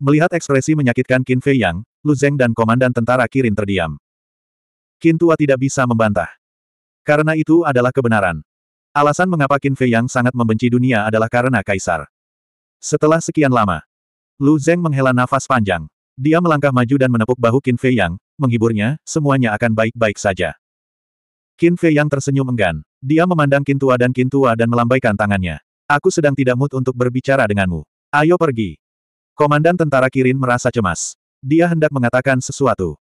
Melihat ekspresi menyakitkan Qin Fei Yang, Lu Zeng dan komandan tentara Kirin terdiam. Qin Tua tidak bisa membantah. Karena itu adalah kebenaran. Alasan mengapa Qin Fei Yang sangat membenci dunia adalah karena kaisar. Setelah sekian lama, Lu Zeng menghela nafas panjang. Dia melangkah maju dan menepuk bahu Qin Fei Yang, menghiburnya, semuanya akan baik-baik saja. Qin Fei Yang tersenyum enggan. Dia memandang Qin Tua dan Qin Tua dan melambaikan tangannya. Aku sedang tidak mood untuk berbicara denganmu. Ayo pergi. Komandan tentara Kirin merasa cemas. Dia hendak mengatakan sesuatu.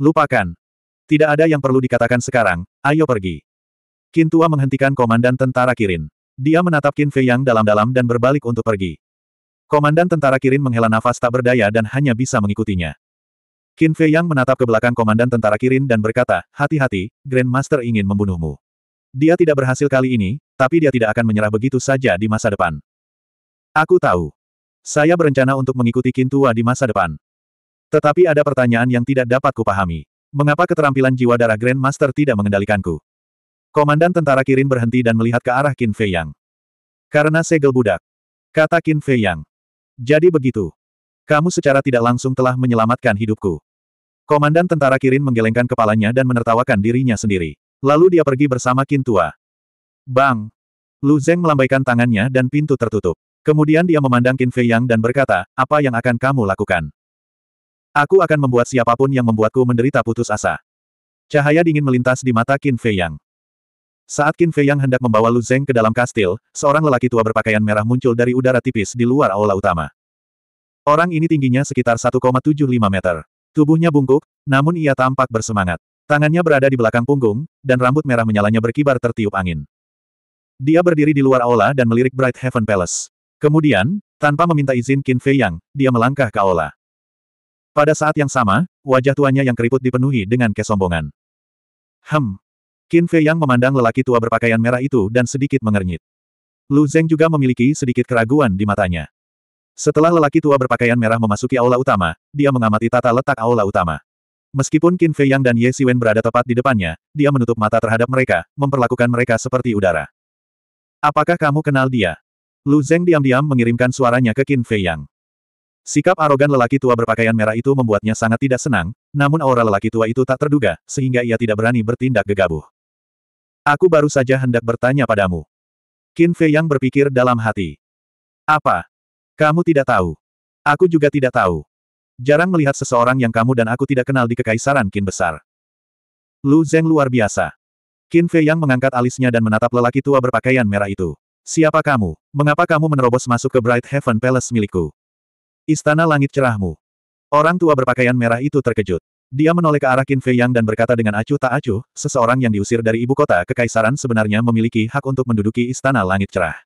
Lupakan. Tidak ada yang perlu dikatakan sekarang, ayo pergi. Kintua menghentikan komandan tentara Kirin. Dia menatap Kin Fei Yang dalam-dalam dan berbalik untuk pergi. Komandan tentara Kirin menghela nafas tak berdaya dan hanya bisa mengikutinya. Qin Fei Yang menatap ke belakang komandan tentara Kirin dan berkata, hati-hati, Grandmaster ingin membunuhmu. Dia tidak berhasil kali ini, tapi dia tidak akan menyerah begitu saja di masa depan. Aku tahu. Saya berencana untuk mengikuti Kintua di masa depan. Tetapi ada pertanyaan yang tidak dapat kupahami. Mengapa keterampilan jiwa darah Grandmaster tidak mengendalikanku? Komandan tentara Kirin berhenti dan melihat ke arah Qin Fei Yang. Karena segel budak. Kata Qin Fei Yang. Jadi begitu. Kamu secara tidak langsung telah menyelamatkan hidupku. Komandan tentara Kirin menggelengkan kepalanya dan menertawakan dirinya sendiri. Lalu dia pergi bersama Kintua. Bang! Lu Zeng melambaikan tangannya dan pintu tertutup. Kemudian dia memandang Qin Fei Yang dan berkata, apa yang akan kamu lakukan? Aku akan membuat siapapun yang membuatku menderita putus asa. Cahaya dingin melintas di mata Qin Fei Yang. Saat Qin Fei Yang hendak membawa Lu Zeng ke dalam kastil, seorang lelaki tua berpakaian merah muncul dari udara tipis di luar aula utama. Orang ini tingginya sekitar 1,75 meter. Tubuhnya bungkuk, namun ia tampak bersemangat. Tangannya berada di belakang punggung, dan rambut merah menyalanya berkibar tertiup angin. Dia berdiri di luar aula dan melirik Bright Heaven Palace. Kemudian, tanpa meminta izin Qin Fei Yang, dia melangkah ke aula. Pada saat yang sama, wajah tuanya yang keriput dipenuhi dengan kesombongan. Hem. Qin Fei Yang memandang lelaki tua berpakaian merah itu dan sedikit mengernyit. Lu Zeng juga memiliki sedikit keraguan di matanya. Setelah lelaki tua berpakaian merah memasuki aula utama, dia mengamati tata letak aula utama. Meskipun Qin Fei Yang dan Ye Siwen berada tepat di depannya, dia menutup mata terhadap mereka, memperlakukan mereka seperti udara. Apakah kamu kenal dia? Lu Zeng diam-diam mengirimkan suaranya ke Qin Fei Yang. Sikap arogan lelaki tua berpakaian merah itu membuatnya sangat tidak senang, namun aura lelaki tua itu tak terduga, sehingga ia tidak berani bertindak gegabah. Aku baru saja hendak bertanya padamu. Qin Fei Yang berpikir dalam hati. Apa? Kamu tidak tahu. Aku juga tidak tahu. Jarang melihat seseorang yang kamu dan aku tidak kenal di Kekaisaran Qin Besar. Lu Zeng luar biasa. Qin Fei Yang mengangkat alisnya dan menatap lelaki tua berpakaian merah itu. Siapa kamu? Mengapa kamu menerobos masuk ke Bright Heaven Palace milikku? Istana langit cerahmu. Orang tua berpakaian merah itu terkejut. Dia menoleh ke arah Qin Fei Yang dan berkata dengan acuh tak acuh, seseorang yang diusir dari ibu kota kekaisaran sebenarnya memiliki hak untuk menduduki istana langit cerah.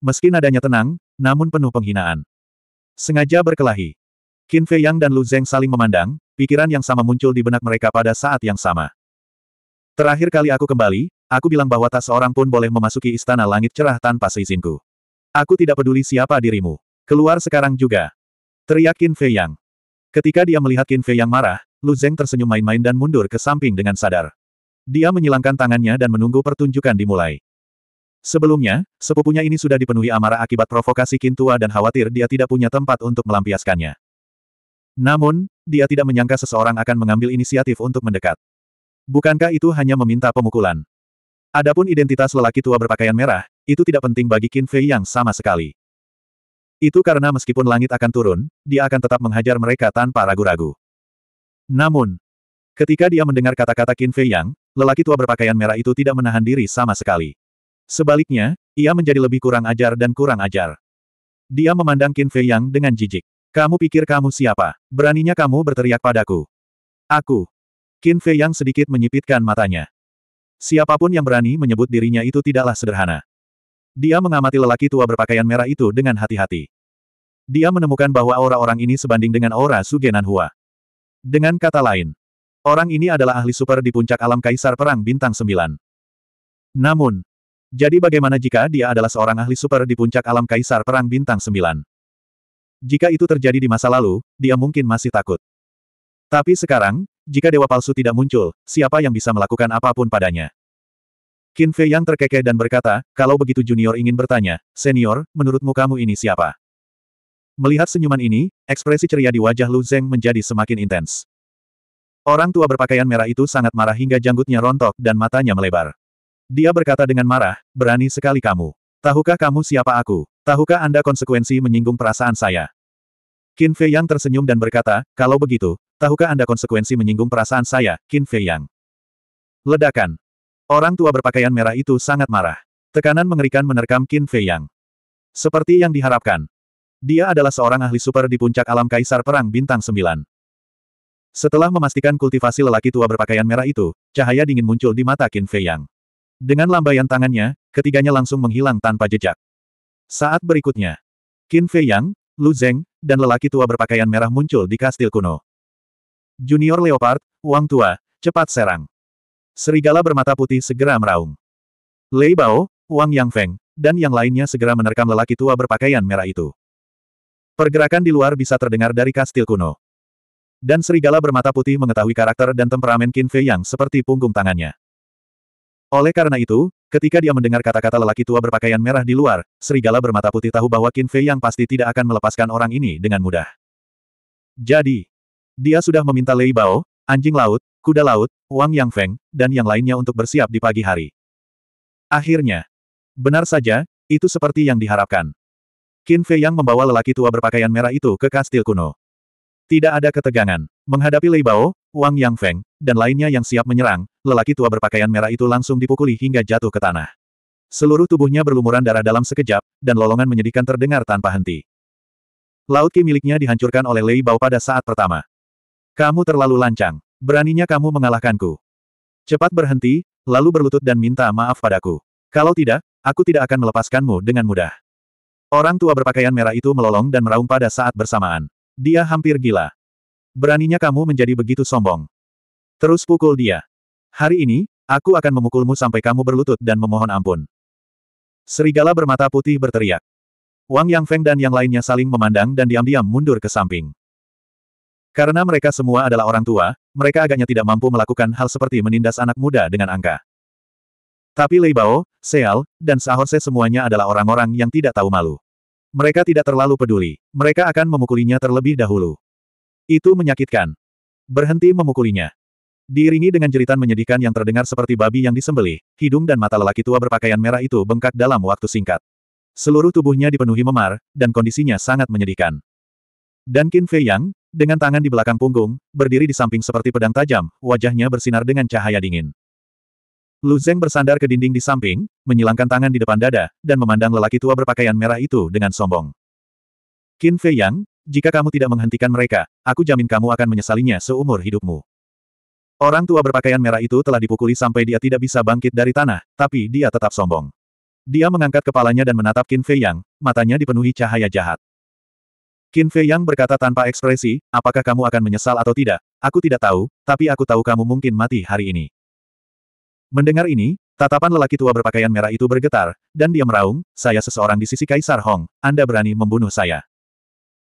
Meski nadanya tenang, namun penuh penghinaan. Sengaja berkelahi. Qin Fei Yang dan Lu Zeng saling memandang, pikiran yang sama muncul di benak mereka pada saat yang sama. Terakhir kali aku kembali, Aku bilang bahwa tak seorang pun boleh memasuki istana langit cerah tanpa seizinku. Aku tidak peduli siapa dirimu. Keluar sekarang juga. Teriak Qin Fei Yang. Ketika dia melihat Qin Fei Yang marah, Lu Zeng tersenyum main-main dan mundur ke samping dengan sadar. Dia menyilangkan tangannya dan menunggu pertunjukan dimulai. Sebelumnya, sepupunya ini sudah dipenuhi amarah akibat provokasi Qin Tua dan khawatir dia tidak punya tempat untuk melampiaskannya. Namun, dia tidak menyangka seseorang akan mengambil inisiatif untuk mendekat. Bukankah itu hanya meminta pemukulan? Adapun identitas lelaki tua berpakaian merah, itu tidak penting bagi Qin Fei yang sama sekali. Itu karena meskipun langit akan turun, dia akan tetap menghajar mereka tanpa ragu-ragu. Namun, ketika dia mendengar kata-kata Qin Fei Yang, lelaki tua berpakaian merah itu tidak menahan diri sama sekali. Sebaliknya, ia menjadi lebih kurang ajar dan kurang ajar. Dia memandang Qin Fei Yang dengan jijik. Kamu pikir kamu siapa? Beraninya kamu berteriak padaku. Aku. Qin Fei Yang sedikit menyipitkan matanya. Siapapun yang berani menyebut dirinya itu tidaklah sederhana. Dia mengamati lelaki tua berpakaian merah itu dengan hati-hati. Dia menemukan bahwa aura orang ini sebanding dengan aura Sugenan Hua. Dengan kata lain, orang ini adalah ahli super di puncak alam Kaisar Perang Bintang Sembilan. Namun, jadi bagaimana jika dia adalah seorang ahli super di puncak alam Kaisar Perang Bintang Sembilan? Jika itu terjadi di masa lalu, dia mungkin masih takut. Tapi sekarang, jika dewa palsu tidak muncul, siapa yang bisa melakukan apapun padanya? Qin Fei yang terkekeh dan berkata, kalau begitu junior ingin bertanya, senior, menurutmu kamu ini siapa? Melihat senyuman ini, ekspresi ceria di wajah Lu Zeng menjadi semakin intens. Orang tua berpakaian merah itu sangat marah hingga janggutnya rontok dan matanya melebar. Dia berkata dengan marah, berani sekali kamu. Tahukah kamu siapa aku? Tahukah Anda konsekuensi menyinggung perasaan saya? Qin Fei yang tersenyum dan berkata, kalau begitu, Tahukah Anda konsekuensi menyinggung perasaan saya, Qin Fei Yang? Ledakan. Orang tua berpakaian merah itu sangat marah. Tekanan mengerikan menerkam Qin Fei Yang. Seperti yang diharapkan. Dia adalah seorang ahli super di puncak alam Kaisar Perang Bintang Sembilan. Setelah memastikan kultivasi lelaki tua berpakaian merah itu, cahaya dingin muncul di mata Qin Fei Yang. Dengan lambaian tangannya, ketiganya langsung menghilang tanpa jejak. Saat berikutnya, Qin Fei Yang, Lu Zeng, dan lelaki tua berpakaian merah muncul di kastil kuno. Junior Leopard, Wang Tua, cepat serang. Serigala bermata putih segera meraung. Lei Bao, Wang Yang Feng, dan yang lainnya segera menerkam lelaki tua berpakaian merah itu. Pergerakan di luar bisa terdengar dari kastil kuno. Dan serigala bermata putih mengetahui karakter dan temperamen Qin Fei yang seperti punggung tangannya. Oleh karena itu, ketika dia mendengar kata-kata lelaki tua berpakaian merah di luar, serigala bermata putih tahu bahwa Qin Fei yang pasti tidak akan melepaskan orang ini dengan mudah. Jadi, dia sudah meminta Lei Bao, anjing laut, kuda laut, Wang Yang Feng, dan yang lainnya untuk bersiap di pagi hari. Akhirnya. Benar saja, itu seperti yang diharapkan. Qin Fei Yang membawa lelaki tua berpakaian merah itu ke kastil kuno. Tidak ada ketegangan. Menghadapi Lei Bao, Wang Yang Feng, dan lainnya yang siap menyerang, lelaki tua berpakaian merah itu langsung dipukuli hingga jatuh ke tanah. Seluruh tubuhnya berlumuran darah dalam sekejap, dan lolongan menyedihkan terdengar tanpa henti. Laut Ki miliknya dihancurkan oleh Lei Bao pada saat pertama. Kamu terlalu lancang. Beraninya kamu mengalahkanku. Cepat berhenti, lalu berlutut dan minta maaf padaku. Kalau tidak, aku tidak akan melepaskanmu dengan mudah. Orang tua berpakaian merah itu melolong dan meraung pada saat bersamaan. Dia hampir gila. Beraninya kamu menjadi begitu sombong. Terus pukul dia. Hari ini, aku akan memukulmu sampai kamu berlutut dan memohon ampun. Serigala bermata putih berteriak. Wang Yang Feng dan yang lainnya saling memandang dan diam-diam mundur ke samping. Karena mereka semua adalah orang tua, mereka agaknya tidak mampu melakukan hal seperti menindas anak muda dengan angka. Tapi Lei Bao, Seal, dan Sahose semuanya adalah orang-orang yang tidak tahu malu. Mereka tidak terlalu peduli. Mereka akan memukulinya terlebih dahulu. Itu menyakitkan. Berhenti memukulinya. Diiringi dengan jeritan menyedihkan yang terdengar seperti babi yang disembelih, hidung dan mata lelaki tua berpakaian merah itu bengkak dalam waktu singkat. Seluruh tubuhnya dipenuhi memar, dan kondisinya sangat menyedihkan. Dan Qin Fei Yang, dengan tangan di belakang punggung, berdiri di samping seperti pedang tajam, wajahnya bersinar dengan cahaya dingin. Lu Zeng bersandar ke dinding di samping, menyilangkan tangan di depan dada, dan memandang lelaki tua berpakaian merah itu dengan sombong. Qin Fei Yang, jika kamu tidak menghentikan mereka, aku jamin kamu akan menyesalinya seumur hidupmu. Orang tua berpakaian merah itu telah dipukuli sampai dia tidak bisa bangkit dari tanah, tapi dia tetap sombong. Dia mengangkat kepalanya dan menatap Qin Fei Yang, matanya dipenuhi cahaya jahat. Qin Fei Yang berkata tanpa ekspresi, apakah kamu akan menyesal atau tidak, aku tidak tahu, tapi aku tahu kamu mungkin mati hari ini. Mendengar ini, tatapan lelaki tua berpakaian merah itu bergetar, dan dia meraung, saya seseorang di sisi Kaisar Hong, Anda berani membunuh saya.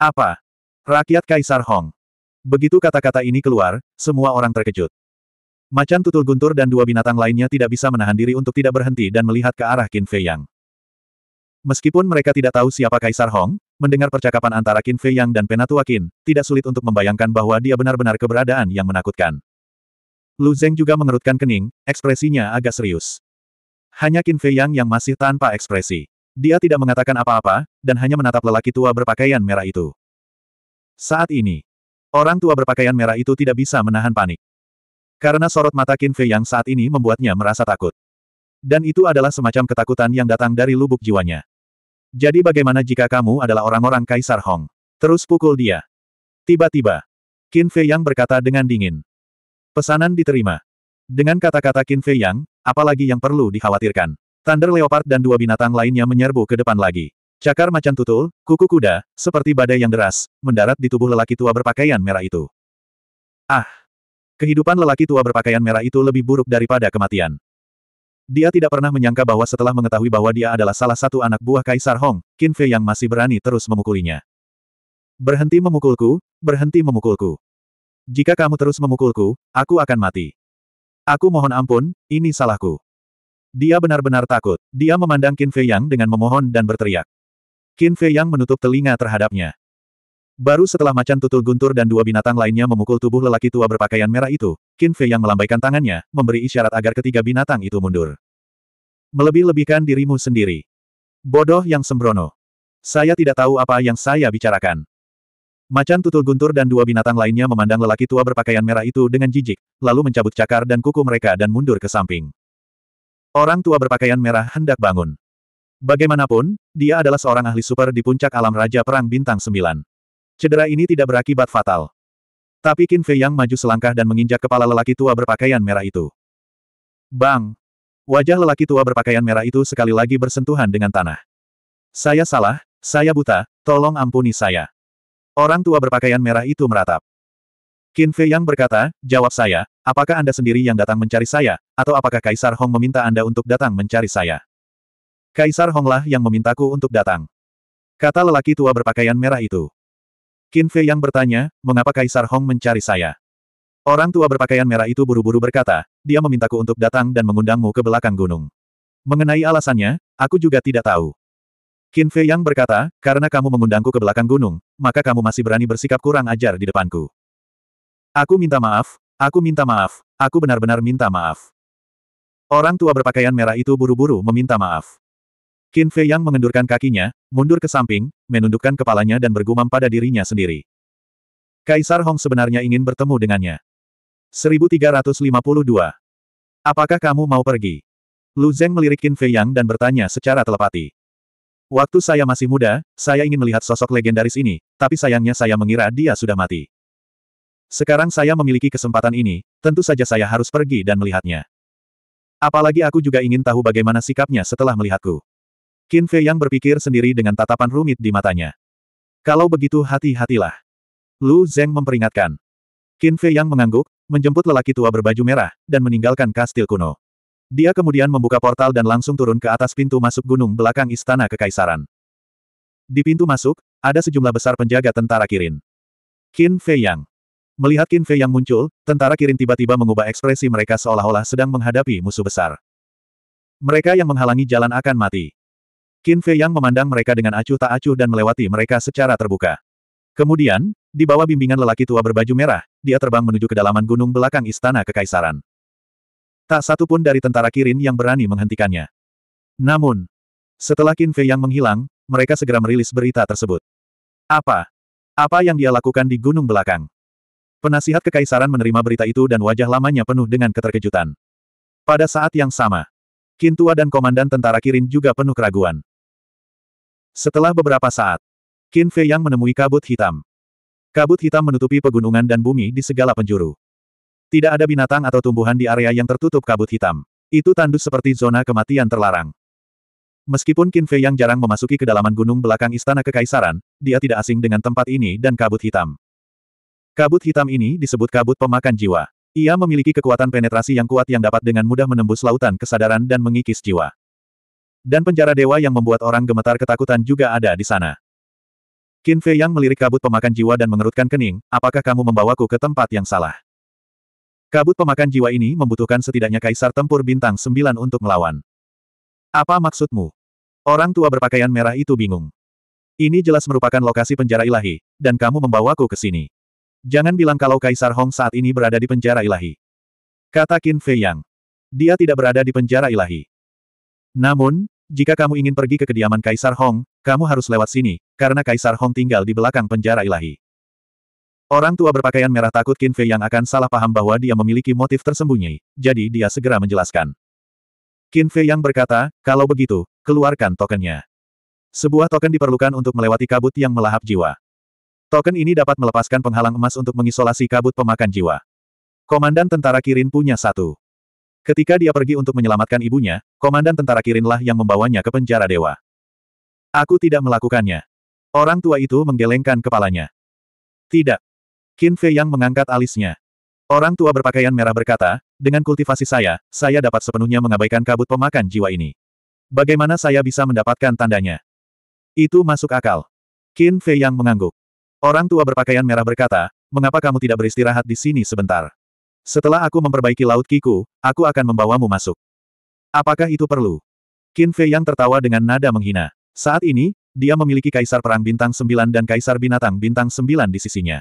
Apa? Rakyat Kaisar Hong. Begitu kata-kata ini keluar, semua orang terkejut. Macan tutul guntur dan dua binatang lainnya tidak bisa menahan diri untuk tidak berhenti dan melihat ke arah Qin Fei Yang. Meskipun mereka tidak tahu siapa Kaisar Hong, Mendengar percakapan antara Qin Fei Yang dan Penatua Qin, tidak sulit untuk membayangkan bahwa dia benar-benar keberadaan yang menakutkan. Lu Zeng juga mengerutkan kening, ekspresinya agak serius. Hanya Qin Fei Yang yang masih tanpa ekspresi. Dia tidak mengatakan apa-apa, dan hanya menatap lelaki tua berpakaian merah itu. Saat ini, orang tua berpakaian merah itu tidak bisa menahan panik. Karena sorot mata Qin Fei Yang saat ini membuatnya merasa takut. Dan itu adalah semacam ketakutan yang datang dari lubuk jiwanya. Jadi bagaimana jika kamu adalah orang-orang Kaisar Hong? Terus pukul dia. Tiba-tiba, Qin Fei Yang berkata dengan dingin. Pesanan diterima. Dengan kata-kata Qin Fei Yang, apalagi yang perlu dikhawatirkan. Thunder Leopard dan dua binatang lainnya menyerbu ke depan lagi. Cakar macan tutul, kuku kuda, seperti badai yang deras, mendarat di tubuh lelaki tua berpakaian merah itu. Ah! Kehidupan lelaki tua berpakaian merah itu lebih buruk daripada kematian. Dia tidak pernah menyangka bahwa setelah mengetahui bahwa dia adalah salah satu anak buah Kaisar Hong, Qin Fei yang masih berani terus memukulinya. Berhenti memukulku, berhenti memukulku. Jika kamu terus memukulku, aku akan mati. Aku mohon ampun, ini salahku. Dia benar-benar takut. Dia memandang Qin Fei Yang dengan memohon dan berteriak. Qin Fei Yang menutup telinga terhadapnya. Baru setelah macan tutul guntur dan dua binatang lainnya memukul tubuh lelaki tua berpakaian merah itu, Qin Fei yang melambaikan tangannya, memberi isyarat agar ketiga binatang itu mundur. Melebih-lebihkan dirimu sendiri. Bodoh yang sembrono. Saya tidak tahu apa yang saya bicarakan. Macan tutul guntur dan dua binatang lainnya memandang lelaki tua berpakaian merah itu dengan jijik, lalu mencabut cakar dan kuku mereka dan mundur ke samping. Orang tua berpakaian merah hendak bangun. Bagaimanapun, dia adalah seorang ahli super di puncak alam Raja Perang Bintang 9. Cedera ini tidak berakibat fatal. Tapi Qin Fei Yang maju selangkah dan menginjak kepala lelaki tua berpakaian merah itu. Bang! Wajah lelaki tua berpakaian merah itu sekali lagi bersentuhan dengan tanah. Saya salah, saya buta, tolong ampuni saya. Orang tua berpakaian merah itu meratap. Qin Fei Yang berkata, jawab saya, apakah Anda sendiri yang datang mencari saya, atau apakah Kaisar Hong meminta Anda untuk datang mencari saya? Kaisar Honglah yang memintaku untuk datang. Kata lelaki tua berpakaian merah itu. Qin Fei yang bertanya, mengapa Kaisar Hong mencari saya? Orang tua berpakaian merah itu buru-buru berkata, dia memintaku untuk datang dan mengundangmu ke belakang gunung. Mengenai alasannya, aku juga tidak tahu. Qin Fei yang berkata, karena kamu mengundangku ke belakang gunung, maka kamu masih berani bersikap kurang ajar di depanku. Aku minta maaf, aku minta maaf, aku benar-benar minta maaf. Orang tua berpakaian merah itu buru-buru meminta maaf. Qin Fei Yang mengendurkan kakinya, mundur ke samping, menundukkan kepalanya dan bergumam pada dirinya sendiri. Kaisar Hong sebenarnya ingin bertemu dengannya. 1352. Apakah kamu mau pergi? Lu Zeng melirik Qin Fei Yang dan bertanya secara telepati. Waktu saya masih muda, saya ingin melihat sosok legendaris ini, tapi sayangnya saya mengira dia sudah mati. Sekarang saya memiliki kesempatan ini, tentu saja saya harus pergi dan melihatnya. Apalagi aku juga ingin tahu bagaimana sikapnya setelah melihatku. Qin Fei yang berpikir sendiri dengan tatapan rumit di matanya. Kalau begitu hati-hatilah. Lu Zeng memperingatkan. Qin Fei yang mengangguk, menjemput lelaki tua berbaju merah, dan meninggalkan kastil kuno. Dia kemudian membuka portal dan langsung turun ke atas pintu masuk gunung belakang istana kekaisaran. Di pintu masuk, ada sejumlah besar penjaga tentara Kirin. Qin Fei Yang. Melihat Qin Fei Yang muncul, tentara Kirin tiba-tiba mengubah ekspresi mereka seolah-olah sedang menghadapi musuh besar. Mereka yang menghalangi jalan akan mati. Qin Fei Yang memandang mereka dengan acuh tak acuh dan melewati mereka secara terbuka. Kemudian, di bawah bimbingan lelaki tua berbaju merah, dia terbang menuju kedalaman gunung belakang istana kekaisaran. Tak satu pun dari tentara Kirin yang berani menghentikannya. Namun, setelah Qin Fei Yang menghilang, mereka segera merilis berita tersebut. Apa? Apa yang dia lakukan di gunung belakang? Penasihat kekaisaran menerima berita itu dan wajah lamanya penuh dengan keterkejutan. Pada saat yang sama, Kintua dan komandan tentara Kirin juga penuh keraguan. Setelah beberapa saat, Qin Fei Yang menemui kabut hitam. Kabut hitam menutupi pegunungan dan bumi di segala penjuru. Tidak ada binatang atau tumbuhan di area yang tertutup kabut hitam. Itu tandus seperti zona kematian terlarang. Meskipun Qin Fei Yang jarang memasuki kedalaman gunung belakang istana kekaisaran, dia tidak asing dengan tempat ini dan kabut hitam. Kabut hitam ini disebut kabut pemakan jiwa. Ia memiliki kekuatan penetrasi yang kuat yang dapat dengan mudah menembus lautan kesadaran dan mengikis jiwa. Dan penjara dewa yang membuat orang gemetar ketakutan juga ada di sana. Qin Fei yang melirik kabut pemakan jiwa dan mengerutkan kening, apakah kamu membawaku ke tempat yang salah? Kabut pemakan jiwa ini membutuhkan setidaknya kaisar tempur bintang 9 untuk melawan. Apa maksudmu? Orang tua berpakaian merah itu bingung. Ini jelas merupakan lokasi penjara ilahi, dan kamu membawaku ke sini. Jangan bilang kalau Kaisar Hong saat ini berada di penjara ilahi. Kata Qin Fei Yang. Dia tidak berada di penjara ilahi. Namun, jika kamu ingin pergi ke kediaman Kaisar Hong, kamu harus lewat sini, karena Kaisar Hong tinggal di belakang penjara ilahi. Orang tua berpakaian merah takut Qin Fei yang akan salah paham bahwa dia memiliki motif tersembunyi, jadi dia segera menjelaskan. Qin Fei yang berkata, kalau begitu, keluarkan tokennya. Sebuah token diperlukan untuk melewati kabut yang melahap jiwa. Token ini dapat melepaskan penghalang emas untuk mengisolasi kabut pemakan jiwa. Komandan tentara Kirin punya satu. Ketika dia pergi untuk menyelamatkan ibunya, komandan tentara Kirinlah yang membawanya ke penjara dewa. Aku tidak melakukannya. Orang tua itu menggelengkan kepalanya. Tidak. Qin Fei yang mengangkat alisnya. Orang tua berpakaian merah berkata, dengan kultivasi saya, saya dapat sepenuhnya mengabaikan kabut pemakan jiwa ini. Bagaimana saya bisa mendapatkan tandanya? Itu masuk akal. Qin Fei yang mengangguk. Orang tua berpakaian merah berkata, mengapa kamu tidak beristirahat di sini sebentar? Setelah aku memperbaiki laut kiku, aku akan membawamu masuk. Apakah itu perlu? Qin Fei yang tertawa dengan nada menghina. Saat ini, dia memiliki Kaisar Perang Bintang Sembilan dan Kaisar Binatang Bintang Sembilan di sisinya.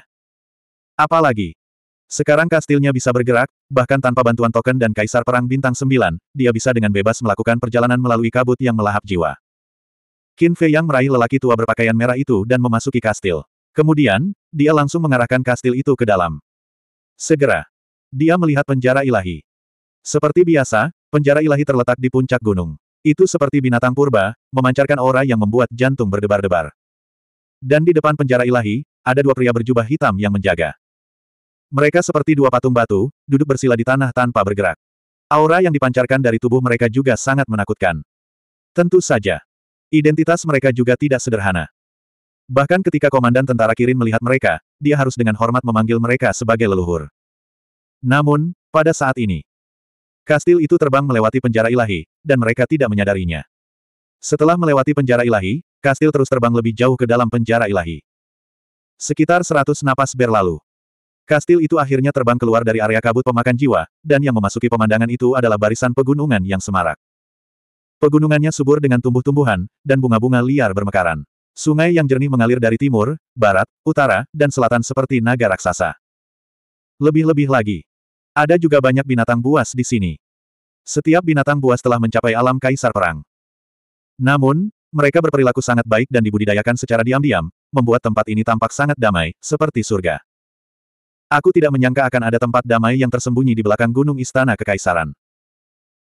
Apalagi, sekarang kastilnya bisa bergerak, bahkan tanpa bantuan token dan Kaisar Perang Bintang Sembilan, dia bisa dengan bebas melakukan perjalanan melalui kabut yang melahap jiwa. Qin Fei yang meraih lelaki tua berpakaian merah itu dan memasuki kastil. Kemudian, dia langsung mengarahkan kastil itu ke dalam. Segera, dia melihat penjara ilahi. Seperti biasa, penjara ilahi terletak di puncak gunung. Itu seperti binatang purba, memancarkan aura yang membuat jantung berdebar-debar. Dan di depan penjara ilahi, ada dua pria berjubah hitam yang menjaga. Mereka seperti dua patung batu, duduk bersila di tanah tanpa bergerak. Aura yang dipancarkan dari tubuh mereka juga sangat menakutkan. Tentu saja. Identitas mereka juga tidak sederhana. Bahkan ketika komandan tentara Kirin melihat mereka, dia harus dengan hormat memanggil mereka sebagai leluhur. Namun, pada saat ini, kastil itu terbang melewati penjara ilahi, dan mereka tidak menyadarinya. Setelah melewati penjara ilahi, kastil terus terbang lebih jauh ke dalam penjara ilahi. Sekitar seratus napas berlalu. Kastil itu akhirnya terbang keluar dari area kabut pemakan jiwa, dan yang memasuki pemandangan itu adalah barisan pegunungan yang semarak. Pegunungannya subur dengan tumbuh-tumbuhan, dan bunga-bunga liar bermekaran. Sungai yang jernih mengalir dari timur, barat, utara, dan selatan seperti naga raksasa. Lebih-lebih lagi, ada juga banyak binatang buas di sini. Setiap binatang buas telah mencapai alam kaisar perang. Namun, mereka berperilaku sangat baik dan dibudidayakan secara diam-diam, membuat tempat ini tampak sangat damai, seperti surga. Aku tidak menyangka akan ada tempat damai yang tersembunyi di belakang gunung istana kekaisaran.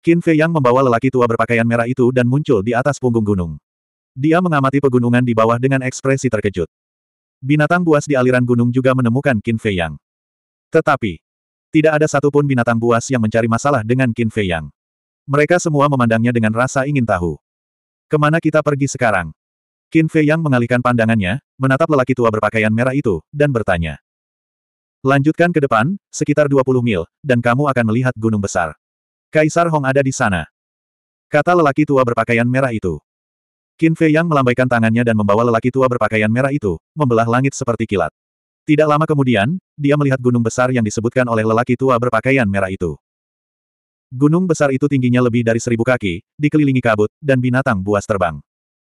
Qin Fei Yang membawa lelaki tua berpakaian merah itu dan muncul di atas punggung gunung. Dia mengamati pegunungan di bawah dengan ekspresi terkejut. Binatang buas di aliran gunung juga menemukan Qin Fei Yang. Tetapi, tidak ada satupun binatang buas yang mencari masalah dengan Qin Fei Yang. Mereka semua memandangnya dengan rasa ingin tahu. Kemana kita pergi sekarang? Qin Fei Yang mengalihkan pandangannya, menatap lelaki tua berpakaian merah itu, dan bertanya. Lanjutkan ke depan, sekitar 20 mil, dan kamu akan melihat gunung besar. Kaisar Hong ada di sana. Kata lelaki tua berpakaian merah itu. Qin Fei Yang melambaikan tangannya dan membawa lelaki tua berpakaian merah itu, membelah langit seperti kilat. Tidak lama kemudian, dia melihat gunung besar yang disebutkan oleh lelaki tua berpakaian merah itu. Gunung besar itu tingginya lebih dari seribu kaki, dikelilingi kabut, dan binatang buas terbang.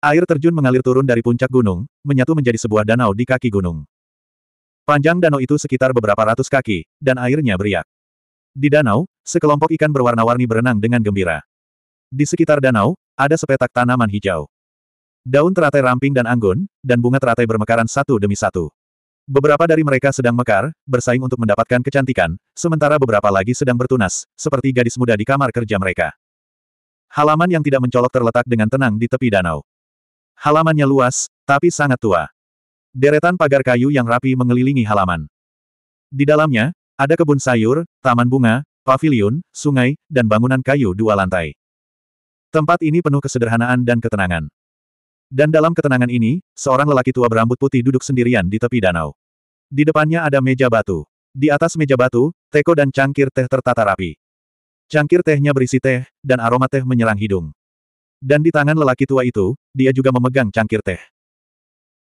Air terjun mengalir turun dari puncak gunung, menyatu menjadi sebuah danau di kaki gunung. Panjang danau itu sekitar beberapa ratus kaki, dan airnya beriak. Di danau, sekelompok ikan berwarna-warni berenang dengan gembira. Di sekitar danau, ada sepetak tanaman hijau. Daun teratai ramping dan anggun, dan bunga teratai bermekaran satu demi satu. Beberapa dari mereka sedang mekar, bersaing untuk mendapatkan kecantikan, sementara beberapa lagi sedang bertunas, seperti gadis muda di kamar kerja mereka. Halaman yang tidak mencolok terletak dengan tenang di tepi danau. Halamannya luas, tapi sangat tua. Deretan pagar kayu yang rapi mengelilingi halaman. Di dalamnya, ada kebun sayur, taman bunga, paviliun, sungai, dan bangunan kayu dua lantai. Tempat ini penuh kesederhanaan dan ketenangan. Dan dalam ketenangan ini, seorang lelaki tua berambut putih duduk sendirian di tepi danau. Di depannya ada meja batu. Di atas meja batu, teko dan cangkir teh tertata rapi. Cangkir tehnya berisi teh, dan aroma teh menyerang hidung. Dan di tangan lelaki tua itu, dia juga memegang cangkir teh.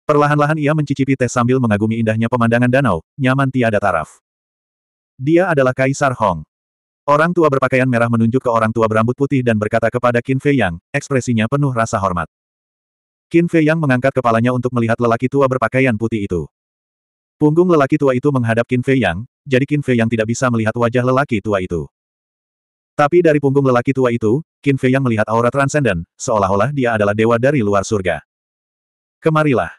Perlahan-lahan ia mencicipi teh sambil mengagumi indahnya pemandangan danau, nyaman tiada taraf. Dia adalah Kaisar Hong. Orang tua berpakaian merah menunjuk ke orang tua berambut putih dan berkata kepada Qin Fei Yang, ekspresinya penuh rasa hormat. Qin Fei Yang mengangkat kepalanya untuk melihat lelaki tua berpakaian putih itu. Punggung lelaki tua itu menghadap Qin Fei Yang, jadi Qin Fei Yang tidak bisa melihat wajah lelaki tua itu. Tapi dari punggung lelaki tua itu, Qin Fei Yang melihat aura transenden, seolah-olah dia adalah dewa dari luar surga. Kemarilah.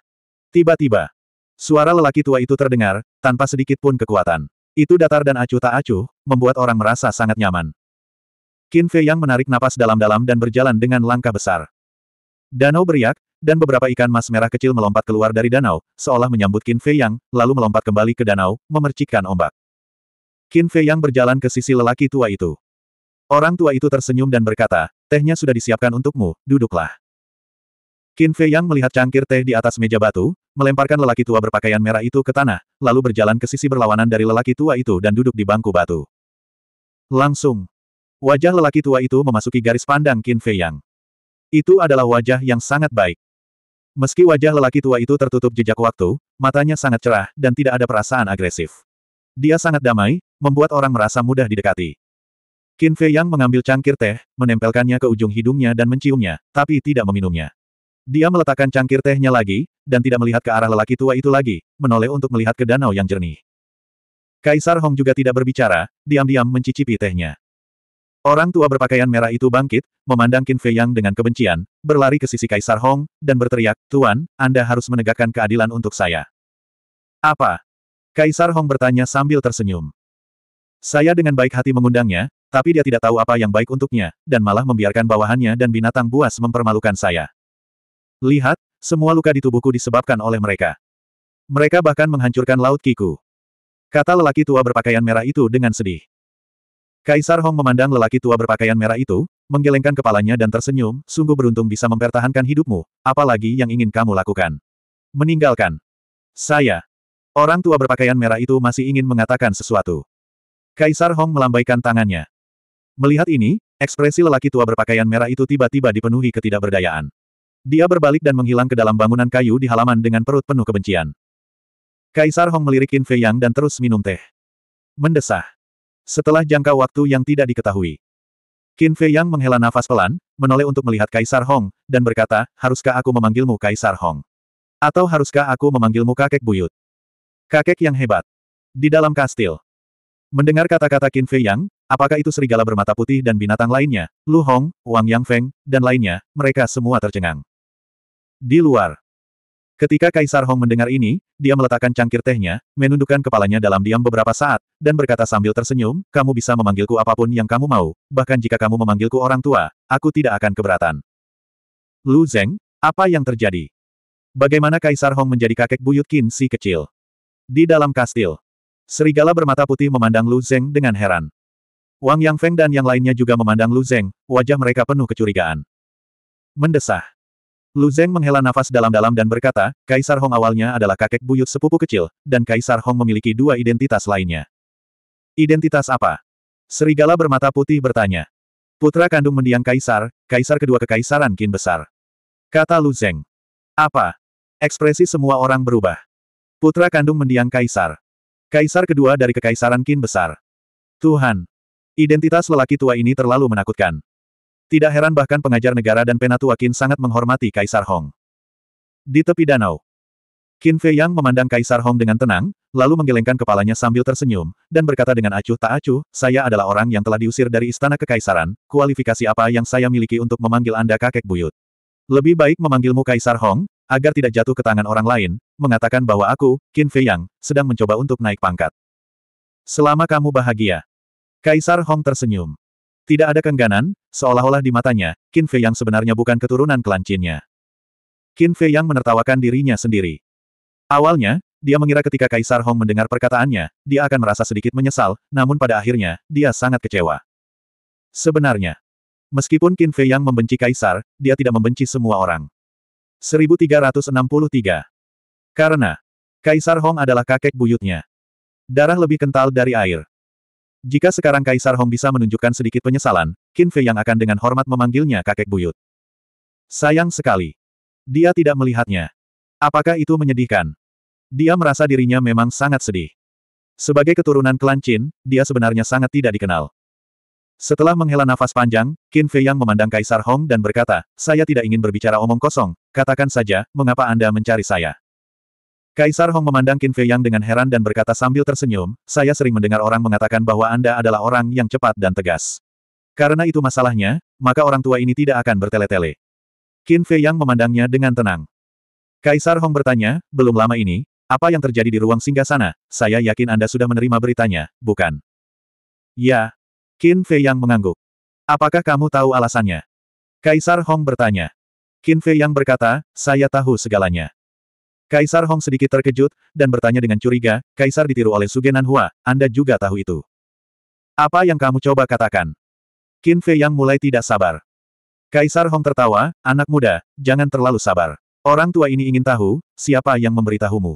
Tiba-tiba, suara lelaki tua itu terdengar, tanpa sedikit pun kekuatan. Itu datar dan acuh tak acuh, membuat orang merasa sangat nyaman. Qin Fei Yang menarik napas dalam-dalam dan berjalan dengan langkah besar. Danau beriak, dan beberapa ikan mas merah kecil melompat keluar dari danau, seolah menyambut Qin Fei Yang, lalu melompat kembali ke danau, memercikkan ombak. Qin Fei Yang berjalan ke sisi lelaki tua itu. Orang tua itu tersenyum dan berkata, tehnya sudah disiapkan untukmu, duduklah. Qin Fei Yang melihat cangkir teh di atas meja batu, melemparkan lelaki tua berpakaian merah itu ke tanah, lalu berjalan ke sisi berlawanan dari lelaki tua itu dan duduk di bangku batu. Langsung. Wajah lelaki tua itu memasuki garis pandang Qin Fei Yang. Itu adalah wajah yang sangat baik. Meski wajah lelaki tua itu tertutup jejak waktu, matanya sangat cerah dan tidak ada perasaan agresif. Dia sangat damai, membuat orang merasa mudah didekati. Qin Fei Yang mengambil cangkir teh, menempelkannya ke ujung hidungnya dan menciumnya, tapi tidak meminumnya. Dia meletakkan cangkir tehnya lagi, dan tidak melihat ke arah lelaki tua itu lagi, menoleh untuk melihat ke danau yang jernih. Kaisar Hong juga tidak berbicara, diam-diam mencicipi tehnya. Orang tua berpakaian merah itu bangkit, memandang Qin Fei Yang dengan kebencian, berlari ke sisi Kaisar Hong, dan berteriak, Tuan, Anda harus menegakkan keadilan untuk saya. Apa? Kaisar Hong bertanya sambil tersenyum. Saya dengan baik hati mengundangnya, tapi dia tidak tahu apa yang baik untuknya, dan malah membiarkan bawahannya dan binatang buas mempermalukan saya. Lihat, semua luka di tubuhku disebabkan oleh mereka. Mereka bahkan menghancurkan Laut Kiku. Kata lelaki tua berpakaian merah itu dengan sedih. Kaisar Hong memandang lelaki tua berpakaian merah itu, menggelengkan kepalanya dan tersenyum, sungguh beruntung bisa mempertahankan hidupmu, apalagi yang ingin kamu lakukan. Meninggalkan. Saya. Orang tua berpakaian merah itu masih ingin mengatakan sesuatu. Kaisar Hong melambaikan tangannya. Melihat ini, ekspresi lelaki tua berpakaian merah itu tiba-tiba dipenuhi ketidakberdayaan. Dia berbalik dan menghilang ke dalam bangunan kayu di halaman dengan perut penuh kebencian. Kaisar Hong melirikin Fei Yang dan terus minum teh. Mendesah setelah jangka waktu yang tidak diketahui. Qin Fei Yang menghela nafas pelan, menoleh untuk melihat Kaisar Hong, dan berkata, haruskah aku memanggilmu Kaisar Hong? Atau haruskah aku memanggilmu kakek buyut? Kakek yang hebat. Di dalam kastil. Mendengar kata-kata Qin Fei Yang, apakah itu serigala bermata putih dan binatang lainnya, Lu Hong, Wang Yang Feng, dan lainnya, mereka semua tercengang. Di luar, Ketika Kaisar Hong mendengar ini, dia meletakkan cangkir tehnya, menundukkan kepalanya dalam diam beberapa saat, dan berkata sambil tersenyum, kamu bisa memanggilku apapun yang kamu mau, bahkan jika kamu memanggilku orang tua, aku tidak akan keberatan. Lu Zeng, apa yang terjadi? Bagaimana Kaisar Hong menjadi kakek buyut Qin si kecil? Di dalam kastil, serigala bermata putih memandang Lu Zeng dengan heran. Wang Yang Feng dan yang lainnya juga memandang Lu Zeng, wajah mereka penuh kecurigaan. Mendesah. Lu Zeng menghela nafas dalam-dalam dan berkata, Kaisar Hong awalnya adalah kakek buyut sepupu kecil, dan Kaisar Hong memiliki dua identitas lainnya. Identitas apa? Serigala bermata putih bertanya. Putra kandung mendiang Kaisar, Kaisar kedua kekaisaran Qin besar. Kata Lu Zeng. Apa? Ekspresi semua orang berubah. Putra kandung mendiang Kaisar. Kaisar kedua dari kekaisaran Qin besar. Tuhan. Identitas lelaki tua ini terlalu menakutkan. Tidak heran bahkan pengajar negara dan penatua Qin sangat menghormati Kaisar Hong. Di tepi danau, Qin Fei Yang memandang Kaisar Hong dengan tenang, lalu menggelengkan kepalanya sambil tersenyum, dan berkata dengan acuh tak acuh, saya adalah orang yang telah diusir dari istana kekaisaran, kualifikasi apa yang saya miliki untuk memanggil Anda kakek buyut. Lebih baik memanggilmu Kaisar Hong, agar tidak jatuh ke tangan orang lain, mengatakan bahwa aku, Qin Fei Yang, sedang mencoba untuk naik pangkat. Selama kamu bahagia. Kaisar Hong tersenyum. Tidak ada kengganan, seolah-olah di matanya, Qin Fei yang sebenarnya bukan keturunan klan Qinnya. Qin Fei yang menertawakan dirinya sendiri. Awalnya, dia mengira ketika Kaisar Hong mendengar perkataannya, dia akan merasa sedikit menyesal, namun pada akhirnya, dia sangat kecewa. Sebenarnya, meskipun Qin Fei yang membenci Kaisar, dia tidak membenci semua orang. 1363 Karena, Kaisar Hong adalah kakek buyutnya. Darah lebih kental dari air. Jika sekarang Kaisar Hong bisa menunjukkan sedikit penyesalan, Qin Fei yang akan dengan hormat memanggilnya kakek buyut. Sayang sekali. Dia tidak melihatnya. Apakah itu menyedihkan? Dia merasa dirinya memang sangat sedih. Sebagai keturunan klan Qin, dia sebenarnya sangat tidak dikenal. Setelah menghela nafas panjang, Qin Fei yang memandang Kaisar Hong dan berkata, saya tidak ingin berbicara omong kosong, katakan saja, mengapa Anda mencari saya? Kaisar Hong memandang Qin Fei Yang dengan heran dan berkata sambil tersenyum, saya sering mendengar orang mengatakan bahwa Anda adalah orang yang cepat dan tegas. Karena itu masalahnya, maka orang tua ini tidak akan bertele-tele. Qin Fei Yang memandangnya dengan tenang. Kaisar Hong bertanya, belum lama ini, apa yang terjadi di ruang singgah sana? Saya yakin Anda sudah menerima beritanya, bukan? Ya. Qin Fei Yang mengangguk. Apakah kamu tahu alasannya? Kaisar Hong bertanya. Qin Fei Yang berkata, saya tahu segalanya. Kaisar Hong sedikit terkejut, dan bertanya dengan curiga, Kaisar ditiru oleh Sugenan Hua, Anda juga tahu itu. Apa yang kamu coba katakan? Qin Fei yang mulai tidak sabar. Kaisar Hong tertawa, anak muda, jangan terlalu sabar. Orang tua ini ingin tahu, siapa yang memberitahumu.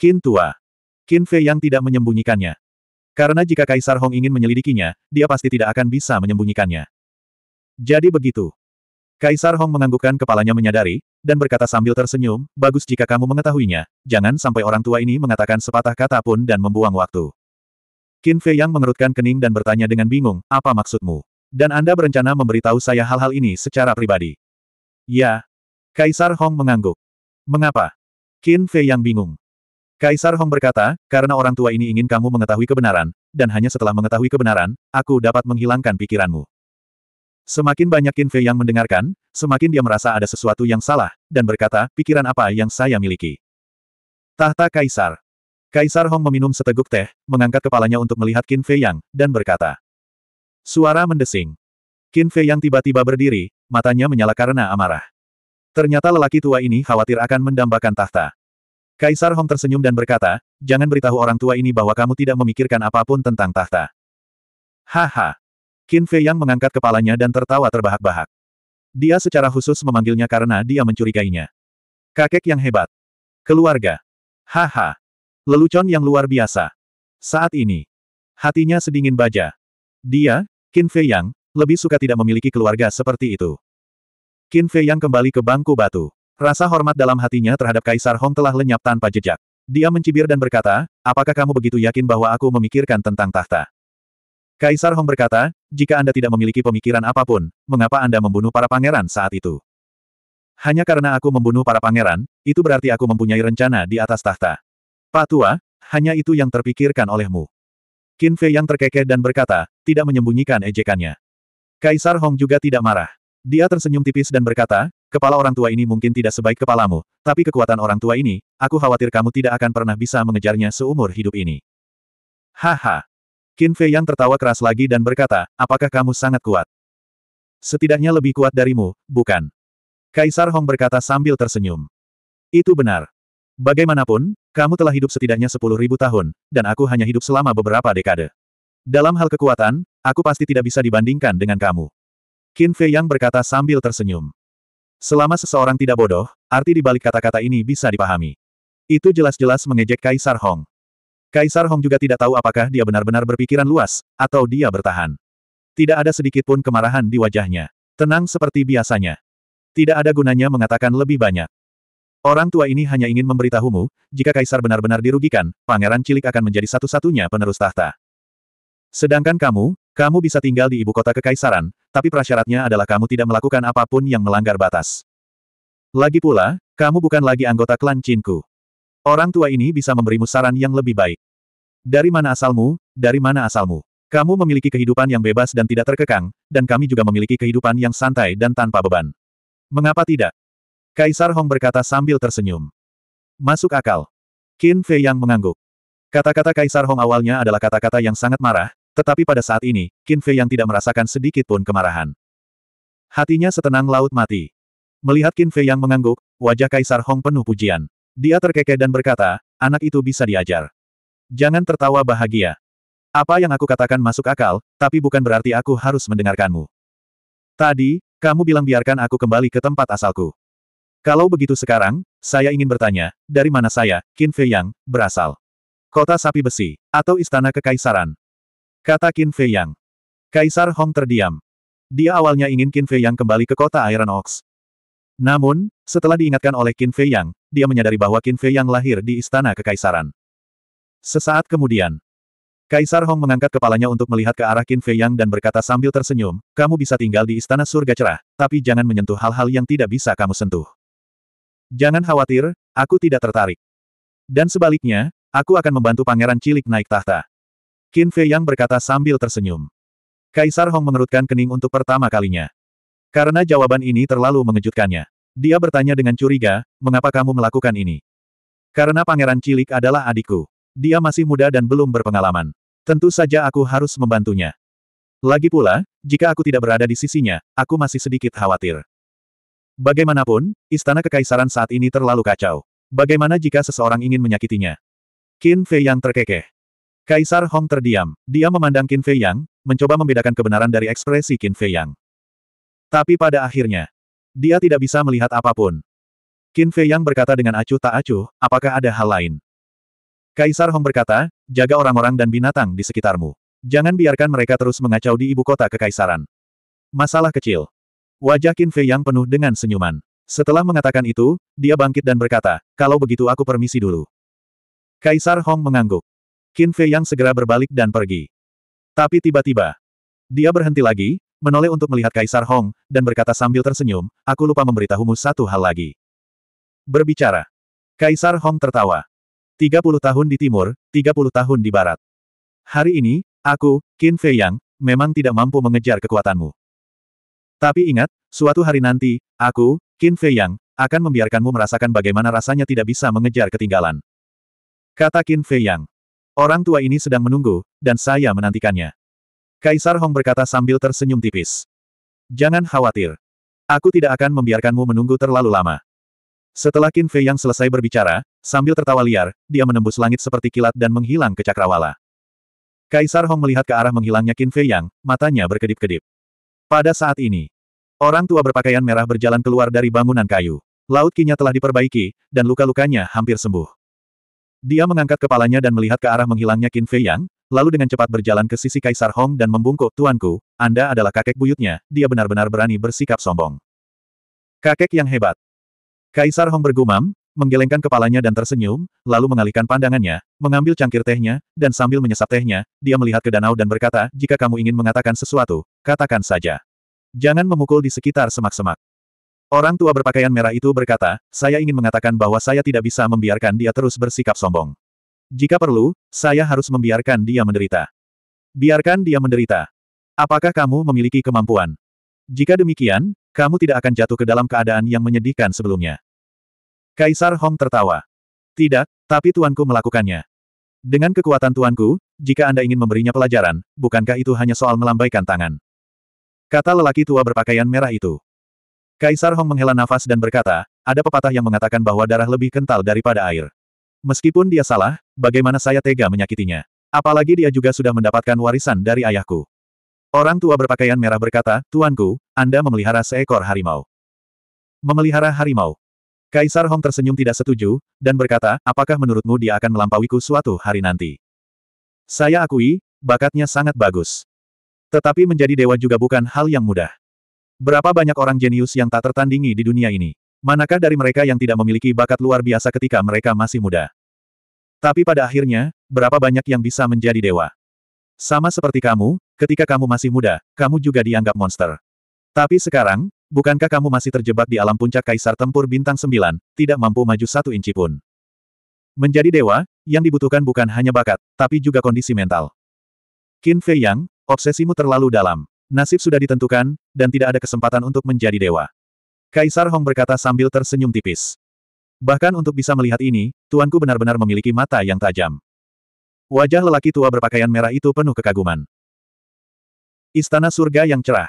Qin tua. Qin Fei yang tidak menyembunyikannya. Karena jika Kaisar Hong ingin menyelidikinya, dia pasti tidak akan bisa menyembunyikannya. Jadi begitu. Kaisar Hong menganggukkan kepalanya menyadari, dan berkata sambil tersenyum, bagus jika kamu mengetahuinya, jangan sampai orang tua ini mengatakan sepatah kata pun dan membuang waktu. Qin Fei Yang mengerutkan kening dan bertanya dengan bingung, apa maksudmu? Dan Anda berencana memberitahu saya hal-hal ini secara pribadi? Ya. Kaisar Hong mengangguk. Mengapa? Qin Fei Yang bingung. Kaisar Hong berkata, karena orang tua ini ingin kamu mengetahui kebenaran, dan hanya setelah mengetahui kebenaran, aku dapat menghilangkan pikiranmu. Semakin banyak Qin Fei yang mendengarkan, semakin dia merasa ada sesuatu yang salah, dan berkata, pikiran apa yang saya miliki. Tahta Kaisar. Kaisar Hong meminum seteguk teh, mengangkat kepalanya untuk melihat Qin Fei Yang, dan berkata. Suara mendesing. Qin Fei Yang tiba-tiba berdiri, matanya menyala karena amarah. Ternyata lelaki tua ini khawatir akan mendambakan tahta. Kaisar Hong tersenyum dan berkata, jangan beritahu orang tua ini bahwa kamu tidak memikirkan apapun tentang tahta. Haha. Qin Fei Yang mengangkat kepalanya dan tertawa terbahak-bahak. Dia secara khusus memanggilnya karena dia mencurigainya. Kakek yang hebat. Keluarga. Haha. Lelucon yang luar biasa. Saat ini. Hatinya sedingin baja. Dia, Qin Fei Yang, lebih suka tidak memiliki keluarga seperti itu. Qin Fei Yang kembali ke bangku batu. Rasa hormat dalam hatinya terhadap Kaisar Hong telah lenyap tanpa jejak. Dia mencibir dan berkata, apakah kamu begitu yakin bahwa aku memikirkan tentang tahta? Kaisar Hong berkata, jika Anda tidak memiliki pemikiran apapun, mengapa Anda membunuh para pangeran saat itu? Hanya karena aku membunuh para pangeran, itu berarti aku mempunyai rencana di atas tahta. Pak Tua, hanya itu yang terpikirkan olehmu. Qin Fei yang terkekeh dan berkata, tidak menyembunyikan ejekannya. Kaisar Hong juga tidak marah. Dia tersenyum tipis dan berkata, kepala orang tua ini mungkin tidak sebaik kepalamu, tapi kekuatan orang tua ini, aku khawatir kamu tidak akan pernah bisa mengejarnya seumur hidup ini. Haha, Qin Fei Yang tertawa keras lagi dan berkata, apakah kamu sangat kuat? Setidaknya lebih kuat darimu, bukan? Kaisar Hong berkata sambil tersenyum. Itu benar. Bagaimanapun, kamu telah hidup setidaknya sepuluh ribu tahun, dan aku hanya hidup selama beberapa dekade. Dalam hal kekuatan, aku pasti tidak bisa dibandingkan dengan kamu. Qin Fei Yang berkata sambil tersenyum. Selama seseorang tidak bodoh, arti dibalik kata-kata ini bisa dipahami. Itu jelas-jelas mengejek Kaisar Hong. Kaisar Hong juga tidak tahu apakah dia benar-benar berpikiran luas, atau dia bertahan. Tidak ada sedikit pun kemarahan di wajahnya. Tenang seperti biasanya. Tidak ada gunanya mengatakan lebih banyak. Orang tua ini hanya ingin memberitahumu, jika kaisar benar-benar dirugikan, pangeran cilik akan menjadi satu-satunya penerus tahta. Sedangkan kamu, kamu bisa tinggal di ibu kota kekaisaran, tapi prasyaratnya adalah kamu tidak melakukan apapun yang melanggar batas. Lagi pula, kamu bukan lagi anggota klan Cinku. Orang tua ini bisa memberimu saran yang lebih baik. Dari mana asalmu, dari mana asalmu? Kamu memiliki kehidupan yang bebas dan tidak terkekang, dan kami juga memiliki kehidupan yang santai dan tanpa beban. Mengapa tidak? Kaisar Hong berkata sambil tersenyum. Masuk akal. Qin Fei yang mengangguk. Kata-kata Kaisar Hong awalnya adalah kata-kata yang sangat marah, tetapi pada saat ini, Qin Fei yang tidak merasakan sedikit pun kemarahan. Hatinya setenang laut mati. Melihat Qin Fei yang mengangguk, wajah Kaisar Hong penuh pujian. Dia terkekeh dan berkata, anak itu bisa diajar. Jangan tertawa bahagia. Apa yang aku katakan masuk akal, tapi bukan berarti aku harus mendengarkanmu. Tadi, kamu bilang biarkan aku kembali ke tempat asalku. Kalau begitu sekarang, saya ingin bertanya, dari mana saya, Qin Fei Yang, berasal? Kota Sapi Besi, atau Istana Kekaisaran? Kata Qin Fei Yang. Kaisar Hong terdiam. Dia awalnya ingin Qin Fei Yang kembali ke kota Iron Ox. Namun, setelah diingatkan oleh Qin Fei Yang, dia menyadari bahwa Qin Fei Yang lahir di Istana Kekaisaran. Sesaat kemudian, Kaisar Hong mengangkat kepalanya untuk melihat ke arah Qin Fei Yang dan berkata sambil tersenyum, kamu bisa tinggal di istana surga cerah, tapi jangan menyentuh hal-hal yang tidak bisa kamu sentuh. Jangan khawatir, aku tidak tertarik. Dan sebaliknya, aku akan membantu pangeran cilik naik tahta. Qin Fei Yang berkata sambil tersenyum. Kaisar Hong mengerutkan kening untuk pertama kalinya. Karena jawaban ini terlalu mengejutkannya. Dia bertanya dengan curiga, mengapa kamu melakukan ini? Karena pangeran cilik adalah adikku. Dia masih muda dan belum berpengalaman. Tentu saja aku harus membantunya. Lagi pula, jika aku tidak berada di sisinya, aku masih sedikit khawatir. Bagaimanapun, istana kekaisaran saat ini terlalu kacau. Bagaimana jika seseorang ingin menyakitinya? Qin Fei yang terkekeh. Kaisar Hong terdiam. Dia memandang Qin Fei Yang, mencoba membedakan kebenaran dari ekspresi Qin Fei Yang. Tapi pada akhirnya, dia tidak bisa melihat apapun. Qin Fei Yang berkata dengan acuh tak acuh, apakah ada hal lain? Kaisar Hong berkata, jaga orang-orang dan binatang di sekitarmu. Jangan biarkan mereka terus mengacau di ibu kota kekaisaran. Masalah kecil. Wajah Qin Fei yang penuh dengan senyuman. Setelah mengatakan itu, dia bangkit dan berkata, kalau begitu aku permisi dulu. Kaisar Hong mengangguk. Qin Fei yang segera berbalik dan pergi. Tapi tiba-tiba, dia berhenti lagi, menoleh untuk melihat Kaisar Hong, dan berkata sambil tersenyum, aku lupa memberitahumu satu hal lagi. Berbicara. Kaisar Hong tertawa. 30 tahun di timur, 30 tahun di barat. Hari ini, aku, Qin Fei Yang, memang tidak mampu mengejar kekuatanmu. Tapi ingat, suatu hari nanti, aku, Qin Fei Yang, akan membiarkanmu merasakan bagaimana rasanya tidak bisa mengejar ketinggalan. Kata Qin Fei Yang. Orang tua ini sedang menunggu, dan saya menantikannya. Kaisar Hong berkata sambil tersenyum tipis. Jangan khawatir. Aku tidak akan membiarkanmu menunggu terlalu lama. Setelah Qin Fei yang selesai berbicara, sambil tertawa liar, dia menembus langit seperti kilat dan menghilang ke cakrawala. Kaisar Hong melihat ke arah menghilangnya Qin Fei yang, matanya berkedip-kedip. Pada saat ini, orang tua berpakaian merah berjalan keluar dari bangunan kayu. Laut kinya telah diperbaiki, dan luka-lukanya hampir sembuh. Dia mengangkat kepalanya dan melihat ke arah menghilangnya Qin Fei yang, lalu dengan cepat berjalan ke sisi Kaisar Hong dan membungkuk, Tuanku, Anda adalah kakek buyutnya, dia benar-benar berani bersikap sombong. Kakek yang hebat. Kaisar Hong bergumam, menggelengkan kepalanya dan tersenyum, lalu mengalihkan pandangannya, mengambil cangkir tehnya, dan sambil menyesap tehnya, dia melihat ke danau dan berkata, jika kamu ingin mengatakan sesuatu, katakan saja. Jangan memukul di sekitar semak-semak. Orang tua berpakaian merah itu berkata, saya ingin mengatakan bahwa saya tidak bisa membiarkan dia terus bersikap sombong. Jika perlu, saya harus membiarkan dia menderita. Biarkan dia menderita. Apakah kamu memiliki kemampuan? Jika demikian, kamu tidak akan jatuh ke dalam keadaan yang menyedihkan sebelumnya. Kaisar Hong tertawa. Tidak, tapi tuanku melakukannya. Dengan kekuatan tuanku, jika Anda ingin memberinya pelajaran, bukankah itu hanya soal melambaikan tangan? Kata lelaki tua berpakaian merah itu. Kaisar Hong menghela nafas dan berkata, ada pepatah yang mengatakan bahwa darah lebih kental daripada air. Meskipun dia salah, bagaimana saya tega menyakitinya? Apalagi dia juga sudah mendapatkan warisan dari ayahku. Orang tua berpakaian merah berkata, Tuanku, Anda memelihara seekor harimau. Memelihara harimau, Kaisar Hong tersenyum tidak setuju, dan berkata, apakah menurutmu dia akan melampauiku suatu hari nanti? Saya akui, bakatnya sangat bagus. Tetapi menjadi dewa juga bukan hal yang mudah. Berapa banyak orang jenius yang tak tertandingi di dunia ini? Manakah dari mereka yang tidak memiliki bakat luar biasa ketika mereka masih muda? Tapi pada akhirnya, berapa banyak yang bisa menjadi dewa? Sama seperti kamu, ketika kamu masih muda, kamu juga dianggap monster. Tapi sekarang, Bukankah kamu masih terjebak di alam puncak Kaisar Tempur Bintang Sembilan, tidak mampu maju satu inci pun? Menjadi dewa, yang dibutuhkan bukan hanya bakat, tapi juga kondisi mental. Qin Fei Yang, obsesimu terlalu dalam. Nasib sudah ditentukan, dan tidak ada kesempatan untuk menjadi dewa. Kaisar Hong berkata sambil tersenyum tipis. Bahkan untuk bisa melihat ini, tuanku benar-benar memiliki mata yang tajam. Wajah lelaki tua berpakaian merah itu penuh kekaguman. Istana surga yang cerah.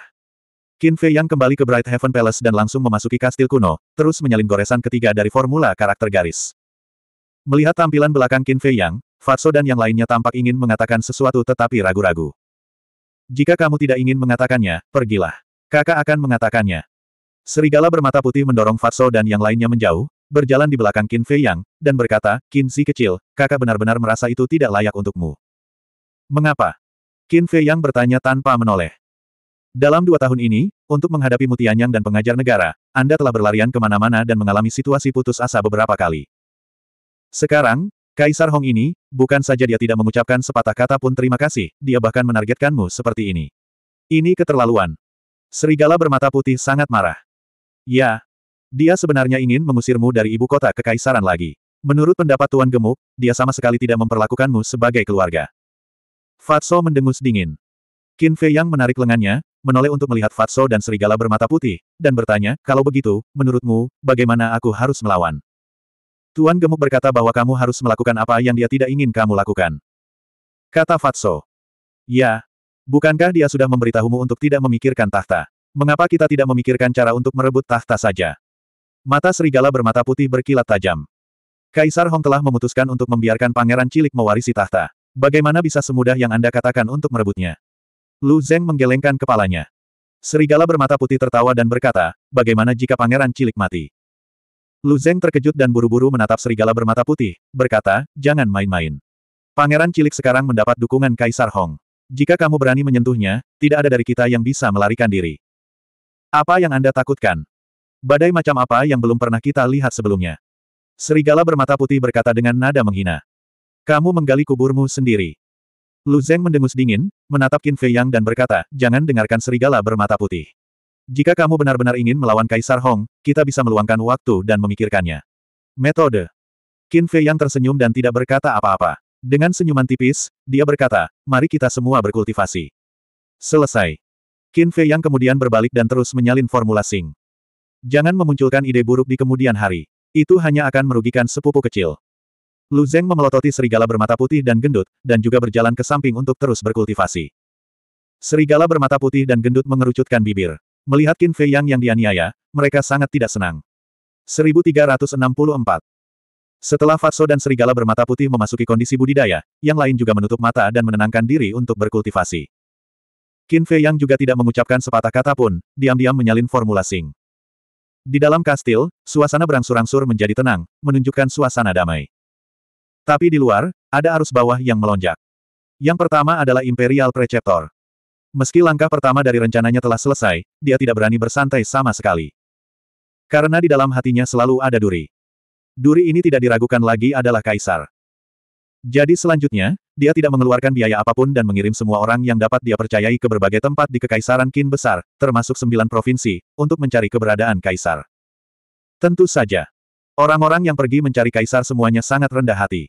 Qin Fei yang kembali ke Bright Heaven Palace dan langsung memasuki kastil kuno, terus menyalin goresan ketiga dari formula karakter garis. Melihat tampilan belakang Qin Fei Yang, Fatso dan yang lainnya tampak ingin mengatakan sesuatu tetapi ragu-ragu. Jika kamu tidak ingin mengatakannya, pergilah. Kakak akan mengatakannya. Serigala bermata putih mendorong Fatso dan yang lainnya menjauh, berjalan di belakang Qin Fei Yang, dan berkata, Qin si kecil, kakak benar-benar merasa itu tidak layak untukmu. Mengapa? Qin Fei Yang bertanya tanpa menoleh. Dalam dua tahun ini, untuk menghadapi Mutianyang dan pengajar negara, Anda telah berlarian kemana-mana dan mengalami situasi putus asa beberapa kali. Sekarang, Kaisar Hong ini, bukan saja dia tidak mengucapkan sepatah kata pun terima kasih, dia bahkan menargetkanmu seperti ini. Ini keterlaluan. Serigala bermata putih sangat marah. Ya. Dia sebenarnya ingin mengusirmu dari ibu kota kekaisaran lagi. Menurut pendapat Tuan Gemuk, dia sama sekali tidak memperlakukanmu sebagai keluarga. Fatso mendengus dingin. Qin Fei Yang menarik lengannya, menoleh untuk melihat Fatso dan serigala bermata putih, dan bertanya, kalau begitu, menurutmu, bagaimana aku harus melawan? Tuan Gemuk berkata bahwa kamu harus melakukan apa yang dia tidak ingin kamu lakukan. Kata Fatso. Ya. Bukankah dia sudah memberitahumu untuk tidak memikirkan tahta? Mengapa kita tidak memikirkan cara untuk merebut tahta saja? Mata serigala bermata putih berkilat tajam. Kaisar Hong telah memutuskan untuk membiarkan pangeran cilik mewarisi tahta. Bagaimana bisa semudah yang Anda katakan untuk merebutnya? Lu Zeng menggelengkan kepalanya. Serigala bermata putih tertawa dan berkata, bagaimana jika pangeran cilik mati? Lu Zeng terkejut dan buru-buru menatap serigala bermata putih, berkata, jangan main-main. Pangeran cilik sekarang mendapat dukungan Kaisar Hong. Jika kamu berani menyentuhnya, tidak ada dari kita yang bisa melarikan diri. Apa yang Anda takutkan? Badai macam apa yang belum pernah kita lihat sebelumnya? Serigala bermata putih berkata dengan nada menghina. Kamu menggali kuburmu sendiri. Lu Zeng mendengus dingin, menatap Qin Fei Yang dan berkata, jangan dengarkan serigala bermata putih. Jika kamu benar-benar ingin melawan Kaisar Hong, kita bisa meluangkan waktu dan memikirkannya. Metode. Qin Fei Yang tersenyum dan tidak berkata apa-apa. Dengan senyuman tipis, dia berkata, mari kita semua berkultivasi. Selesai. Qin Fei Yang kemudian berbalik dan terus menyalin formula Sing. Jangan memunculkan ide buruk di kemudian hari. Itu hanya akan merugikan sepupu kecil. Lu Zeng memelototi serigala bermata putih dan gendut, dan juga berjalan ke samping untuk terus berkultivasi. Serigala bermata putih dan gendut mengerucutkan bibir. Melihat Qin Fei Yang yang dianiaya, mereka sangat tidak senang. 1364 Setelah Fatso dan serigala bermata putih memasuki kondisi budidaya, yang lain juga menutup mata dan menenangkan diri untuk berkultivasi. Qin Fei Yang juga tidak mengucapkan sepatah kata pun, diam-diam menyalin formula Sing. Di dalam kastil, suasana berangsur-angsur menjadi tenang, menunjukkan suasana damai. Tapi di luar, ada arus bawah yang melonjak. Yang pertama adalah Imperial Preceptor. Meski langkah pertama dari rencananya telah selesai, dia tidak berani bersantai sama sekali. Karena di dalam hatinya selalu ada duri. Duri ini tidak diragukan lagi adalah kaisar. Jadi selanjutnya, dia tidak mengeluarkan biaya apapun dan mengirim semua orang yang dapat dia percayai ke berbagai tempat di Kekaisaran Qin Besar, termasuk sembilan provinsi, untuk mencari keberadaan kaisar. Tentu saja. Orang-orang yang pergi mencari kaisar semuanya sangat rendah hati.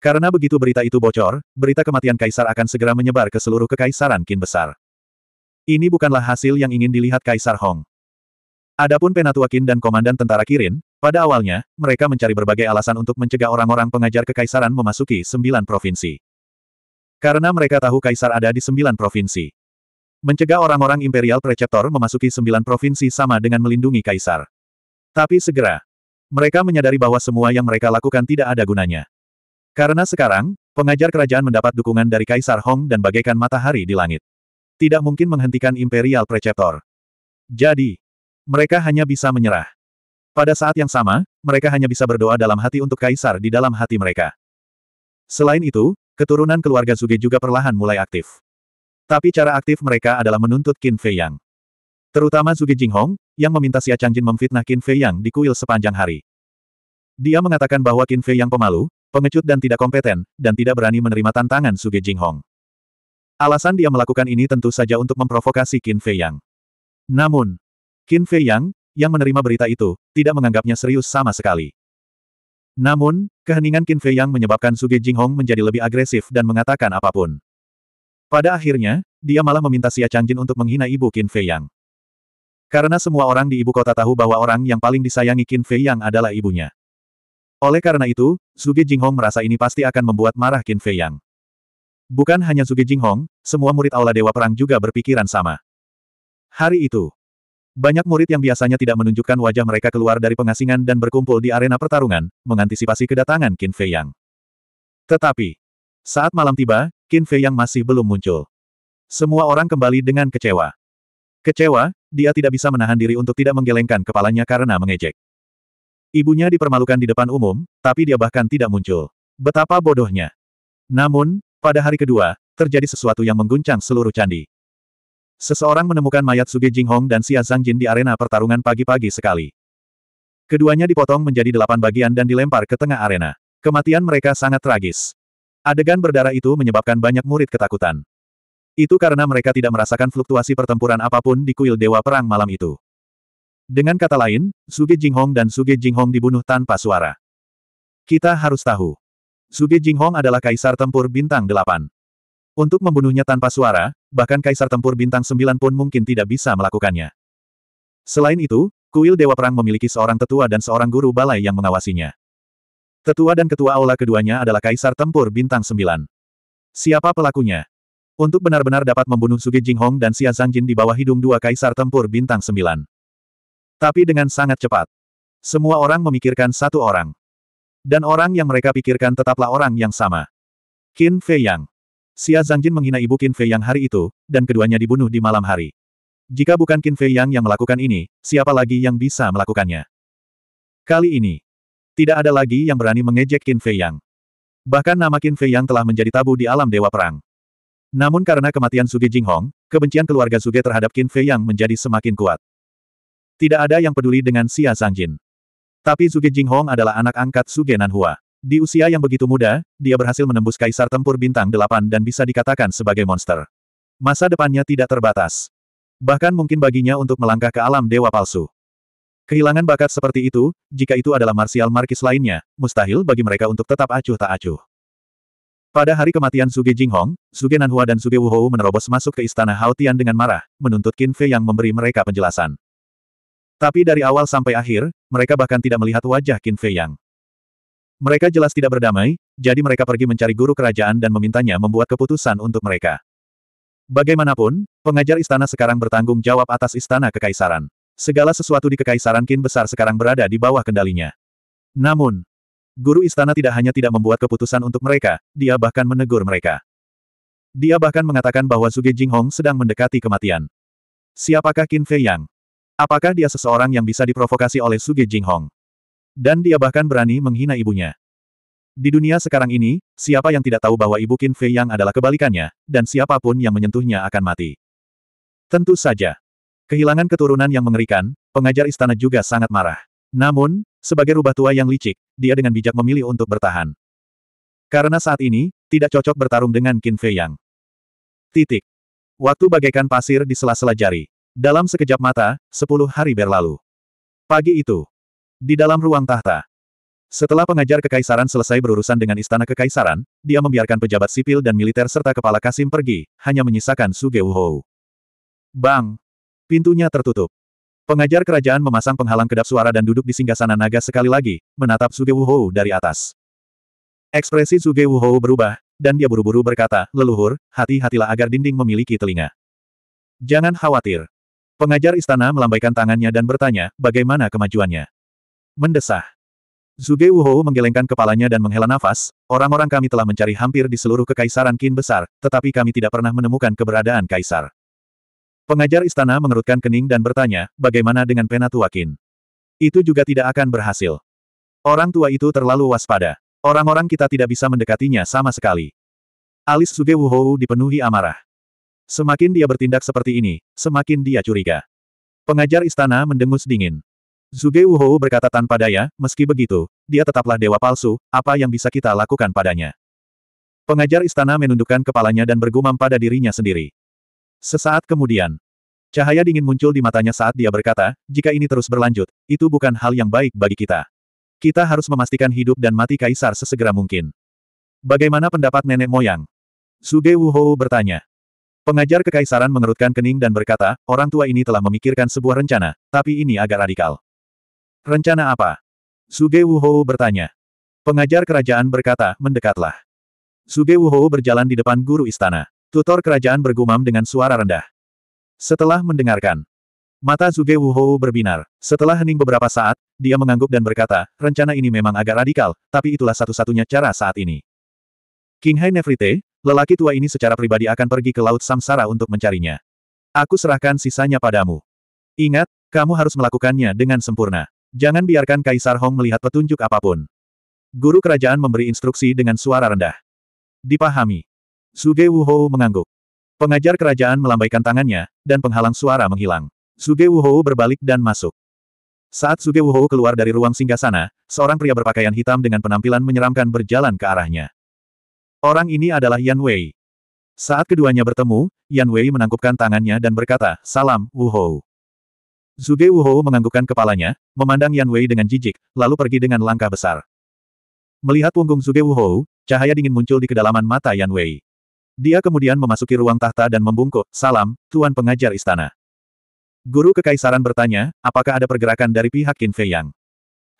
Karena begitu berita itu bocor, berita kematian kaisar akan segera menyebar ke seluruh kekaisaran Qin besar. Ini bukanlah hasil yang ingin dilihat Kaisar Hong. Adapun Penatua Qin dan Komandan Tentara Kirin, pada awalnya, mereka mencari berbagai alasan untuk mencegah orang-orang pengajar kekaisaran memasuki sembilan provinsi. Karena mereka tahu Kaisar ada di sembilan provinsi. Mencegah orang-orang Imperial Preceptor memasuki sembilan provinsi sama dengan melindungi Kaisar. Tapi segera, mereka menyadari bahwa semua yang mereka lakukan tidak ada gunanya. Karena sekarang, pengajar kerajaan mendapat dukungan dari Kaisar Hong dan bagaikan matahari di langit. Tidak mungkin menghentikan Imperial Preceptor. Jadi, mereka hanya bisa menyerah. Pada saat yang sama, mereka hanya bisa berdoa dalam hati untuk Kaisar di dalam hati mereka. Selain itu, keturunan keluarga Zuge juga perlahan mulai aktif. Tapi cara aktif mereka adalah menuntut Qin Fei Yang. Terutama Zuge Hong, yang meminta Xia Changjin memfitnah Qin Fei Yang di kuil sepanjang hari. Dia mengatakan bahwa Qin Fei Yang pemalu, Pengecut dan tidak kompeten, dan tidak berani menerima tantangan Suge Hong. Alasan dia melakukan ini tentu saja untuk memprovokasi Qin Fei Yang. Namun, Qin Fei Yang, yang menerima berita itu, tidak menganggapnya serius sama sekali. Namun, keheningan Qin Fei Yang menyebabkan Suge Hong menjadi lebih agresif dan mengatakan apapun. Pada akhirnya, dia malah meminta Xia Jin untuk menghina ibu Qin Fei Yang. Karena semua orang di ibu kota tahu bahwa orang yang paling disayangi Qin Fei Yang adalah ibunya. Oleh karena itu, Zuge Jinghong merasa ini pasti akan membuat marah Qin Fei Yang. Bukan hanya Zuge Jinghong, semua murid Aula Dewa Perang juga berpikiran sama. Hari itu, banyak murid yang biasanya tidak menunjukkan wajah mereka keluar dari pengasingan dan berkumpul di arena pertarungan, mengantisipasi kedatangan Qin Fei Yang. Tetapi, saat malam tiba, Qin Fei Yang masih belum muncul. Semua orang kembali dengan kecewa. Kecewa, dia tidak bisa menahan diri untuk tidak menggelengkan kepalanya karena mengejek. Ibunya dipermalukan di depan umum, tapi dia bahkan tidak muncul. Betapa bodohnya. Namun, pada hari kedua, terjadi sesuatu yang mengguncang seluruh candi. Seseorang menemukan mayat Suge Jinghong dan Xia Jin di arena pertarungan pagi-pagi sekali. Keduanya dipotong menjadi delapan bagian dan dilempar ke tengah arena. Kematian mereka sangat tragis. Adegan berdarah itu menyebabkan banyak murid ketakutan. Itu karena mereka tidak merasakan fluktuasi pertempuran apapun di kuil Dewa Perang malam itu. Dengan kata lain, Suge Jinghong dan Suge Jinghong dibunuh tanpa suara. Kita harus tahu. Suge Jinghong adalah kaisar tempur bintang 8. Untuk membunuhnya tanpa suara, bahkan kaisar tempur bintang 9 pun mungkin tidak bisa melakukannya. Selain itu, kuil Dewa Perang memiliki seorang tetua dan seorang guru balai yang mengawasinya. Tetua dan ketua aula keduanya adalah kaisar tempur bintang 9. Siapa pelakunya? Untuk benar-benar dapat membunuh Suge Jinghong dan Xia Jin di bawah hidung dua kaisar tempur bintang 9. Tapi dengan sangat cepat. Semua orang memikirkan satu orang. Dan orang yang mereka pikirkan tetaplah orang yang sama. Qin Fei Yang. Xia Jin menghina ibu Qin Fei Yang hari itu, dan keduanya dibunuh di malam hari. Jika bukan Qin Fei Yang yang melakukan ini, siapa lagi yang bisa melakukannya? Kali ini, tidak ada lagi yang berani mengejek Qin Fei Yang. Bahkan nama Qin Fei Yang telah menjadi tabu di alam Dewa Perang. Namun karena kematian Suge Jinghong, kebencian keluarga Suge terhadap Qin Fei Yang menjadi semakin kuat. Tidak ada yang peduli dengan Xia Jin. Tapi Zuge Jinghong adalah anak angkat Suge Nanhua. Di usia yang begitu muda, dia berhasil menembus kaisar tempur bintang delapan dan bisa dikatakan sebagai monster. Masa depannya tidak terbatas. Bahkan mungkin baginya untuk melangkah ke alam dewa palsu. Kehilangan bakat seperti itu, jika itu adalah martial markis lainnya, mustahil bagi mereka untuk tetap acuh tak acuh. Pada hari kematian Suge Jinghong, Suge Nanhua dan Suge Wuhou menerobos masuk ke istana Haotian dengan marah, menuntut Qin Fei yang memberi mereka penjelasan. Tapi dari awal sampai akhir, mereka bahkan tidak melihat wajah Qin Fei Yang. Mereka jelas tidak berdamai, jadi mereka pergi mencari guru kerajaan dan memintanya membuat keputusan untuk mereka. Bagaimanapun, pengajar istana sekarang bertanggung jawab atas istana kekaisaran. Segala sesuatu di kekaisaran Qin besar sekarang berada di bawah kendalinya. Namun, guru istana tidak hanya tidak membuat keputusan untuk mereka, dia bahkan menegur mereka. Dia bahkan mengatakan bahwa Suge Jinghong sedang mendekati kematian. Siapakah Qin Fei Yang? Apakah dia seseorang yang bisa diprovokasi oleh Suge Jinghong? Dan dia bahkan berani menghina ibunya. Di dunia sekarang ini, siapa yang tidak tahu bahwa ibu Qin Fei Yang adalah kebalikannya, dan siapapun yang menyentuhnya akan mati. Tentu saja. Kehilangan keturunan yang mengerikan, pengajar istana juga sangat marah. Namun, sebagai rubah tua yang licik, dia dengan bijak memilih untuk bertahan. Karena saat ini, tidak cocok bertarung dengan Qin Fei Yang. Titik. Waktu bagaikan pasir di sela-sela jari. Dalam sekejap mata, sepuluh hari berlalu. Pagi itu, di dalam ruang tahta, setelah pengajar kekaisaran selesai berurusan dengan istana kekaisaran, dia membiarkan pejabat sipil dan militer serta kepala Kasim pergi, hanya menyisakan Suge Wuhou. Bang! Pintunya tertutup. Pengajar kerajaan memasang penghalang kedap suara dan duduk di singgasana naga sekali lagi, menatap Suge Wuhou dari atas. Ekspresi Suge Wuhou berubah, dan dia buru-buru berkata, leluhur, hati-hatilah agar dinding memiliki telinga. Jangan khawatir. Pengajar istana melambaikan tangannya dan bertanya, bagaimana kemajuannya? Mendesah. Zuge Wuhou menggelengkan kepalanya dan menghela nafas, orang-orang kami telah mencari hampir di seluruh kekaisaran Qin besar, tetapi kami tidak pernah menemukan keberadaan kaisar. Pengajar istana mengerutkan kening dan bertanya, bagaimana dengan penatua Qin? Itu juga tidak akan berhasil. Orang tua itu terlalu waspada. Orang-orang kita tidak bisa mendekatinya sama sekali. Alis Suge Wuhou dipenuhi amarah. Semakin dia bertindak seperti ini, semakin dia curiga. Pengajar istana mendengus dingin. Zuge Wuhou berkata tanpa daya, meski begitu, dia tetaplah dewa palsu, apa yang bisa kita lakukan padanya? Pengajar istana menundukkan kepalanya dan bergumam pada dirinya sendiri. Sesaat kemudian, cahaya dingin muncul di matanya saat dia berkata, jika ini terus berlanjut, itu bukan hal yang baik bagi kita. Kita harus memastikan hidup dan mati kaisar sesegera mungkin. Bagaimana pendapat nenek moyang? Zuge Wuho bertanya. Pengajar kekaisaran mengerutkan kening dan berkata, orang tua ini telah memikirkan sebuah rencana, tapi ini agak radikal. Rencana apa? Suge Wuhou bertanya. Pengajar kerajaan berkata, mendekatlah. Suge Wuhou berjalan di depan guru istana. Tutor kerajaan bergumam dengan suara rendah. Setelah mendengarkan, mata Suge Wuhou berbinar. Setelah hening beberapa saat, dia mengangguk dan berkata, rencana ini memang agak radikal, tapi itulah satu-satunya cara saat ini. King Hai Nefrite, Lelaki tua ini secara pribadi akan pergi ke Laut Samsara untuk mencarinya. Aku serahkan sisanya padamu. Ingat, kamu harus melakukannya dengan sempurna. Jangan biarkan Kaisar Hong melihat petunjuk apapun. Guru kerajaan memberi instruksi dengan suara rendah. Dipahami. Suge Wuhou mengangguk. Pengajar kerajaan melambaikan tangannya, dan penghalang suara menghilang. Suge Wuhou berbalik dan masuk. Saat Suge Wuhou keluar dari ruang singgasana, seorang pria berpakaian hitam dengan penampilan menyeramkan berjalan ke arahnya. Orang ini adalah Yan Wei. Saat keduanya bertemu, Yan Wei menangkupkan tangannya dan berkata, Salam, Wuhou. Zuge Wuhou menganggukkan kepalanya, memandang Yan Wei dengan jijik, lalu pergi dengan langkah besar. Melihat punggung Zuge Wuhou, cahaya dingin muncul di kedalaman mata Yan Wei. Dia kemudian memasuki ruang tahta dan membungkuk, Salam, Tuan Pengajar Istana. Guru Kekaisaran bertanya, apakah ada pergerakan dari pihak Qin Fei Yang?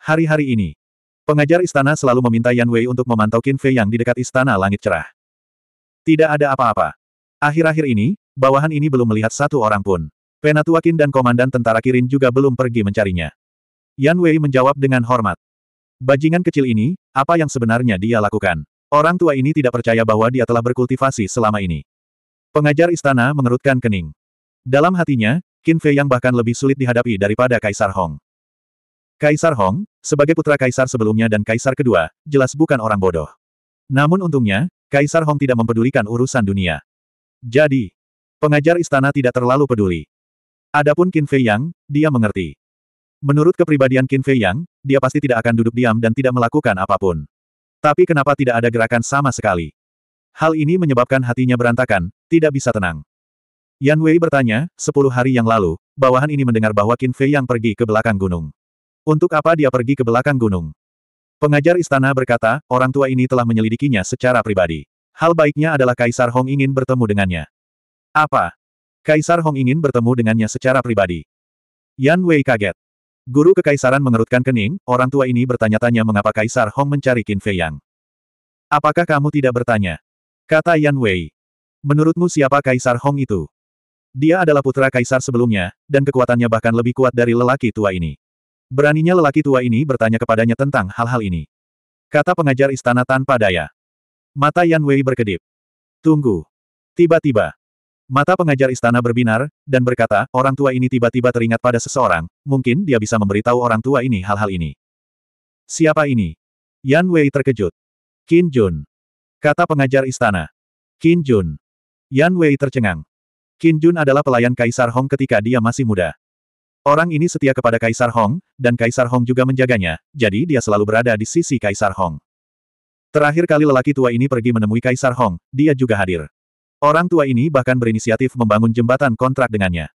Hari-hari ini, Pengajar istana selalu meminta Yan Wei untuk memantau Qin Fei yang di dekat istana langit cerah. Tidak ada apa-apa. Akhir-akhir ini, bawahan ini belum melihat satu orang pun. Penatua Qin dan komandan tentara Kirin juga belum pergi mencarinya. Yan Wei menjawab dengan hormat. Bajingan kecil ini, apa yang sebenarnya dia lakukan? Orang tua ini tidak percaya bahwa dia telah berkultivasi selama ini. Pengajar istana mengerutkan kening. Dalam hatinya, Qin Fei yang bahkan lebih sulit dihadapi daripada Kaisar Hong. Kaisar Hong, sebagai putra kaisar sebelumnya dan kaisar kedua, jelas bukan orang bodoh. Namun untungnya, Kaisar Hong tidak mempedulikan urusan dunia. Jadi, pengajar istana tidak terlalu peduli. Adapun Qin Fei Yang, dia mengerti. Menurut kepribadian Qin Fei Yang, dia pasti tidak akan duduk diam dan tidak melakukan apapun. Tapi kenapa tidak ada gerakan sama sekali? Hal ini menyebabkan hatinya berantakan, tidak bisa tenang. Yan Wei bertanya, sepuluh hari yang lalu, bawahan ini mendengar bahwa Qin Fei Yang pergi ke belakang gunung. Untuk apa dia pergi ke belakang gunung? Pengajar istana berkata, orang tua ini telah menyelidikinya secara pribadi. Hal baiknya adalah Kaisar Hong ingin bertemu dengannya. Apa? Kaisar Hong ingin bertemu dengannya secara pribadi. Yan Wei kaget. Guru kekaisaran mengerutkan kening, orang tua ini bertanya-tanya mengapa Kaisar Hong mencari Qin Fei Yang. Apakah kamu tidak bertanya? Kata Yan Wei. Menurutmu siapa Kaisar Hong itu? Dia adalah putra kaisar sebelumnya, dan kekuatannya bahkan lebih kuat dari lelaki tua ini. Beraninya lelaki tua ini bertanya kepadanya tentang hal-hal ini. Kata pengajar istana tanpa daya. Mata Yan Wei berkedip. Tunggu. Tiba-tiba. Mata pengajar istana berbinar, dan berkata, orang tua ini tiba-tiba teringat pada seseorang, mungkin dia bisa memberitahu orang tua ini hal-hal ini. Siapa ini? Yan Wei terkejut. Qin Jun. Kata pengajar istana. Qin Jun. Yan Wei tercengang. Qin Jun adalah pelayan Kaisar Hong ketika dia masih muda. Orang ini setia kepada Kaisar Hong, dan Kaisar Hong juga menjaganya, jadi dia selalu berada di sisi Kaisar Hong. Terakhir kali lelaki tua ini pergi menemui Kaisar Hong, dia juga hadir. Orang tua ini bahkan berinisiatif membangun jembatan kontrak dengannya.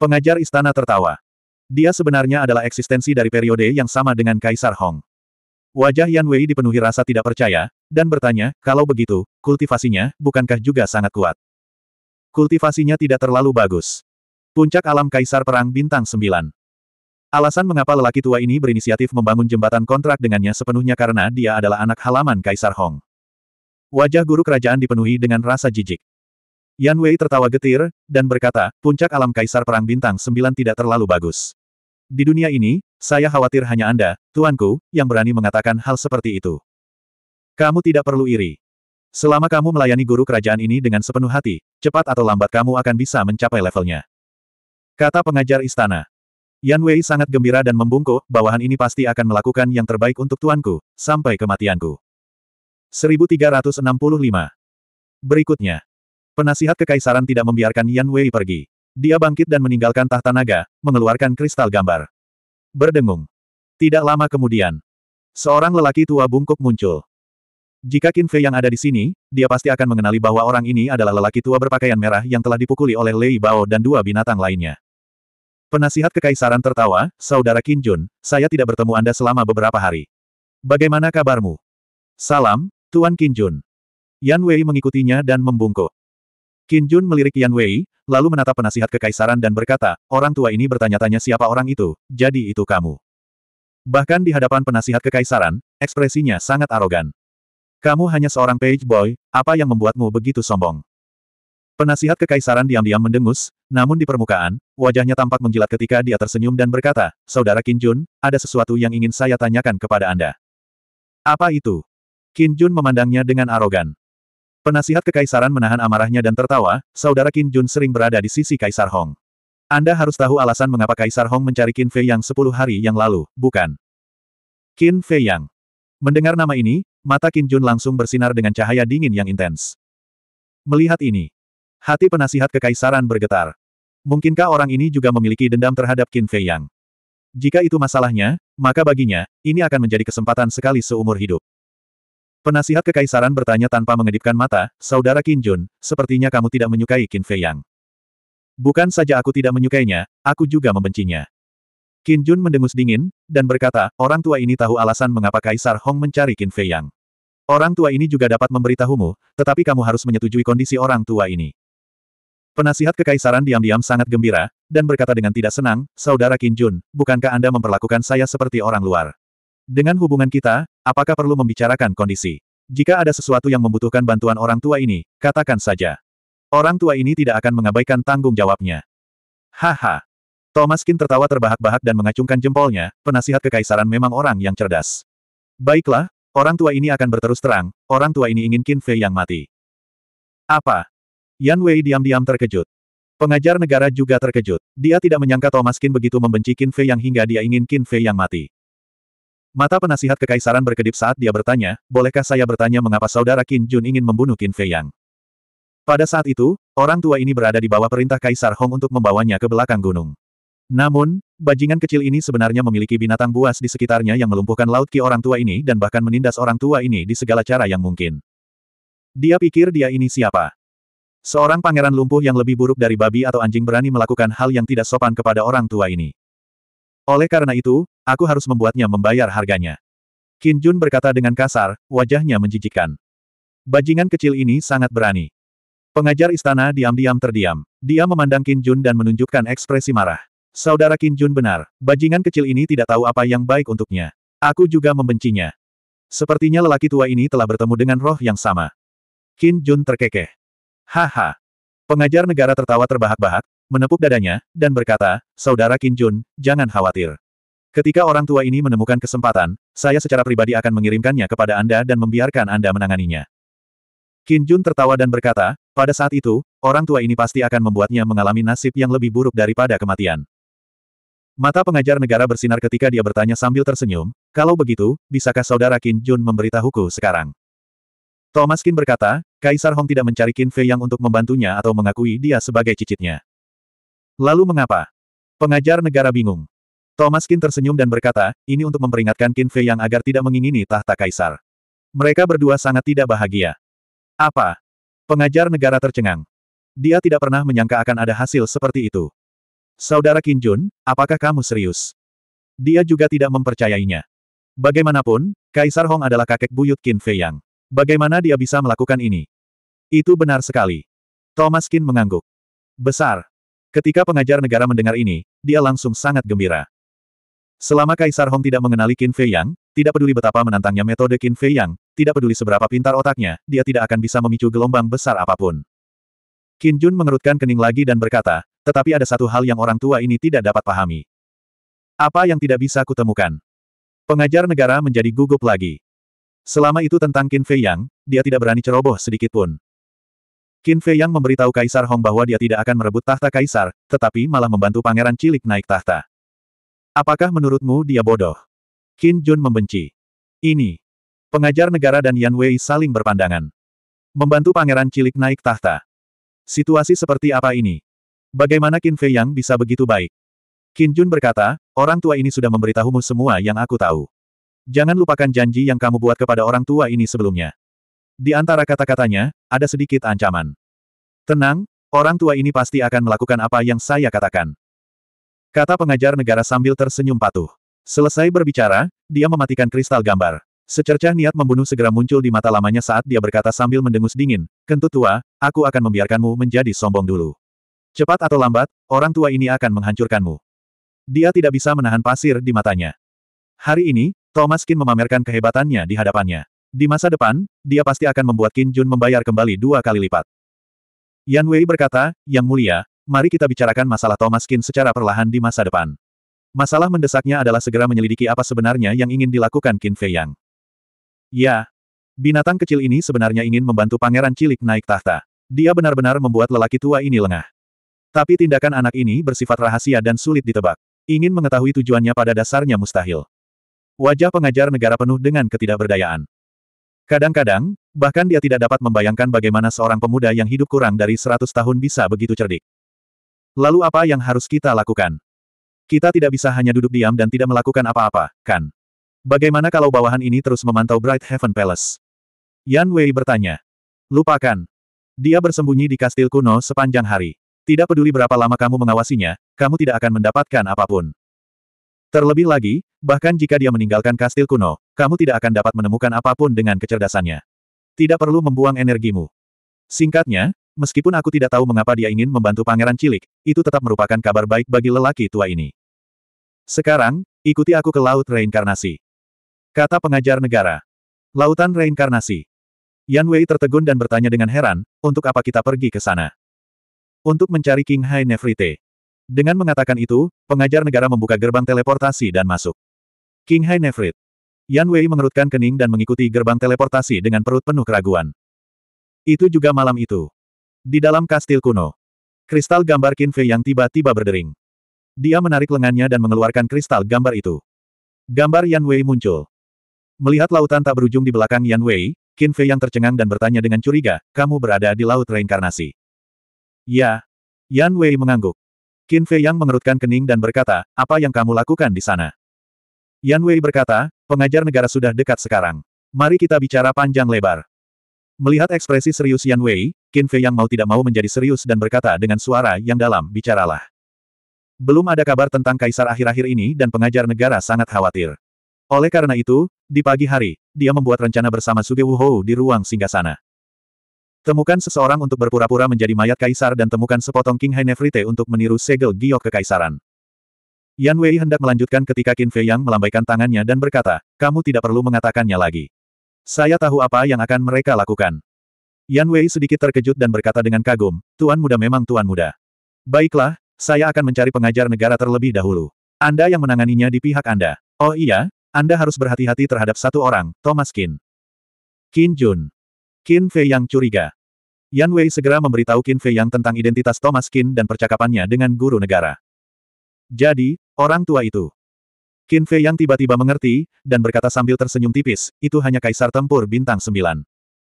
Pengajar istana tertawa. Dia sebenarnya adalah eksistensi dari periode yang sama dengan Kaisar Hong. Wajah Yan Wei dipenuhi rasa tidak percaya, dan bertanya, kalau begitu, kultivasinya, bukankah juga sangat kuat? Kultivasinya tidak terlalu bagus. Puncak alam Kaisar Perang Bintang 9 Alasan mengapa lelaki tua ini berinisiatif membangun jembatan kontrak dengannya sepenuhnya karena dia adalah anak halaman Kaisar Hong. Wajah guru kerajaan dipenuhi dengan rasa jijik. Yan Wei tertawa getir, dan berkata, puncak alam Kaisar Perang Bintang 9 tidak terlalu bagus. Di dunia ini, saya khawatir hanya Anda, tuanku, yang berani mengatakan hal seperti itu. Kamu tidak perlu iri. Selama kamu melayani guru kerajaan ini dengan sepenuh hati, cepat atau lambat kamu akan bisa mencapai levelnya. Kata pengajar istana. Yan Wei sangat gembira dan membungkuk, bawahan ini pasti akan melakukan yang terbaik untuk tuanku, sampai kematianku. 1365 Berikutnya. Penasihat kekaisaran tidak membiarkan Yan Wei pergi. Dia bangkit dan meninggalkan tahta naga, mengeluarkan kristal gambar. Berdengung. Tidak lama kemudian. Seorang lelaki tua bungkuk muncul. Jika Qin Fei yang ada di sini, dia pasti akan mengenali bahwa orang ini adalah lelaki tua berpakaian merah yang telah dipukuli oleh Lei Bao dan dua binatang lainnya. Penasihat kekaisaran tertawa, Saudara Kinjun, saya tidak bertemu Anda selama beberapa hari. Bagaimana kabarmu? Salam, Tuan Kinjun. Yan Wei mengikutinya dan membungkuk. Kinjun melirik Yan Wei, lalu menatap penasihat kekaisaran dan berkata, orang tua ini bertanya-tanya siapa orang itu, jadi itu kamu. Bahkan di hadapan penasihat kekaisaran, ekspresinya sangat arogan. Kamu hanya seorang page boy, apa yang membuatmu begitu sombong? Penasihat kekaisaran diam-diam mendengus, namun di permukaan, wajahnya tampak menjilat ketika dia tersenyum dan berkata, Saudara Qin Jun, ada sesuatu yang ingin saya tanyakan kepada Anda. Apa itu? Qin Jun memandangnya dengan arogan. Penasihat kekaisaran menahan amarahnya dan tertawa, Saudara Qin Jun sering berada di sisi Kaisar Hong. Anda harus tahu alasan mengapa Kaisar Hong mencari Qin Fei Yang sepuluh hari yang lalu, bukan? Qin Fei Yang. Mendengar nama ini, mata Qin Jun langsung bersinar dengan cahaya dingin yang intens. Melihat ini, Hati penasihat kekaisaran bergetar. Mungkinkah orang ini juga memiliki dendam terhadap Qin Fei Yang? Jika itu masalahnya, maka baginya, ini akan menjadi kesempatan sekali seumur hidup. Penasihat kekaisaran bertanya tanpa mengedipkan mata, Saudara Qin Jun, sepertinya kamu tidak menyukai Qin Fei Yang. Bukan saja aku tidak menyukainya, aku juga membencinya. Qin Jun mendengus dingin, dan berkata, orang tua ini tahu alasan mengapa Kaisar Hong mencari Qin Fei Yang. Orang tua ini juga dapat memberitahumu, tetapi kamu harus menyetujui kondisi orang tua ini. Penasihat kekaisaran diam-diam sangat gembira, dan berkata dengan tidak senang, Saudara Qin Jun, bukankah Anda memperlakukan saya seperti orang luar? Dengan hubungan kita, apakah perlu membicarakan kondisi? Jika ada sesuatu yang membutuhkan bantuan orang tua ini, katakan saja. Orang tua ini tidak akan mengabaikan tanggung jawabnya. Haha. Thomas Kin tertawa terbahak-bahak dan mengacungkan jempolnya, penasihat kekaisaran memang orang yang cerdas. Baiklah, orang tua ini akan berterus terang, orang tua ini ingin Qin Fei yang mati. Apa? Yan Wei diam-diam terkejut. Pengajar negara juga terkejut. Dia tidak menyangka Thomas Qin begitu membenci Qin Fei yang hingga dia ingin kin Fei yang mati. Mata penasihat kekaisaran berkedip saat dia bertanya, bolehkah saya bertanya mengapa saudara Kin Jun ingin membunuh kin Fei Yang? Pada saat itu, orang tua ini berada di bawah perintah Kaisar Hong untuk membawanya ke belakang gunung. Namun, bajingan kecil ini sebenarnya memiliki binatang buas di sekitarnya yang melumpuhkan laut ki orang tua ini dan bahkan menindas orang tua ini di segala cara yang mungkin. Dia pikir dia ini siapa. Seorang pangeran lumpuh yang lebih buruk dari babi atau anjing berani melakukan hal yang tidak sopan kepada orang tua ini. Oleh karena itu, aku harus membuatnya membayar harganya. Qin Jun berkata dengan kasar, wajahnya menjijikkan. Bajingan kecil ini sangat berani. Pengajar istana diam-diam terdiam. Dia memandang Qin Jun dan menunjukkan ekspresi marah. Saudara Qin Jun benar, bajingan kecil ini tidak tahu apa yang baik untuknya. Aku juga membencinya. Sepertinya lelaki tua ini telah bertemu dengan roh yang sama. Qin Jun terkekeh. Haha. Pengajar negara tertawa terbahak-bahak, menepuk dadanya, dan berkata, Saudara Kinjun, Jun, jangan khawatir. Ketika orang tua ini menemukan kesempatan, saya secara pribadi akan mengirimkannya kepada Anda dan membiarkan Anda menanganinya. Kinjun Jun tertawa dan berkata, pada saat itu, orang tua ini pasti akan membuatnya mengalami nasib yang lebih buruk daripada kematian. Mata pengajar negara bersinar ketika dia bertanya sambil tersenyum, kalau begitu, bisakah saudara Kinjun Jun memberitahuku sekarang? Thomas Kim berkata, Kaisar Hong tidak mencari Qin Fei Yang untuk membantunya atau mengakui dia sebagai cicitnya. Lalu mengapa? Pengajar negara bingung. Thomas Qin tersenyum dan berkata, ini untuk memperingatkan Qin Fei Yang agar tidak mengingini tahta kaisar. Mereka berdua sangat tidak bahagia. Apa? Pengajar negara tercengang. Dia tidak pernah menyangka akan ada hasil seperti itu. Saudara Qin Jun, apakah kamu serius? Dia juga tidak mempercayainya. Bagaimanapun, Kaisar Hong adalah kakek buyut Qin Fei Yang. Bagaimana dia bisa melakukan ini? Itu benar sekali. Thomas Kin mengangguk. Besar. Ketika pengajar negara mendengar ini, dia langsung sangat gembira. Selama Kaisar Hong tidak mengenali Qin Fei Yang, tidak peduli betapa menantangnya metode Qin Fei Yang, tidak peduli seberapa pintar otaknya, dia tidak akan bisa memicu gelombang besar apapun. Qin Jun mengerutkan kening lagi dan berkata, tetapi ada satu hal yang orang tua ini tidak dapat pahami. Apa yang tidak bisa kutemukan? Pengajar negara menjadi gugup lagi. Selama itu tentang Qin Fei Yang, dia tidak berani ceroboh sedikitpun. Qin Fei yang memberitahu Kaisar Hong bahwa dia tidak akan merebut tahta Kaisar, tetapi malah membantu pangeran cilik naik tahta. Apakah menurutmu dia bodoh? Qin Jun membenci. Ini. Pengajar negara dan Yan Wei saling berpandangan. Membantu pangeran cilik naik tahta. Situasi seperti apa ini? Bagaimana Qin Fei yang bisa begitu baik? Qin Jun berkata, orang tua ini sudah memberitahumu semua yang aku tahu. Jangan lupakan janji yang kamu buat kepada orang tua ini sebelumnya. Di antara kata-katanya, ada sedikit ancaman. Tenang, orang tua ini pasti akan melakukan apa yang saya katakan. Kata pengajar negara sambil tersenyum patuh. Selesai berbicara, dia mematikan kristal gambar. Secercah niat membunuh segera muncul di mata lamanya saat dia berkata sambil mendengus dingin, Kentut tua, aku akan membiarkanmu menjadi sombong dulu. Cepat atau lambat, orang tua ini akan menghancurkanmu. Dia tidak bisa menahan pasir di matanya. Hari ini, Thomas Kin memamerkan kehebatannya di hadapannya. Di masa depan, dia pasti akan membuat Qin Jun membayar kembali dua kali lipat. Yan Wei berkata, Yang Mulia, mari kita bicarakan masalah Thomas Qin secara perlahan di masa depan. Masalah mendesaknya adalah segera menyelidiki apa sebenarnya yang ingin dilakukan Qin Fei Yang. Ya, binatang kecil ini sebenarnya ingin membantu pangeran cilik naik tahta. Dia benar-benar membuat lelaki tua ini lengah. Tapi tindakan anak ini bersifat rahasia dan sulit ditebak. Ingin mengetahui tujuannya pada dasarnya mustahil. Wajah pengajar negara penuh dengan ketidakberdayaan. Kadang-kadang, bahkan dia tidak dapat membayangkan bagaimana seorang pemuda yang hidup kurang dari 100 tahun bisa begitu cerdik. Lalu apa yang harus kita lakukan? Kita tidak bisa hanya duduk diam dan tidak melakukan apa-apa, kan? Bagaimana kalau bawahan ini terus memantau Bright Heaven Palace? Yan Wei bertanya. Lupakan. Dia bersembunyi di kastil kuno sepanjang hari. Tidak peduli berapa lama kamu mengawasinya, kamu tidak akan mendapatkan apapun. Terlebih lagi, bahkan jika dia meninggalkan kastil kuno, kamu tidak akan dapat menemukan apapun dengan kecerdasannya. Tidak perlu membuang energimu. Singkatnya, meskipun aku tidak tahu mengapa dia ingin membantu pangeran cilik, itu tetap merupakan kabar baik bagi lelaki tua ini. Sekarang, ikuti aku ke Laut Reinkarnasi. Kata pengajar negara. Lautan Reinkarnasi. Yan Wei tertegun dan bertanya dengan heran, untuk apa kita pergi ke sana? Untuk mencari King Hai Nefrite. Dengan mengatakan itu, pengajar negara membuka gerbang teleportasi dan masuk. King Hai Nefrit. Yan Wei mengerutkan kening dan mengikuti gerbang teleportasi dengan perut penuh keraguan. Itu juga malam itu. Di dalam kastil kuno. Kristal gambar Qin Fei yang tiba-tiba berdering. Dia menarik lengannya dan mengeluarkan kristal gambar itu. Gambar Yan Wei muncul. Melihat lautan tak berujung di belakang Yan Wei, Qin Fei yang tercengang dan bertanya dengan curiga, kamu berada di laut reinkarnasi. Ya. Yan Wei mengangguk. Qin Fei yang mengerutkan kening dan berkata, apa yang kamu lakukan di sana? Yan Wei berkata, Pengajar negara sudah dekat sekarang. Mari kita bicara panjang lebar. Melihat ekspresi serius Yan Wei, Qin Fei yang mau tidak mau menjadi serius dan berkata dengan suara yang dalam, bicaralah. Belum ada kabar tentang kaisar akhir-akhir ini dan pengajar negara sangat khawatir. Oleh karena itu, di pagi hari, dia membuat rencana bersama Suge Wuhou di ruang singgasana. Temukan seseorang untuk berpura-pura menjadi mayat kaisar dan temukan sepotong King Hainefrite untuk meniru segel giok kekaisaran. Yan Wei hendak melanjutkan ketika Qin Fei Yang melambaikan tangannya dan berkata, kamu tidak perlu mengatakannya lagi. Saya tahu apa yang akan mereka lakukan. Yan Wei sedikit terkejut dan berkata dengan kagum, Tuan muda memang tuan muda. Baiklah, saya akan mencari pengajar negara terlebih dahulu. Anda yang menanganinya di pihak Anda. Oh iya, Anda harus berhati-hati terhadap satu orang, Thomas Qin. Qin Jun. Qin Fei Yang curiga. Yan Wei segera memberitahu Qin Fei Yang tentang identitas Thomas Qin dan percakapannya dengan guru negara. Jadi, Orang tua itu. Qin Fei yang tiba-tiba mengerti, dan berkata sambil tersenyum tipis, itu hanya kaisar tempur bintang sembilan.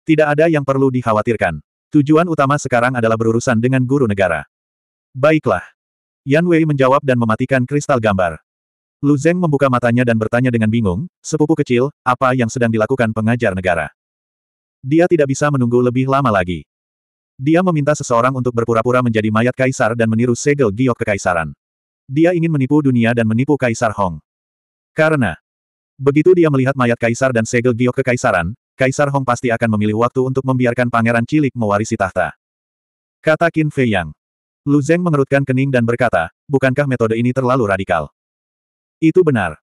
Tidak ada yang perlu dikhawatirkan. Tujuan utama sekarang adalah berurusan dengan guru negara. Baiklah. Yan Wei menjawab dan mematikan kristal gambar. Lu Zeng membuka matanya dan bertanya dengan bingung, sepupu kecil, apa yang sedang dilakukan pengajar negara? Dia tidak bisa menunggu lebih lama lagi. Dia meminta seseorang untuk berpura-pura menjadi mayat kaisar dan meniru segel giok kekaisaran. Dia ingin menipu dunia dan menipu Kaisar Hong. Karena begitu dia melihat mayat Kaisar dan segel giok kekaisaran, Kaisar Hong pasti akan memilih waktu untuk membiarkan pangeran cilik mewarisi tahta. Kata Qin Fei Yang. Lu Zeng mengerutkan kening dan berkata, bukankah metode ini terlalu radikal? Itu benar.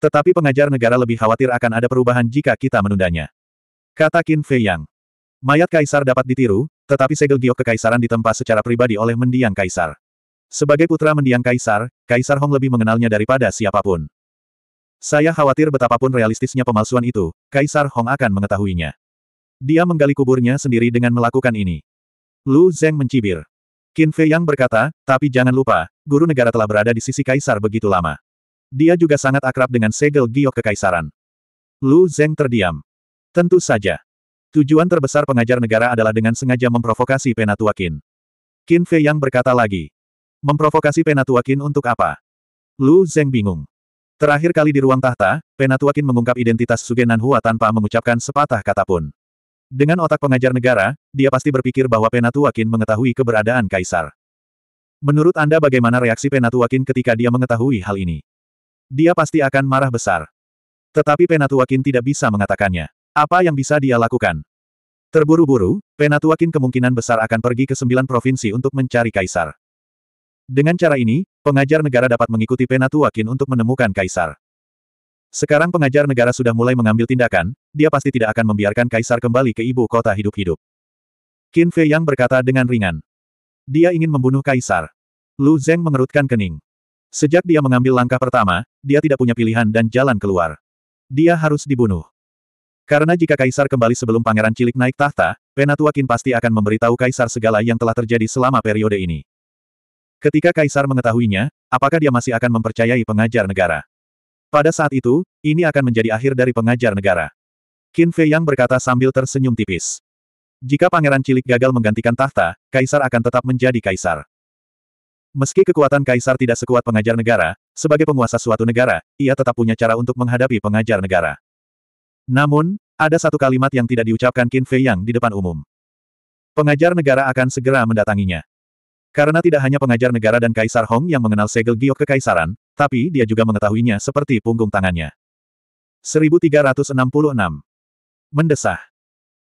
Tetapi pengajar negara lebih khawatir akan ada perubahan jika kita menundanya. Kata Qin Fei Yang. Mayat kaisar dapat ditiru, tetapi segel giok kekaisaran ditempa secara pribadi oleh mendiang kaisar. Sebagai putra mendiang Kaisar, Kaisar Hong lebih mengenalnya daripada siapapun. Saya khawatir betapapun realistisnya pemalsuan itu, Kaisar Hong akan mengetahuinya. Dia menggali kuburnya sendiri dengan melakukan ini. Lu Zeng mencibir. Qin Fei Yang berkata, tapi jangan lupa, guru negara telah berada di sisi Kaisar begitu lama. Dia juga sangat akrab dengan segel giok kekaisaran. Lu Zeng terdiam. Tentu saja. Tujuan terbesar pengajar negara adalah dengan sengaja memprovokasi Penatua Qin. Qin Fei Yang berkata lagi. Memprovokasi Penatuakin untuk apa? Lu Zeng bingung. Terakhir kali di ruang tahta, Penatuakin mengungkap identitas Sugenan Hua tanpa mengucapkan sepatah kata pun. Dengan otak pengajar negara, dia pasti berpikir bahwa Penatuakin mengetahui keberadaan Kaisar. Menurut Anda bagaimana reaksi Penatuakin ketika dia mengetahui hal ini? Dia pasti akan marah besar. Tetapi Penatuakin tidak bisa mengatakannya. Apa yang bisa dia lakukan? Terburu-buru, Penatuakin kemungkinan besar akan pergi ke sembilan provinsi untuk mencari Kaisar. Dengan cara ini, pengajar negara dapat mengikuti Penatuakin untuk menemukan Kaisar. Sekarang pengajar negara sudah mulai mengambil tindakan, dia pasti tidak akan membiarkan Kaisar kembali ke ibu kota hidup-hidup. Qin Fei Yang berkata dengan ringan. Dia ingin membunuh Kaisar. Lu Zeng mengerutkan kening. Sejak dia mengambil langkah pertama, dia tidak punya pilihan dan jalan keluar. Dia harus dibunuh. Karena jika Kaisar kembali sebelum pangeran cilik naik tahta, Penatua Qin pasti akan memberitahu Kaisar segala yang telah terjadi selama periode ini. Ketika kaisar mengetahuinya, apakah dia masih akan mempercayai pengajar negara? Pada saat itu, ini akan menjadi akhir dari pengajar negara. Qin Fei Yang berkata sambil tersenyum tipis. Jika pangeran cilik gagal menggantikan tahta, kaisar akan tetap menjadi kaisar. Meski kekuatan kaisar tidak sekuat pengajar negara, sebagai penguasa suatu negara, ia tetap punya cara untuk menghadapi pengajar negara. Namun, ada satu kalimat yang tidak diucapkan Qin Fei Yang di depan umum. Pengajar negara akan segera mendatanginya. Karena tidak hanya pengajar negara dan Kaisar Hong yang mengenal segel giok kekaisaran, tapi dia juga mengetahuinya seperti punggung tangannya. 1366. Mendesah.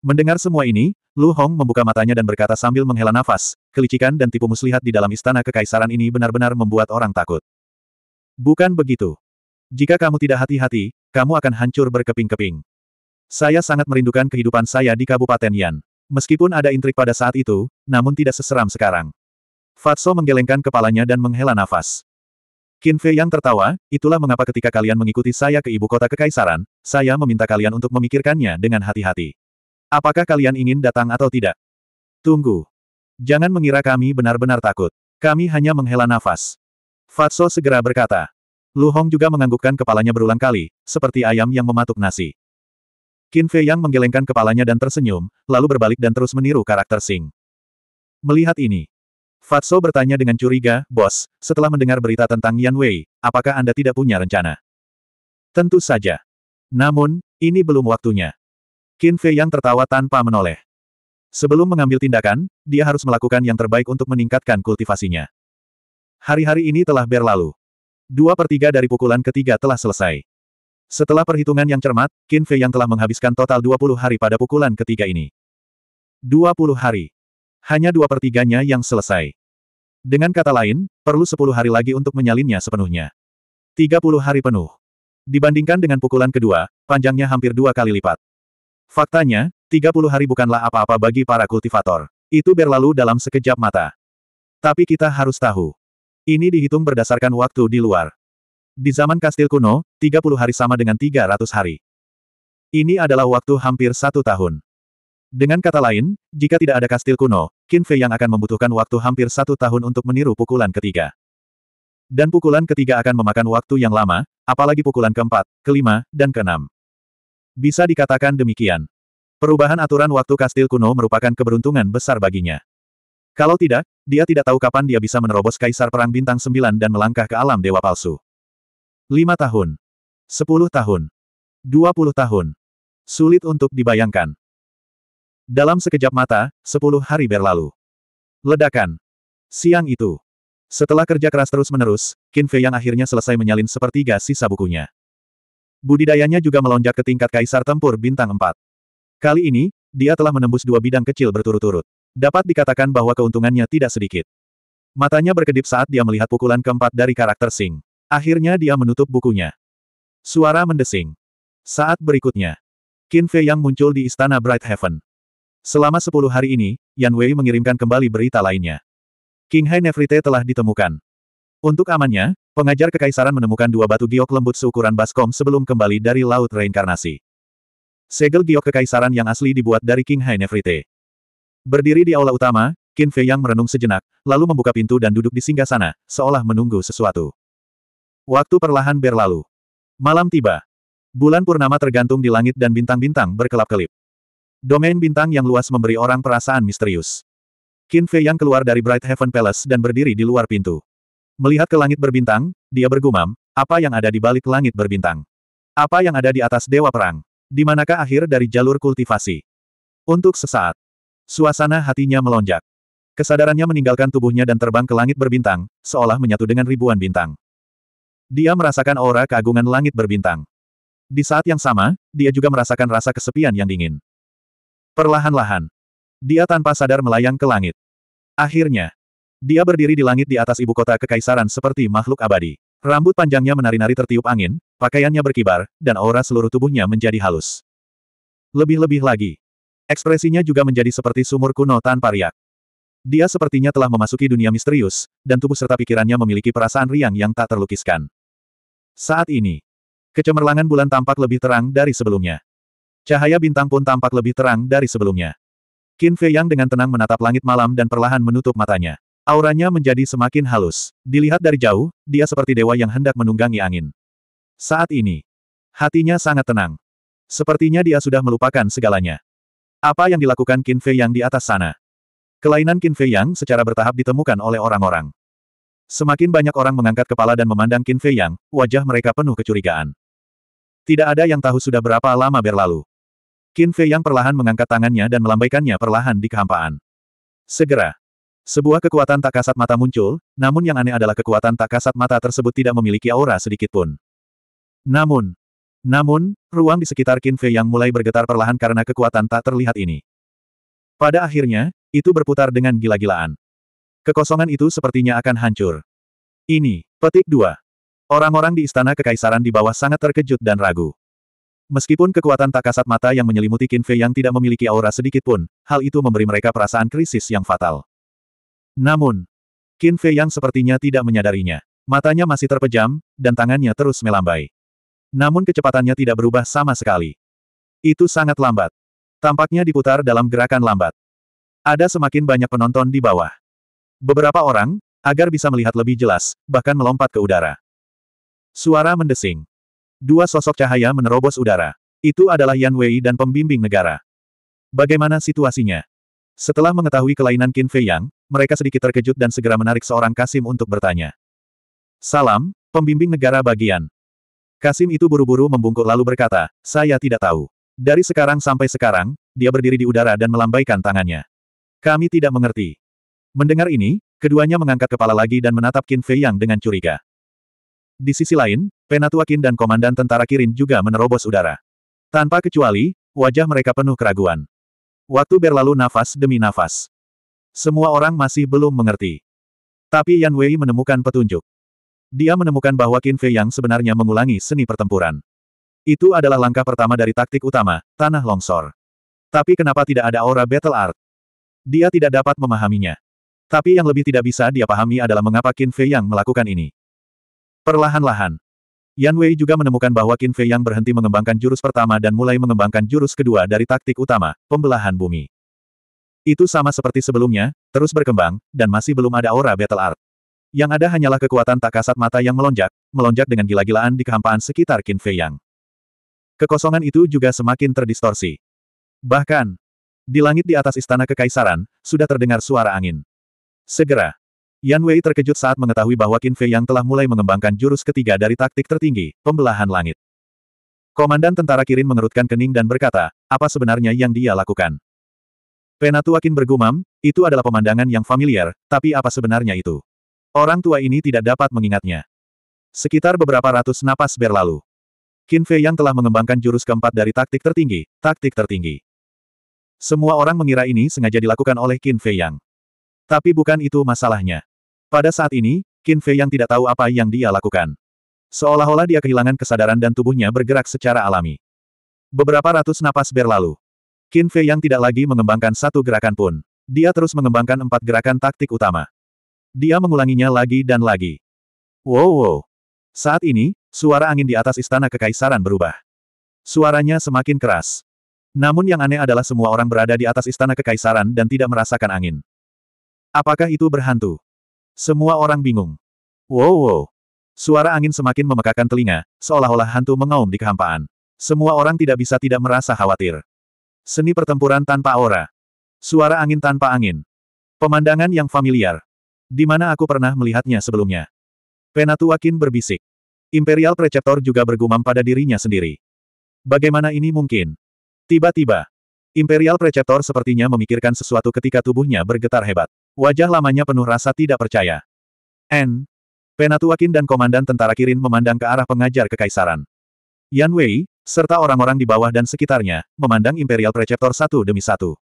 Mendengar semua ini, Lu Hong membuka matanya dan berkata sambil menghela nafas, kelicikan dan tipu muslihat di dalam istana kekaisaran ini benar-benar membuat orang takut. Bukan begitu. Jika kamu tidak hati-hati, kamu akan hancur berkeping-keping. Saya sangat merindukan kehidupan saya di Kabupaten Yan. Meskipun ada intrik pada saat itu, namun tidak seseram sekarang. Fatso menggelengkan kepalanya dan menghela nafas. Qin Fei yang tertawa, itulah mengapa ketika kalian mengikuti saya ke ibu kota kekaisaran, saya meminta kalian untuk memikirkannya dengan hati-hati. Apakah kalian ingin datang atau tidak? Tunggu. Jangan mengira kami benar-benar takut. Kami hanya menghela nafas. Fatso segera berkata. Lu Hong juga menganggukkan kepalanya berulang kali, seperti ayam yang mematuk nasi. Qin Fei Yang menggelengkan kepalanya dan tersenyum, lalu berbalik dan terus meniru karakter Sing. Melihat ini, Fatso bertanya dengan curiga, Bos, setelah mendengar berita tentang Yan Wei, apakah Anda tidak punya rencana? Tentu saja. Namun, ini belum waktunya. Qin Fei yang tertawa tanpa menoleh. Sebelum mengambil tindakan, dia harus melakukan yang terbaik untuk meningkatkan kultivasinya. Hari-hari ini telah berlalu. Dua per tiga dari pukulan ketiga telah selesai. Setelah perhitungan yang cermat, Qin Fei yang telah menghabiskan total 20 hari pada pukulan ketiga ini. 20 hari. Hanya dua pertiganya yang selesai. Dengan kata lain, perlu sepuluh hari lagi untuk menyalinnya sepenuhnya. Tiga puluh hari penuh. Dibandingkan dengan pukulan kedua, panjangnya hampir dua kali lipat. Faktanya, tiga puluh hari bukanlah apa-apa bagi para kultivator. Itu berlalu dalam sekejap mata. Tapi kita harus tahu. Ini dihitung berdasarkan waktu di luar. Di zaman kastil kuno, 30 hari sama dengan 300 hari. Ini adalah waktu hampir satu tahun. Dengan kata lain, jika tidak ada kastil kuno, Qin Fei yang akan membutuhkan waktu hampir satu tahun untuk meniru pukulan ketiga. Dan pukulan ketiga akan memakan waktu yang lama, apalagi pukulan keempat, kelima, dan keenam. Bisa dikatakan demikian. Perubahan aturan waktu kastil kuno merupakan keberuntungan besar baginya. Kalau tidak, dia tidak tahu kapan dia bisa menerobos Kaisar Perang Bintang sembilan dan melangkah ke alam Dewa Palsu. Lima tahun. sepuluh tahun. dua puluh tahun. Sulit untuk dibayangkan. Dalam sekejap mata, sepuluh hari berlalu. Ledakan. Siang itu. Setelah kerja keras terus-menerus, Qin Fei yang akhirnya selesai menyalin sepertiga sisa bukunya. Budidayanya juga melonjak ke tingkat kaisar tempur bintang Empat. Kali ini, dia telah menembus dua bidang kecil berturut-turut. Dapat dikatakan bahwa keuntungannya tidak sedikit. Matanya berkedip saat dia melihat pukulan keempat dari karakter Sing. Akhirnya dia menutup bukunya. Suara mendesing. Saat berikutnya, Qin Fei yang muncul di istana Bright Heaven. Selama sepuluh hari ini, Yan Wei mengirimkan kembali berita lainnya. King Hai Nefrite telah ditemukan. Untuk amannya, pengajar kekaisaran menemukan dua batu giok lembut seukuran baskom sebelum kembali dari Laut Reinkarnasi. Segel giok kekaisaran yang asli dibuat dari King Hai Nefrite. Berdiri di aula utama, Qin Fei Yang merenung sejenak, lalu membuka pintu dan duduk di singgah sana, seolah menunggu sesuatu. Waktu perlahan berlalu. Malam tiba. Bulan purnama tergantung di langit dan bintang-bintang berkelap-kelip. Domain bintang yang luas memberi orang perasaan misterius. Qin Fei yang keluar dari Bright Heaven Palace dan berdiri di luar pintu. Melihat ke langit berbintang, dia bergumam, apa yang ada di balik langit berbintang? Apa yang ada di atas dewa perang? Di manakah akhir dari jalur kultivasi? Untuk sesaat, suasana hatinya melonjak. Kesadarannya meninggalkan tubuhnya dan terbang ke langit berbintang, seolah menyatu dengan ribuan bintang. Dia merasakan aura keagungan langit berbintang. Di saat yang sama, dia juga merasakan rasa kesepian yang dingin. Perlahan-lahan. Dia tanpa sadar melayang ke langit. Akhirnya. Dia berdiri di langit di atas ibu kota kekaisaran seperti makhluk abadi. Rambut panjangnya menari-nari tertiup angin, pakaiannya berkibar, dan aura seluruh tubuhnya menjadi halus. Lebih-lebih lagi. Ekspresinya juga menjadi seperti sumur kuno tanpa riak. Dia sepertinya telah memasuki dunia misterius, dan tubuh serta pikirannya memiliki perasaan riang yang tak terlukiskan. Saat ini, kecemerlangan bulan tampak lebih terang dari sebelumnya. Cahaya bintang pun tampak lebih terang dari sebelumnya. Qin Fei Yang dengan tenang menatap langit malam dan perlahan menutup matanya. Auranya menjadi semakin halus. Dilihat dari jauh, dia seperti dewa yang hendak menunggangi angin. Saat ini, hatinya sangat tenang. Sepertinya dia sudah melupakan segalanya. Apa yang dilakukan Qin Fei Yang di atas sana? Kelainan Qin Fei Yang secara bertahap ditemukan oleh orang-orang. Semakin banyak orang mengangkat kepala dan memandang Qin Fei Yang, wajah mereka penuh kecurigaan. Tidak ada yang tahu sudah berapa lama berlalu. Qin Fei yang perlahan mengangkat tangannya dan melambaikannya perlahan di kehampaan. Segera. Sebuah kekuatan tak kasat mata muncul, namun yang aneh adalah kekuatan tak kasat mata tersebut tidak memiliki aura sedikitpun. Namun, namun, ruang di sekitar Qin Fei yang mulai bergetar perlahan karena kekuatan tak terlihat ini. Pada akhirnya, itu berputar dengan gila-gilaan. Kekosongan itu sepertinya akan hancur. Ini, petik 2. Orang-orang di istana kekaisaran di bawah sangat terkejut dan ragu. Meskipun kekuatan tak kasat mata yang menyelimuti Qin Fei yang tidak memiliki aura sedikit pun, hal itu memberi mereka perasaan krisis yang fatal. Namun, Qin Fei yang sepertinya tidak menyadarinya. Matanya masih terpejam, dan tangannya terus melambai. Namun kecepatannya tidak berubah sama sekali. Itu sangat lambat. Tampaknya diputar dalam gerakan lambat. Ada semakin banyak penonton di bawah. Beberapa orang, agar bisa melihat lebih jelas, bahkan melompat ke udara. Suara mendesing. Dua sosok cahaya menerobos udara. Itu adalah Yan Wei dan pembimbing negara. Bagaimana situasinya? Setelah mengetahui kelainan Qin Fei Yang, mereka sedikit terkejut dan segera menarik seorang Kasim untuk bertanya. Salam, pembimbing negara bagian. Kasim itu buru-buru membungkuk lalu berkata, saya tidak tahu. Dari sekarang sampai sekarang, dia berdiri di udara dan melambaikan tangannya. Kami tidak mengerti. Mendengar ini, keduanya mengangkat kepala lagi dan menatap Qin Fei Yang dengan curiga. Di sisi lain, Penatua Qin dan Komandan Tentara Kirin juga menerobos udara. Tanpa kecuali, wajah mereka penuh keraguan. Waktu berlalu nafas demi nafas. Semua orang masih belum mengerti. Tapi Yan Wei menemukan petunjuk. Dia menemukan bahwa Qin Fei yang sebenarnya mengulangi seni pertempuran. Itu adalah langkah pertama dari taktik utama, tanah longsor. Tapi kenapa tidak ada aura battle art? Dia tidak dapat memahaminya. Tapi yang lebih tidak bisa dia pahami adalah mengapa Qin Fei yang melakukan ini. Perlahan-lahan. Yan Wei juga menemukan bahwa Qin Fei yang berhenti mengembangkan jurus pertama dan mulai mengembangkan jurus kedua dari taktik utama, pembelahan bumi. Itu sama seperti sebelumnya, terus berkembang, dan masih belum ada aura battle art. Yang ada hanyalah kekuatan tak kasat mata yang melonjak, melonjak dengan gila-gilaan di kehampaan sekitar Qin Fei Yang. Kekosongan itu juga semakin terdistorsi. Bahkan, di langit di atas istana kekaisaran, sudah terdengar suara angin. Segera, Yan Wei terkejut saat mengetahui bahwa Qin Fei yang telah mulai mengembangkan jurus ketiga dari taktik tertinggi, pembelahan langit. Komandan tentara Kirin mengerutkan kening dan berkata, apa sebenarnya yang dia lakukan? Penatua Qin bergumam, itu adalah pemandangan yang familiar, tapi apa sebenarnya itu? Orang tua ini tidak dapat mengingatnya. Sekitar beberapa ratus napas berlalu. Qin Fei yang telah mengembangkan jurus keempat dari taktik tertinggi, taktik tertinggi. Semua orang mengira ini sengaja dilakukan oleh Qin Fei Yang. Tapi bukan itu masalahnya. Pada saat ini, Qin Fei yang tidak tahu apa yang dia lakukan. Seolah-olah dia kehilangan kesadaran dan tubuhnya bergerak secara alami. Beberapa ratus napas berlalu. Qin Fei yang tidak lagi mengembangkan satu gerakan pun. Dia terus mengembangkan empat gerakan taktik utama. Dia mengulanginya lagi dan lagi. Wow wow. Saat ini, suara angin di atas istana kekaisaran berubah. Suaranya semakin keras. Namun yang aneh adalah semua orang berada di atas istana kekaisaran dan tidak merasakan angin. Apakah itu berhantu? Semua orang bingung. Wow wow. Suara angin semakin memekakan telinga, seolah-olah hantu mengaum di kehampaan. Semua orang tidak bisa tidak merasa khawatir. Seni pertempuran tanpa aura. Suara angin tanpa angin. Pemandangan yang familiar. Di mana aku pernah melihatnya sebelumnya. Penatuakin berbisik. Imperial Preceptor juga bergumam pada dirinya sendiri. Bagaimana ini mungkin? Tiba-tiba, Imperial Preceptor sepertinya memikirkan sesuatu ketika tubuhnya bergetar hebat. Wajah lamanya penuh rasa tidak percaya. N. Penatuakin dan Komandan Tentara Kirin memandang ke arah pengajar kekaisaran. Yan Wei, serta orang-orang di bawah dan sekitarnya, memandang Imperial Preceptor satu demi satu.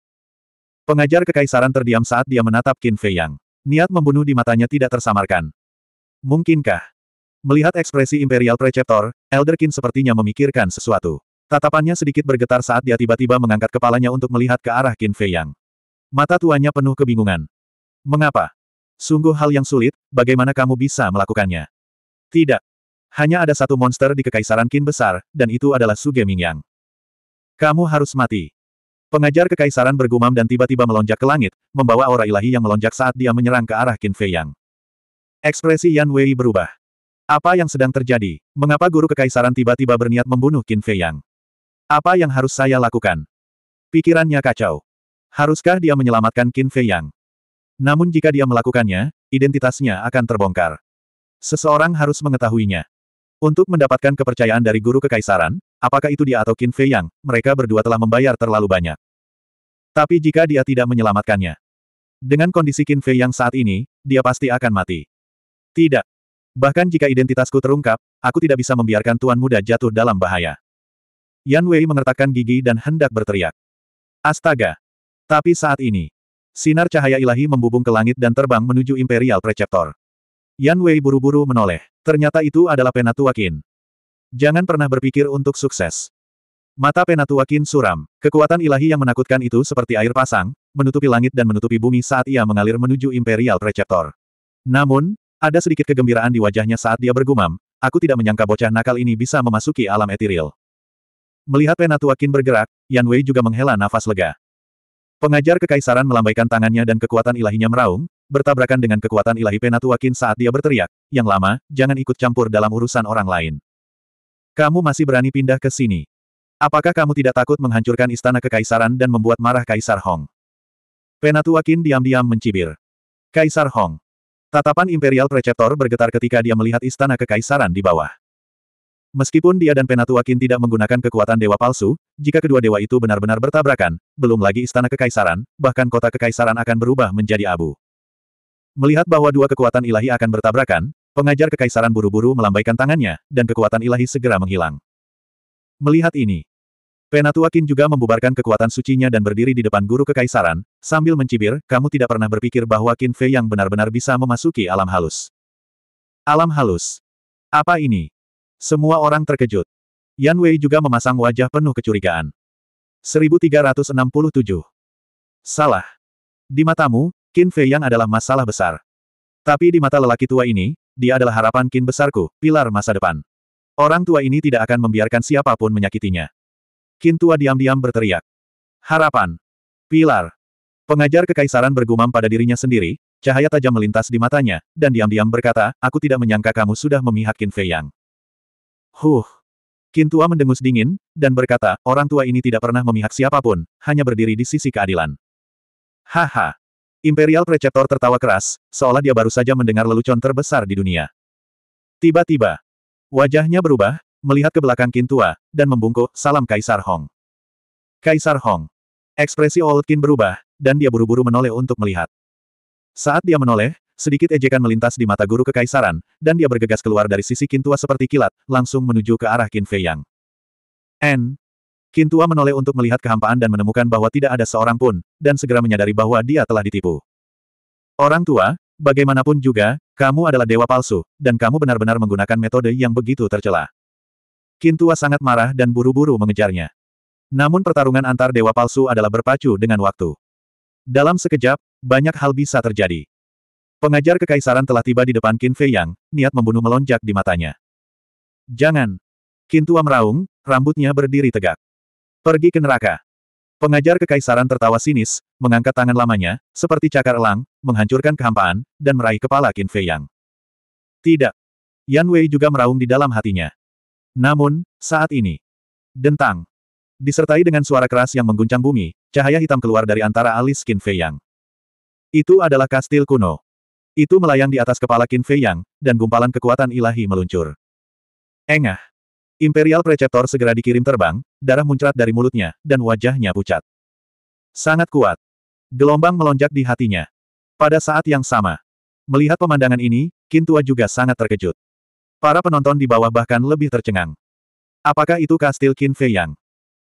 Pengajar kekaisaran terdiam saat dia menatap Qin Fei Yang. Niat membunuh di matanya tidak tersamarkan. Mungkinkah? Melihat ekspresi Imperial Preceptor, Elder Qin sepertinya memikirkan sesuatu. Tatapannya sedikit bergetar saat dia tiba-tiba mengangkat kepalanya untuk melihat ke arah Qin Fei Yang. Mata tuanya penuh kebingungan. Mengapa? Sungguh hal yang sulit, bagaimana kamu bisa melakukannya? Tidak. Hanya ada satu monster di Kekaisaran Qin besar, dan itu adalah Suge Ming Yang. Kamu harus mati. Pengajar Kekaisaran bergumam dan tiba-tiba melonjak ke langit, membawa aura ilahi yang melonjak saat dia menyerang ke arah Qin Fei Yang. Ekspresi Yan Wei berubah. Apa yang sedang terjadi? Mengapa guru kekaisaran tiba-tiba berniat membunuh Qin Fei Yang? Apa yang harus saya lakukan? Pikirannya kacau. Haruskah dia menyelamatkan Qin Fei Yang? Namun jika dia melakukannya, identitasnya akan terbongkar. Seseorang harus mengetahuinya. Untuk mendapatkan kepercayaan dari guru kekaisaran, apakah itu dia atau Qin Fei Yang, mereka berdua telah membayar terlalu banyak. Tapi jika dia tidak menyelamatkannya, dengan kondisi Qin Fei Yang saat ini, dia pasti akan mati. Tidak. Bahkan jika identitasku terungkap, aku tidak bisa membiarkan tuan muda jatuh dalam bahaya. Yan Wei mengertakkan gigi dan hendak berteriak. Astaga! Tapi saat ini, sinar cahaya ilahi membubung ke langit dan terbang menuju Imperial Preceptor. Yan Wei buru-buru menoleh. Ternyata itu adalah Penatua Qin. Jangan pernah berpikir untuk sukses. Mata Penatua Qin suram. Kekuatan ilahi yang menakutkan itu seperti air pasang, menutupi langit dan menutupi bumi saat ia mengalir menuju Imperial Preceptor. Namun, ada sedikit kegembiraan di wajahnya saat dia bergumam, aku tidak menyangka bocah nakal ini bisa memasuki alam etiril. Melihat penatua Qin bergerak, Yan Wei juga menghela nafas lega. Pengajar kekaisaran melambaikan tangannya dan kekuatan ilahinya meraung, bertabrakan dengan kekuatan ilahi penatua Qin saat dia berteriak, yang lama, jangan ikut campur dalam urusan orang lain. Kamu masih berani pindah ke sini. Apakah kamu tidak takut menghancurkan istana kekaisaran dan membuat marah Kaisar Hong? Penatua Qin diam-diam mencibir. Kaisar Hong. Tatapan Imperial Preceptor bergetar ketika dia melihat istana kekaisaran di bawah. Meskipun dia dan Penatua Kin tidak menggunakan kekuatan dewa palsu, jika kedua dewa itu benar-benar bertabrakan, belum lagi istana kekaisaran, bahkan kota kekaisaran akan berubah menjadi abu. Melihat bahwa dua kekuatan ilahi akan bertabrakan, pengajar kekaisaran buru-buru melambaikan tangannya, dan kekuatan ilahi segera menghilang. Melihat ini, Penatua Kin juga membubarkan kekuatan sucinya dan berdiri di depan guru kekaisaran, sambil mencibir, kamu tidak pernah berpikir bahwa Qin Fei yang benar-benar bisa memasuki alam halus. Alam halus. Apa ini? Semua orang terkejut. Yan Wei juga memasang wajah penuh kecurigaan. 1367. Salah. Di matamu, Qin Fei Yang adalah masalah besar. Tapi di mata lelaki tua ini, dia adalah harapan Qin besarku, pilar masa depan. Orang tua ini tidak akan membiarkan siapapun menyakitinya. Qin tua diam-diam berteriak. Harapan. Pilar. Pengajar kekaisaran bergumam pada dirinya sendiri, cahaya tajam melintas di matanya, dan diam-diam berkata, aku tidak menyangka kamu sudah memihak Qin Fei Yang. Huh. Kintua mendengus dingin, dan berkata, orang tua ini tidak pernah memihak siapapun, hanya berdiri di sisi keadilan. Haha. Imperial Preceptor tertawa keras, seolah dia baru saja mendengar lelucon terbesar di dunia. Tiba-tiba, wajahnya berubah, melihat ke belakang Kintua, dan membungkuk, salam Kaisar Hong. Kaisar Hong. Ekspresi Old Kin berubah, dan dia buru-buru menoleh untuk melihat. Saat dia menoleh, sedikit ejekan melintas di mata guru kekaisaran, dan dia bergegas keluar dari sisi Kintua seperti kilat, langsung menuju ke arah Qin Fei Yang. N. Kintua menoleh untuk melihat kehampaan dan menemukan bahwa tidak ada seorang pun, dan segera menyadari bahwa dia telah ditipu. Orang tua, bagaimanapun juga, kamu adalah dewa palsu, dan kamu benar-benar menggunakan metode yang begitu tercela. Kintua sangat marah dan buru-buru mengejarnya. Namun pertarungan antar dewa palsu adalah berpacu dengan waktu. Dalam sekejap, banyak hal bisa terjadi. Pengajar kekaisaran telah tiba di depan Qin Fei Yang, niat membunuh melonjak di matanya. Jangan! Qin Tua meraung, rambutnya berdiri tegak. Pergi ke neraka! Pengajar kekaisaran tertawa sinis, mengangkat tangan lamanya, seperti cakar elang, menghancurkan kehampaan, dan meraih kepala Qin Fei Yang. Tidak! Yan Wei juga meraung di dalam hatinya. Namun, saat ini, dentang, disertai dengan suara keras yang mengguncang bumi, cahaya hitam keluar dari antara alis Qin Fei Yang. Itu adalah kastil kuno. Itu melayang di atas kepala Qin Fei Yang, dan gumpalan kekuatan ilahi meluncur. Engah. Imperial Preceptor segera dikirim terbang, darah muncrat dari mulutnya, dan wajahnya pucat. Sangat kuat. Gelombang melonjak di hatinya. Pada saat yang sama. Melihat pemandangan ini, Qin Tua juga sangat terkejut. Para penonton di bawah bahkan lebih tercengang. Apakah itu kastil Qin Fei Yang?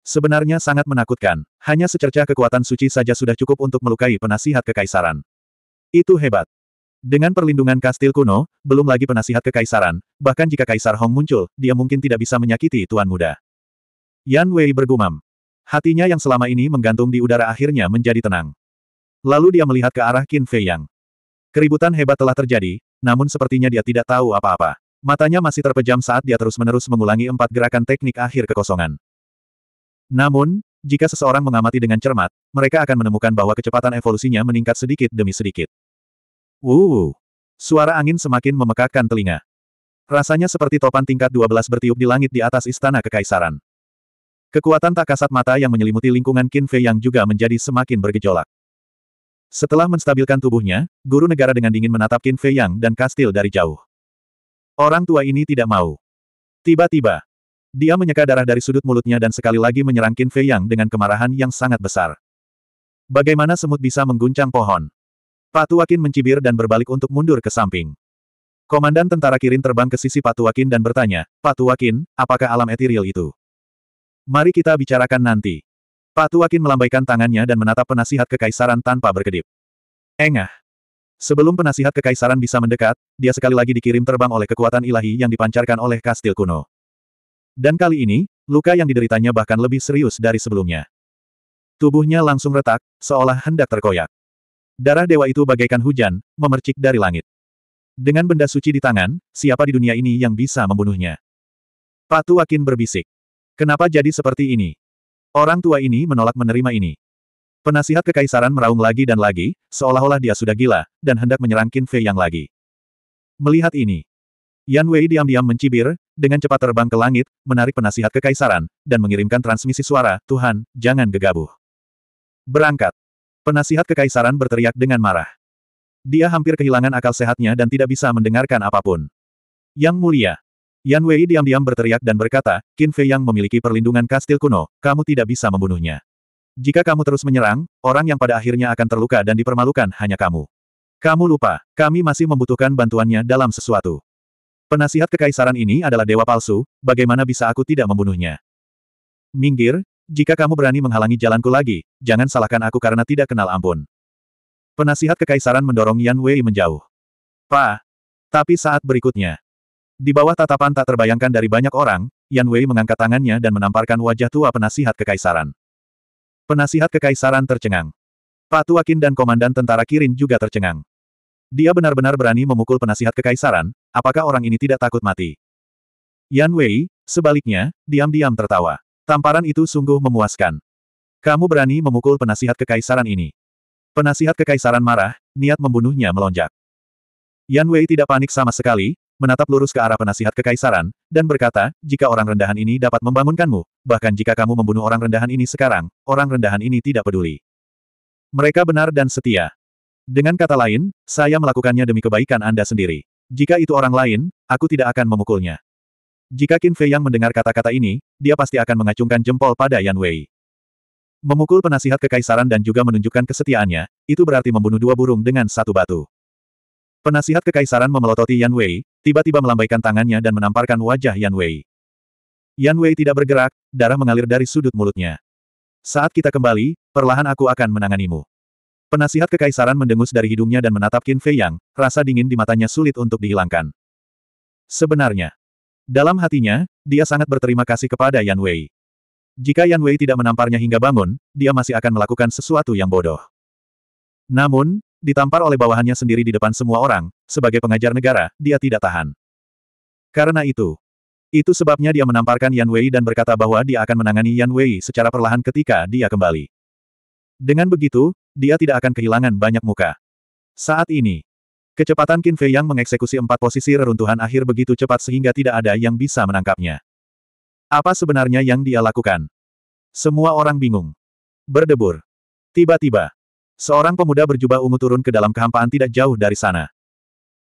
Sebenarnya sangat menakutkan, hanya secercah kekuatan suci saja sudah cukup untuk melukai penasihat kekaisaran. Itu hebat. Dengan perlindungan kastil kuno, belum lagi penasihat kekaisaran, bahkan jika Kaisar Hong muncul, dia mungkin tidak bisa menyakiti Tuan Muda. Yan Wei bergumam. Hatinya yang selama ini menggantung di udara akhirnya menjadi tenang. Lalu dia melihat ke arah Qin Fei Yang. Keributan hebat telah terjadi, namun sepertinya dia tidak tahu apa-apa. Matanya masih terpejam saat dia terus-menerus mengulangi empat gerakan teknik akhir kekosongan. Namun, jika seseorang mengamati dengan cermat, mereka akan menemukan bahwa kecepatan evolusinya meningkat sedikit demi sedikit. Wuh! Suara angin semakin memekakkan telinga. Rasanya seperti topan tingkat 12 bertiup di langit di atas istana kekaisaran. Kekuatan tak kasat mata yang menyelimuti lingkungan Qin Fei yang juga menjadi semakin bergejolak. Setelah menstabilkan tubuhnya, guru negara dengan dingin menatap Qin Fei Yang dan kastil dari jauh. Orang tua ini tidak mau. Tiba-tiba, dia menyeka darah dari sudut mulutnya dan sekali lagi menyerang Qin Fei Yang dengan kemarahan yang sangat besar. Bagaimana semut bisa mengguncang pohon? Patuakin mencibir dan berbalik untuk mundur ke samping. Komandan tentara Kirin terbang ke sisi Patuakin dan bertanya, Patuakin, apakah alam etiril itu? Mari kita bicarakan nanti. Patuakin melambaikan tangannya dan menatap penasihat kekaisaran tanpa berkedip. Engah. Sebelum penasihat kekaisaran bisa mendekat, dia sekali lagi dikirim terbang oleh kekuatan ilahi yang dipancarkan oleh kastil kuno. Dan kali ini, luka yang dideritanya bahkan lebih serius dari sebelumnya. Tubuhnya langsung retak, seolah hendak terkoyak. Darah dewa itu bagaikan hujan, memercik dari langit. Dengan benda suci di tangan, siapa di dunia ini yang bisa membunuhnya? Patu Akin berbisik. Kenapa jadi seperti ini? Orang tua ini menolak menerima ini. Penasihat kekaisaran meraung lagi dan lagi, seolah-olah dia sudah gila, dan hendak menyerang Qin Fei yang lagi. Melihat ini, Yan Wei diam-diam mencibir, dengan cepat terbang ke langit, menarik penasihat kekaisaran, dan mengirimkan transmisi suara, Tuhan, jangan gegabah. Berangkat. Penasihat kekaisaran berteriak dengan marah. Dia hampir kehilangan akal sehatnya dan tidak bisa mendengarkan apapun. Yang mulia. Yan Wei diam-diam berteriak dan berkata, Qin Fei yang memiliki perlindungan kastil kuno, kamu tidak bisa membunuhnya. Jika kamu terus menyerang, orang yang pada akhirnya akan terluka dan dipermalukan hanya kamu. Kamu lupa, kami masih membutuhkan bantuannya dalam sesuatu. Penasihat kekaisaran ini adalah dewa palsu, bagaimana bisa aku tidak membunuhnya? Minggir, jika kamu berani menghalangi jalanku lagi, jangan salahkan aku karena tidak kenal ampun. Penasihat kekaisaran mendorong Yan Wei menjauh. Pa! Tapi saat berikutnya. Di bawah tatapan tak terbayangkan dari banyak orang, Yan Wei mengangkat tangannya dan menamparkan wajah tua penasihat kekaisaran. Penasihat kekaisaran tercengang. Pak Tuakin dan komandan tentara Kirin juga tercengang. Dia benar-benar berani memukul penasihat kekaisaran, apakah orang ini tidak takut mati? Yan Wei, sebaliknya, diam-diam tertawa. Tamparan itu sungguh memuaskan. Kamu berani memukul penasihat kekaisaran ini. Penasihat kekaisaran marah, niat membunuhnya melonjak. Yan Wei tidak panik sama sekali, menatap lurus ke arah penasihat kekaisaran, dan berkata, jika orang rendahan ini dapat membangunkanmu, bahkan jika kamu membunuh orang rendahan ini sekarang, orang rendahan ini tidak peduli. Mereka benar dan setia. Dengan kata lain, saya melakukannya demi kebaikan Anda sendiri. Jika itu orang lain, aku tidak akan memukulnya. Jika Qin Fei yang mendengar kata-kata ini, dia pasti akan mengacungkan jempol pada Yan Wei. Memukul penasihat kekaisaran dan juga menunjukkan kesetiaannya, itu berarti membunuh dua burung dengan satu batu. Penasihat kekaisaran memelototi Yan Wei, tiba-tiba melambaikan tangannya dan menamparkan wajah Yan Wei. Yan Wei tidak bergerak, darah mengalir dari sudut mulutnya. Saat kita kembali, perlahan aku akan menanganimu. Penasihat kekaisaran mendengus dari hidungnya dan menatap Qin Fei Yang, rasa dingin di matanya sulit untuk dihilangkan. Sebenarnya, dalam hatinya, dia sangat berterima kasih kepada Yan Wei. Jika Yan Wei tidak menamparnya hingga bangun, dia masih akan melakukan sesuatu yang bodoh. Namun, ditampar oleh bawahannya sendiri di depan semua orang, sebagai pengajar negara, dia tidak tahan. Karena itu, itu sebabnya dia menamparkan Yan Wei dan berkata bahwa dia akan menangani Yan Wei secara perlahan ketika dia kembali. Dengan begitu, dia tidak akan kehilangan banyak muka. Saat ini, Kecepatan Qin Fei yang mengeksekusi empat posisi reruntuhan akhir begitu cepat sehingga tidak ada yang bisa menangkapnya. Apa sebenarnya yang dia lakukan? Semua orang bingung. Berdebur. Tiba-tiba, seorang pemuda berjubah ungu turun ke dalam kehampaan tidak jauh dari sana.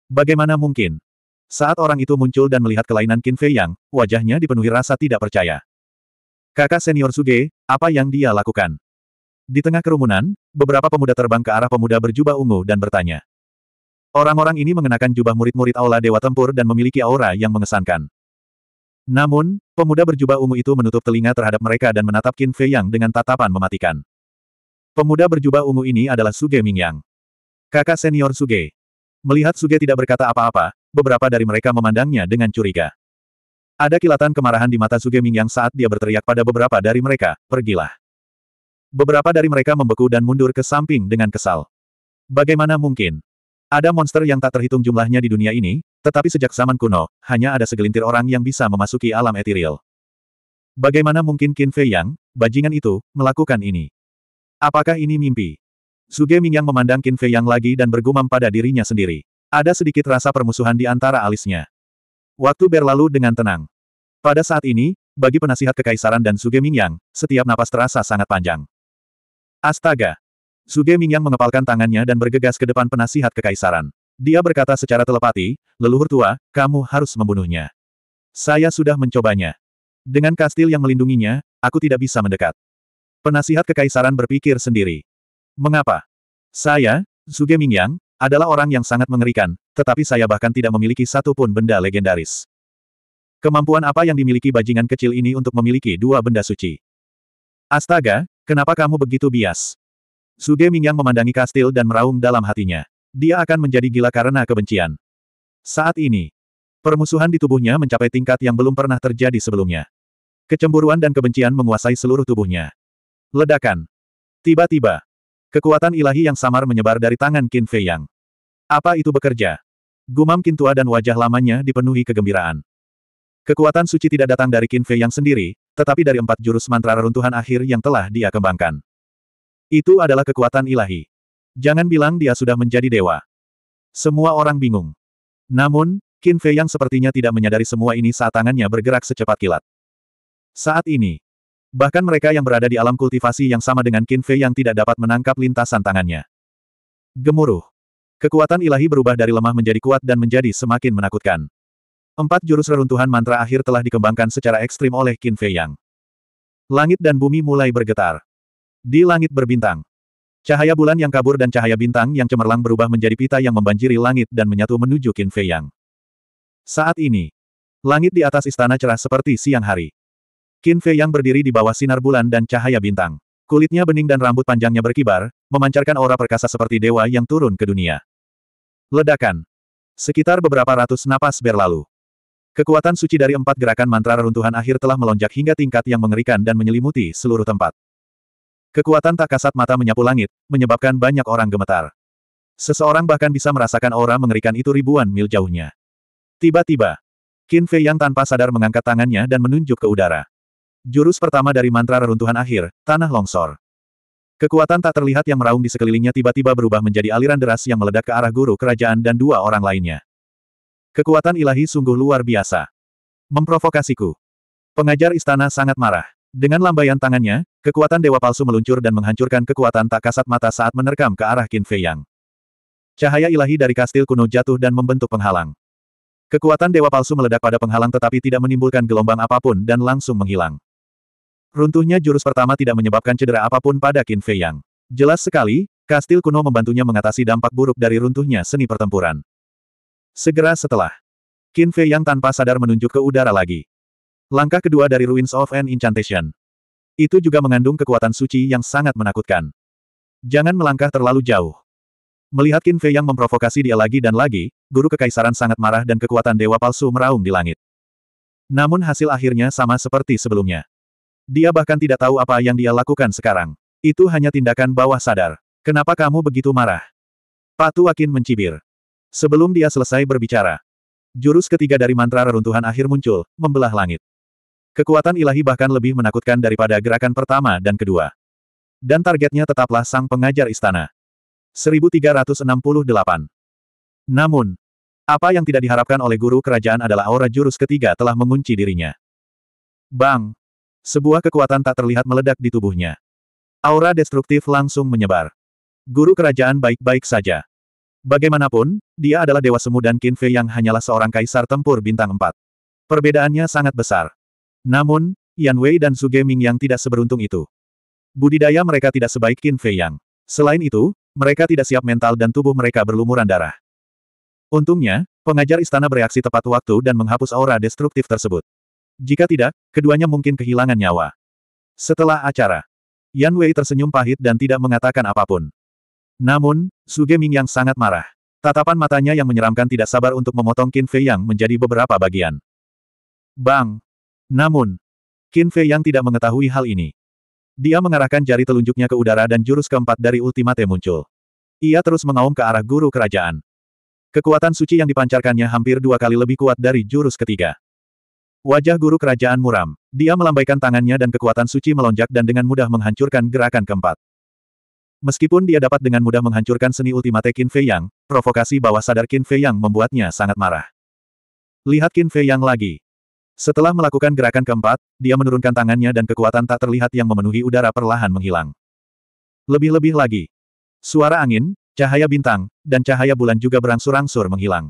Bagaimana mungkin? Saat orang itu muncul dan melihat kelainan Qin Fei Yang, wajahnya dipenuhi rasa tidak percaya. Kakak senior Suge, apa yang dia lakukan? Di tengah kerumunan, beberapa pemuda terbang ke arah pemuda berjubah ungu dan bertanya. Orang-orang ini mengenakan jubah murid-murid aula dewa tempur dan memiliki aura yang mengesankan. Namun, pemuda berjubah ungu itu menutup telinga terhadap mereka dan menatap Qin Fei Yang dengan tatapan mematikan. Pemuda berjubah ungu ini adalah Suge Mingyang. Kakak senior Suge. Melihat Suge tidak berkata apa-apa, beberapa dari mereka memandangnya dengan curiga. Ada kilatan kemarahan di mata Suge Mingyang saat dia berteriak pada beberapa dari mereka, pergilah. Beberapa dari mereka membeku dan mundur ke samping dengan kesal. Bagaimana mungkin? Ada monster yang tak terhitung jumlahnya di dunia ini, tetapi sejak zaman kuno, hanya ada segelintir orang yang bisa memasuki alam etiril. Bagaimana mungkin Qin Fei Yang, bajingan itu, melakukan ini? Apakah ini mimpi? Suge Mingyang memandang Qin Fei Yang lagi dan bergumam pada dirinya sendiri. Ada sedikit rasa permusuhan di antara alisnya. Waktu berlalu dengan tenang. Pada saat ini, bagi penasihat kekaisaran dan Suge Mingyang, setiap napas terasa sangat panjang. Astaga, Suge Mingyang mengepalkan tangannya dan bergegas ke depan penasihat kekaisaran. Dia berkata secara telepati, leluhur tua, kamu harus membunuhnya. Saya sudah mencobanya. Dengan kastil yang melindunginya, aku tidak bisa mendekat. Penasihat kekaisaran berpikir sendiri. Mengapa? Saya, Suge Mingyang, adalah orang yang sangat mengerikan, tetapi saya bahkan tidak memiliki satupun benda legendaris. Kemampuan apa yang dimiliki bajingan kecil ini untuk memiliki dua benda suci? Astaga, kenapa kamu begitu bias? Suge Mingyang memandangi kastil dan meraung dalam hatinya. Dia akan menjadi gila karena kebencian. Saat ini, permusuhan di tubuhnya mencapai tingkat yang belum pernah terjadi sebelumnya. Kecemburuan dan kebencian menguasai seluruh tubuhnya. Ledakan. Tiba-tiba, kekuatan ilahi yang samar menyebar dari tangan Qin Fei Yang. Apa itu bekerja? Gumam Qin Tua dan wajah lamanya dipenuhi kegembiraan. Kekuatan suci tidak datang dari Qin Fei Yang sendiri, tetapi dari empat jurus mantra reruntuhan akhir yang telah dia kembangkan. Itu adalah kekuatan ilahi. Jangan bilang dia sudah menjadi dewa. Semua orang bingung. Namun, Qin Fei yang sepertinya tidak menyadari semua ini saat tangannya bergerak secepat kilat. Saat ini, bahkan mereka yang berada di alam kultivasi yang sama dengan Qin Fei yang tidak dapat menangkap lintasan tangannya. Gemuruh. Kekuatan ilahi berubah dari lemah menjadi kuat dan menjadi semakin menakutkan. Empat jurus reruntuhan mantra akhir telah dikembangkan secara ekstrim oleh Qin Fei Yang. Langit dan bumi mulai bergetar. Di langit berbintang. Cahaya bulan yang kabur dan cahaya bintang yang cemerlang berubah menjadi pita yang membanjiri langit dan menyatu menuju Qin Fei Yang. Saat ini, langit di atas istana cerah seperti siang hari. Qin Fei Yang berdiri di bawah sinar bulan dan cahaya bintang. Kulitnya bening dan rambut panjangnya berkibar, memancarkan aura perkasa seperti dewa yang turun ke dunia. Ledakan. Sekitar beberapa ratus napas berlalu. Kekuatan suci dari empat gerakan mantra reruntuhan akhir telah melonjak hingga tingkat yang mengerikan dan menyelimuti seluruh tempat. Kekuatan tak kasat mata menyapu langit, menyebabkan banyak orang gemetar. Seseorang bahkan bisa merasakan aura mengerikan itu ribuan mil jauhnya. Tiba-tiba, Qin Fei Yang tanpa sadar mengangkat tangannya dan menunjuk ke udara. Jurus pertama dari mantra reruntuhan akhir, Tanah Longsor. Kekuatan tak terlihat yang meraung di sekelilingnya tiba-tiba berubah menjadi aliran deras yang meledak ke arah guru kerajaan dan dua orang lainnya. Kekuatan ilahi sungguh luar biasa. Memprovokasiku. Pengajar istana sangat marah. Dengan lambaian tangannya, kekuatan dewa palsu meluncur dan menghancurkan kekuatan tak kasat mata saat menerkam ke arah Qin Fei Yang. Cahaya ilahi dari kastil kuno jatuh dan membentuk penghalang. Kekuatan dewa palsu meledak pada penghalang tetapi tidak menimbulkan gelombang apapun dan langsung menghilang. Runtuhnya jurus pertama tidak menyebabkan cedera apapun pada Qin Fei Yang. Jelas sekali, kastil kuno membantunya mengatasi dampak buruk dari runtuhnya seni pertempuran. Segera setelah, Qin Fei Yang tanpa sadar menunjuk ke udara lagi. Langkah kedua dari Ruins of an Incantation. Itu juga mengandung kekuatan suci yang sangat menakutkan. Jangan melangkah terlalu jauh. Melihat Qin Fei yang memprovokasi dia lagi dan lagi, guru kekaisaran sangat marah dan kekuatan dewa palsu meraung di langit. Namun hasil akhirnya sama seperti sebelumnya. Dia bahkan tidak tahu apa yang dia lakukan sekarang. Itu hanya tindakan bawah sadar. Kenapa kamu begitu marah? Patu Akin mencibir. Sebelum dia selesai berbicara, jurus ketiga dari mantra reruntuhan akhir muncul, membelah langit. Kekuatan ilahi bahkan lebih menakutkan daripada gerakan pertama dan kedua. Dan targetnya tetaplah sang pengajar istana. 1368. Namun, apa yang tidak diharapkan oleh guru kerajaan adalah aura jurus ketiga telah mengunci dirinya. Bang! Sebuah kekuatan tak terlihat meledak di tubuhnya. Aura destruktif langsung menyebar. Guru kerajaan baik-baik saja. Bagaimanapun, dia adalah Dewa Semu dan Kinfe yang hanyalah seorang kaisar tempur bintang empat. Perbedaannya sangat besar. Namun, Yan Wei dan Su Geming yang tidak seberuntung itu. Budidaya mereka tidak sebaik Qin Fei Yang. Selain itu, mereka tidak siap mental dan tubuh mereka berlumuran darah. Untungnya, pengajar istana bereaksi tepat waktu dan menghapus aura destruktif tersebut. Jika tidak, keduanya mungkin kehilangan nyawa. Setelah acara, Yan Wei tersenyum pahit dan tidak mengatakan apapun. Namun, Su Geming yang sangat marah. Tatapan matanya yang menyeramkan tidak sabar untuk memotong Qin Fei Yang menjadi beberapa bagian. Bang! Namun, Qin Fei yang tidak mengetahui hal ini. Dia mengarahkan jari telunjuknya ke udara dan jurus keempat dari ultimate muncul. Ia terus mengaum ke arah guru kerajaan. Kekuatan suci yang dipancarkannya hampir dua kali lebih kuat dari jurus ketiga. Wajah guru kerajaan muram. Dia melambaikan tangannya dan kekuatan suci melonjak dan dengan mudah menghancurkan gerakan keempat. Meskipun dia dapat dengan mudah menghancurkan seni ultimate Qin Fei Yang, provokasi bawah sadar Qin Fei Yang membuatnya sangat marah. Lihat Qin Fei Yang lagi, setelah melakukan gerakan keempat, dia menurunkan tangannya dan kekuatan tak terlihat yang memenuhi udara perlahan menghilang. Lebih-lebih lagi. Suara angin, cahaya bintang, dan cahaya bulan juga berangsur-angsur menghilang.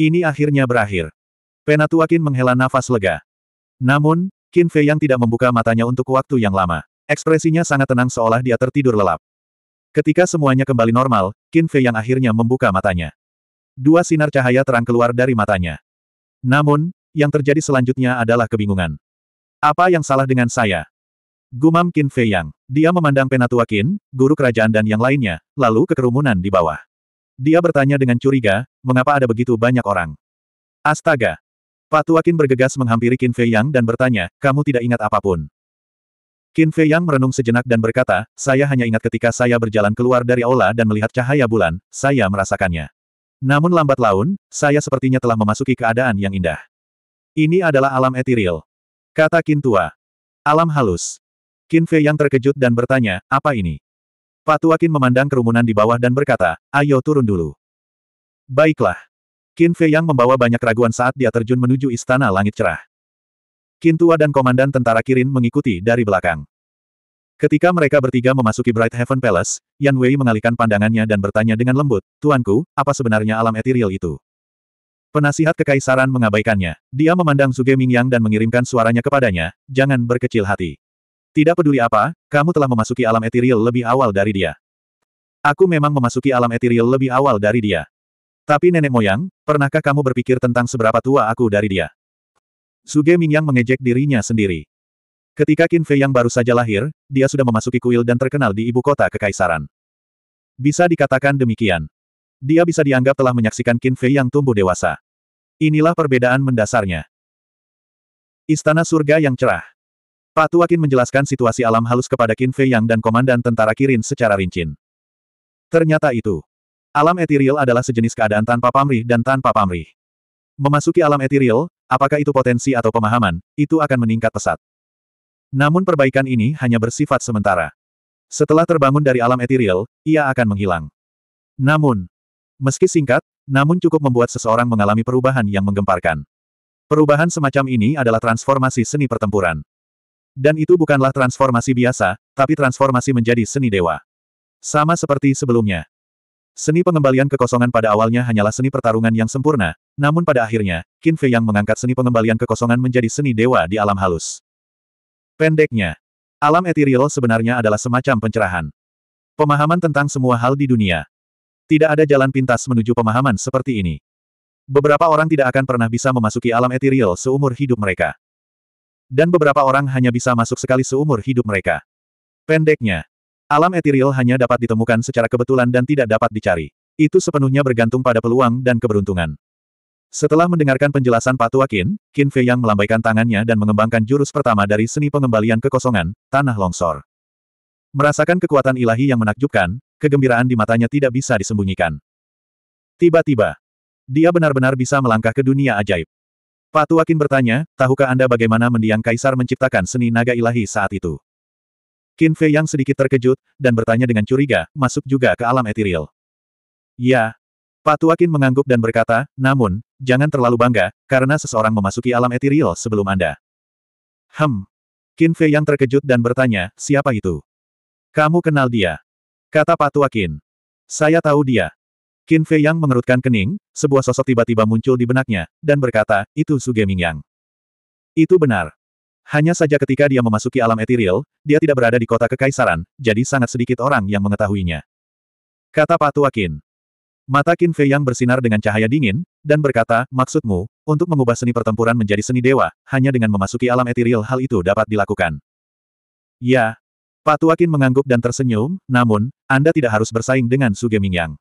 Ini akhirnya berakhir. Penatua Penatuakin menghela nafas lega. Namun, Qin Fei yang tidak membuka matanya untuk waktu yang lama. Ekspresinya sangat tenang seolah dia tertidur lelap. Ketika semuanya kembali normal, Qin Fei yang akhirnya membuka matanya. Dua sinar cahaya terang keluar dari matanya. Namun, yang terjadi selanjutnya adalah kebingungan. Apa yang salah dengan saya? Gumam Qin Fei Yang. Dia memandang Penatua Qin, guru kerajaan dan yang lainnya, lalu ke kerumunan di bawah. Dia bertanya dengan curiga, mengapa ada begitu banyak orang? Astaga! Patua Qin bergegas menghampiri Qin Fei Yang dan bertanya, kamu tidak ingat apapun. Qin Fei Yang merenung sejenak dan berkata, saya hanya ingat ketika saya berjalan keluar dari aula dan melihat cahaya bulan, saya merasakannya. Namun lambat laun, saya sepertinya telah memasuki keadaan yang indah. Ini adalah alam etiril. Kata Kintua. Alam halus. Kinfe yang terkejut dan bertanya, apa ini? Patuakin memandang kerumunan di bawah dan berkata, ayo turun dulu. Baiklah. Kinfe yang membawa banyak raguan saat dia terjun menuju istana langit cerah. Kintua dan komandan tentara Kirin mengikuti dari belakang. Ketika mereka bertiga memasuki Bright Heaven Palace, Yan Wei mengalihkan pandangannya dan bertanya dengan lembut, Tuanku, apa sebenarnya alam etiril itu? Penasihat kekaisaran mengabaikannya. Dia memandang Suge Mingyang dan mengirimkan suaranya kepadanya, jangan berkecil hati. Tidak peduli apa, kamu telah memasuki alam etiril lebih awal dari dia. Aku memang memasuki alam etiril lebih awal dari dia. Tapi nenek moyang, pernahkah kamu berpikir tentang seberapa tua aku dari dia? Suge Mingyang mengejek dirinya sendiri. Ketika Qin Fei yang baru saja lahir, dia sudah memasuki kuil dan terkenal di ibu kota kekaisaran. Bisa dikatakan demikian. Dia bisa dianggap telah menyaksikan Qin Fei yang tumbuh dewasa. Inilah perbedaan mendasarnya. Istana Surga yang Cerah Pak Tuakin menjelaskan situasi alam halus kepada Qin Fei Yang dan Komandan Tentara Kirin secara rinci. Ternyata itu. Alam etiril adalah sejenis keadaan tanpa pamrih dan tanpa pamrih. Memasuki alam etiril, apakah itu potensi atau pemahaman, itu akan meningkat pesat. Namun perbaikan ini hanya bersifat sementara. Setelah terbangun dari alam etiril, ia akan menghilang. Namun, meski singkat, namun cukup membuat seseorang mengalami perubahan yang menggemparkan. Perubahan semacam ini adalah transformasi seni pertempuran. Dan itu bukanlah transformasi biasa, tapi transformasi menjadi seni dewa. Sama seperti sebelumnya. Seni pengembalian kekosongan pada awalnya hanyalah seni pertarungan yang sempurna, namun pada akhirnya, Qin Fei yang mengangkat seni pengembalian kekosongan menjadi seni dewa di alam halus. Pendeknya, alam etiril sebenarnya adalah semacam pencerahan. Pemahaman tentang semua hal di dunia. Tidak ada jalan pintas menuju pemahaman seperti ini. Beberapa orang tidak akan pernah bisa memasuki alam etiril seumur hidup mereka. Dan beberapa orang hanya bisa masuk sekali seumur hidup mereka. Pendeknya, alam etiril hanya dapat ditemukan secara kebetulan dan tidak dapat dicari. Itu sepenuhnya bergantung pada peluang dan keberuntungan. Setelah mendengarkan penjelasan Pak Tuakin, Qin Fei yang melambaikan tangannya dan mengembangkan jurus pertama dari seni pengembalian kekosongan, tanah longsor. Merasakan kekuatan ilahi yang menakjubkan, kegembiraan di matanya tidak bisa disembunyikan. Tiba-tiba, dia benar-benar bisa melangkah ke dunia ajaib. Pak Tuakin bertanya, tahukah Anda bagaimana mendiang kaisar menciptakan seni naga ilahi saat itu? Qin Fei yang sedikit terkejut, dan bertanya dengan curiga, masuk juga ke alam etiril. Ya. Pak Tuakin mengangguk dan berkata, namun, jangan terlalu bangga, karena seseorang memasuki alam etiril sebelum Anda. Hem. Qin Fei yang terkejut dan bertanya, siapa itu? Kamu kenal dia. Kata Pak Tua Kin, Saya tahu dia. Qin Fei Yang mengerutkan kening, sebuah sosok tiba-tiba muncul di benaknya, dan berkata, itu Su Geming Yang. Itu benar. Hanya saja ketika dia memasuki alam etiril, dia tidak berada di kota kekaisaran, jadi sangat sedikit orang yang mengetahuinya. Kata Pak Tua Kin. Mata Qin Fei Yang bersinar dengan cahaya dingin, dan berkata, maksudmu, untuk mengubah seni pertempuran menjadi seni dewa, hanya dengan memasuki alam etiril hal itu dapat dilakukan. Ya, Pak Tuakin mengangguk dan tersenyum, namun, Anda tidak harus bersaing dengan Suge Mingyang.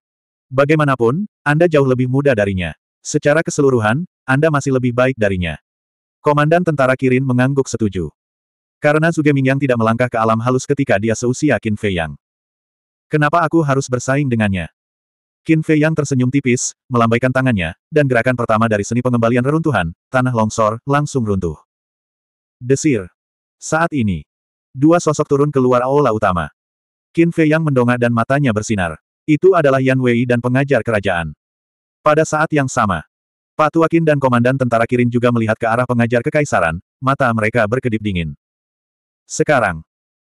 Bagaimanapun, Anda jauh lebih muda darinya. Secara keseluruhan, Anda masih lebih baik darinya. Komandan tentara Kirin mengangguk setuju. Karena Suge Mingyang tidak melangkah ke alam halus ketika dia seusia Qin Fei Yang. Kenapa aku harus bersaing dengannya? Qin Fei Yang tersenyum tipis, melambaikan tangannya, dan gerakan pertama dari seni pengembalian reruntuhan, tanah longsor, langsung runtuh. Desir. Saat ini, Dua sosok turun keluar aula utama. Qin Fei yang mendongak dan matanya bersinar. Itu adalah Yan Wei dan pengajar kerajaan. Pada saat yang sama, Pak Tua Qin dan Komandan Tentara Kirin juga melihat ke arah pengajar kekaisaran, mata mereka berkedip dingin. Sekarang,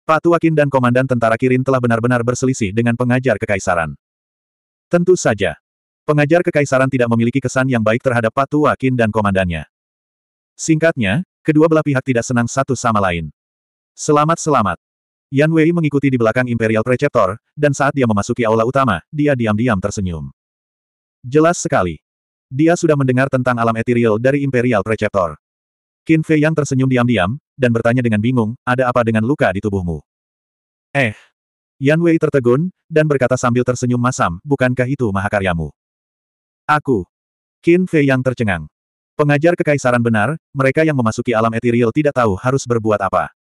Pak Tua Qin dan Komandan Tentara Kirin telah benar-benar berselisih dengan pengajar kekaisaran. Tentu saja, pengajar kekaisaran tidak memiliki kesan yang baik terhadap Pak Tua Qin dan komandannya. Singkatnya, kedua belah pihak tidak senang satu sama lain. Selamat-selamat. Yan Wei mengikuti di belakang Imperial Preceptor, dan saat dia memasuki aula utama, dia diam-diam tersenyum. Jelas sekali. Dia sudah mendengar tentang alam etiril dari Imperial Preceptor. Qin Fei yang tersenyum diam-diam, dan bertanya dengan bingung, ada apa dengan luka di tubuhmu? Eh. Yan Wei tertegun, dan berkata sambil tersenyum masam, bukankah itu mahakaryamu? Aku. Qin Fei yang tercengang. Pengajar kekaisaran benar, mereka yang memasuki alam etiril tidak tahu harus berbuat apa.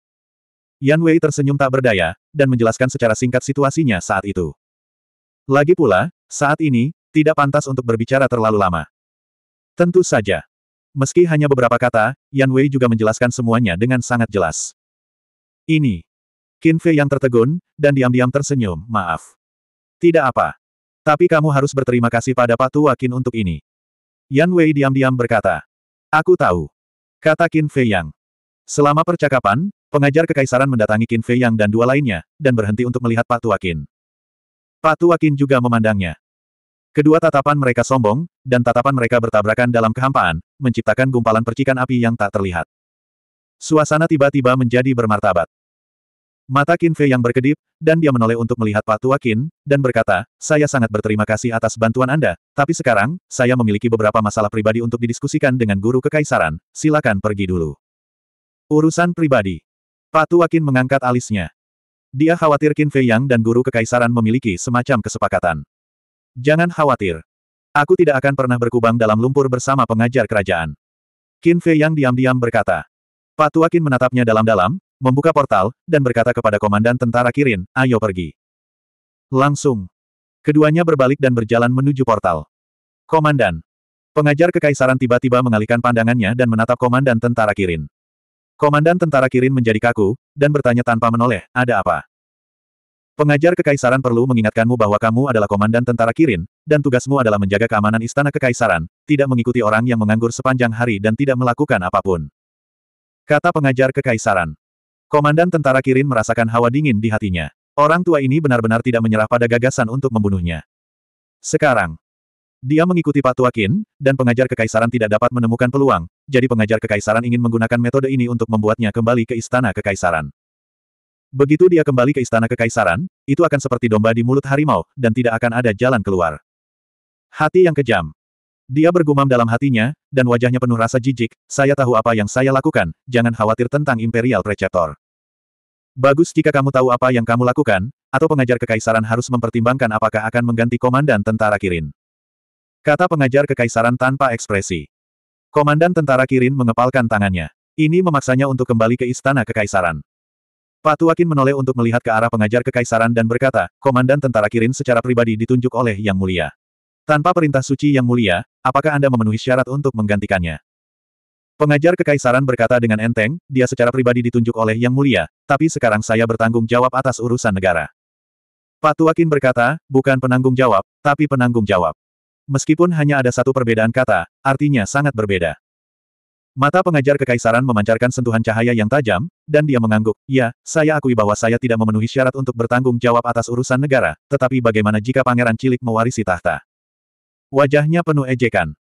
Yan Wei tersenyum tak berdaya, dan menjelaskan secara singkat situasinya saat itu. Lagi pula, saat ini, tidak pantas untuk berbicara terlalu lama. Tentu saja. Meski hanya beberapa kata, Yan Wei juga menjelaskan semuanya dengan sangat jelas. Ini. Qin Fei yang tertegun, dan diam-diam tersenyum, maaf. Tidak apa. Tapi kamu harus berterima kasih pada Pak Tua Qin untuk ini. Yan Wei diam-diam berkata. Aku tahu. Kata Qin Fei Yang. Selama percakapan, Pengajar kekaisaran mendatangi Qin Fei Yang dan dua lainnya, dan berhenti untuk melihat Pak Tua Qin. Pak Tua Qin juga memandangnya. Kedua tatapan mereka sombong, dan tatapan mereka bertabrakan dalam kehampaan, menciptakan gumpalan percikan api yang tak terlihat. Suasana tiba-tiba menjadi bermartabat. Mata Qin Fei yang berkedip, dan dia menoleh untuk melihat Pak Tua Qin, dan berkata, saya sangat berterima kasih atas bantuan Anda, tapi sekarang, saya memiliki beberapa masalah pribadi untuk didiskusikan dengan guru kekaisaran, silakan pergi dulu. Urusan pribadi Ratu Akin mengangkat alisnya. Dia khawatir Qin Fei Yang dan guru kekaisaran memiliki semacam kesepakatan. Jangan khawatir. Aku tidak akan pernah berkubang dalam lumpur bersama pengajar kerajaan. Qin Fei Yang diam-diam berkata. Patu menatapnya dalam-dalam, membuka portal, dan berkata kepada komandan tentara Kirin, ayo pergi. Langsung. Keduanya berbalik dan berjalan menuju portal. Komandan. Pengajar kekaisaran tiba-tiba mengalihkan pandangannya dan menatap komandan tentara Kirin. Komandan tentara Kirin menjadi kaku, dan bertanya tanpa menoleh, ada apa? Pengajar Kekaisaran perlu mengingatkanmu bahwa kamu adalah komandan tentara Kirin, dan tugasmu adalah menjaga keamanan Istana Kekaisaran, tidak mengikuti orang yang menganggur sepanjang hari dan tidak melakukan apapun. Kata pengajar Kekaisaran. Komandan tentara Kirin merasakan hawa dingin di hatinya. Orang tua ini benar-benar tidak menyerah pada gagasan untuk membunuhnya. Sekarang, dia mengikuti Patuakin, dan pengajar kekaisaran tidak dapat menemukan peluang, jadi pengajar kekaisaran ingin menggunakan metode ini untuk membuatnya kembali ke istana kekaisaran. Begitu dia kembali ke istana kekaisaran, itu akan seperti domba di mulut harimau, dan tidak akan ada jalan keluar. Hati yang kejam. Dia bergumam dalam hatinya, dan wajahnya penuh rasa jijik, saya tahu apa yang saya lakukan, jangan khawatir tentang Imperial Preceptor. Bagus jika kamu tahu apa yang kamu lakukan, atau pengajar kekaisaran harus mempertimbangkan apakah akan mengganti komandan tentara Kirin. Kata pengajar kekaisaran tanpa ekspresi. Komandan tentara Kirin mengepalkan tangannya. Ini memaksanya untuk kembali ke istana kekaisaran. Patuakin menoleh untuk melihat ke arah pengajar kekaisaran dan berkata, Komandan tentara Kirin secara pribadi ditunjuk oleh Yang Mulia. Tanpa perintah suci Yang Mulia, apakah Anda memenuhi syarat untuk menggantikannya? Pengajar kekaisaran berkata dengan enteng, dia secara pribadi ditunjuk oleh Yang Mulia, tapi sekarang saya bertanggung jawab atas urusan negara. Patuakin berkata, bukan penanggung jawab, tapi penanggung jawab. Meskipun hanya ada satu perbedaan kata, artinya sangat berbeda. Mata pengajar kekaisaran memancarkan sentuhan cahaya yang tajam, dan dia mengangguk, ya, saya akui bahwa saya tidak memenuhi syarat untuk bertanggung jawab atas urusan negara, tetapi bagaimana jika pangeran cilik mewarisi tahta? Wajahnya penuh ejekan.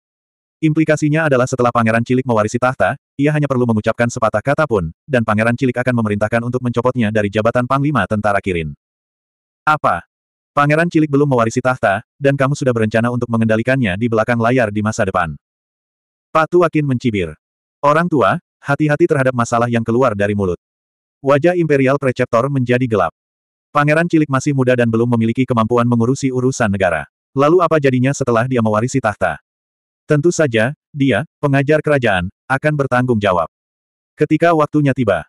Implikasinya adalah setelah pangeran cilik mewarisi tahta, ia hanya perlu mengucapkan sepatah kata pun, dan pangeran cilik akan memerintahkan untuk mencopotnya dari jabatan panglima tentara Kirin. Apa? Pangeran cilik belum mewarisi tahta, dan kamu sudah berencana untuk mengendalikannya di belakang layar di masa depan. Pak Tuakin mencibir. Orang tua, hati-hati terhadap masalah yang keluar dari mulut. Wajah Imperial Preceptor menjadi gelap. Pangeran cilik masih muda dan belum memiliki kemampuan mengurusi urusan negara. Lalu apa jadinya setelah dia mewarisi tahta? Tentu saja, dia, pengajar kerajaan, akan bertanggung jawab. Ketika waktunya tiba,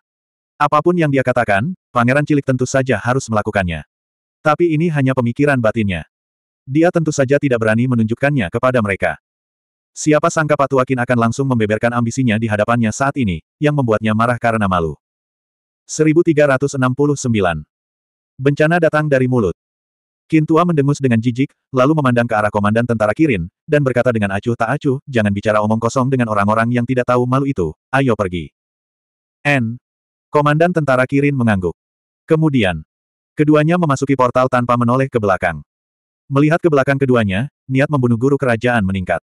apapun yang dia katakan, pangeran cilik tentu saja harus melakukannya. Tapi ini hanya pemikiran batinnya. Dia tentu saja tidak berani menunjukkannya kepada mereka. Siapa sangka Patuakin akan langsung membeberkan ambisinya di hadapannya saat ini, yang membuatnya marah karena malu. 1369. Bencana datang dari mulut. Kintua mendengus dengan jijik, lalu memandang ke arah komandan tentara Kirin, dan berkata dengan acuh tak acuh, jangan bicara omong kosong dengan orang-orang yang tidak tahu malu itu, ayo pergi. N. Komandan tentara Kirin mengangguk. Kemudian, Keduanya memasuki portal tanpa menoleh ke belakang. Melihat ke belakang keduanya, niat membunuh guru kerajaan meningkat.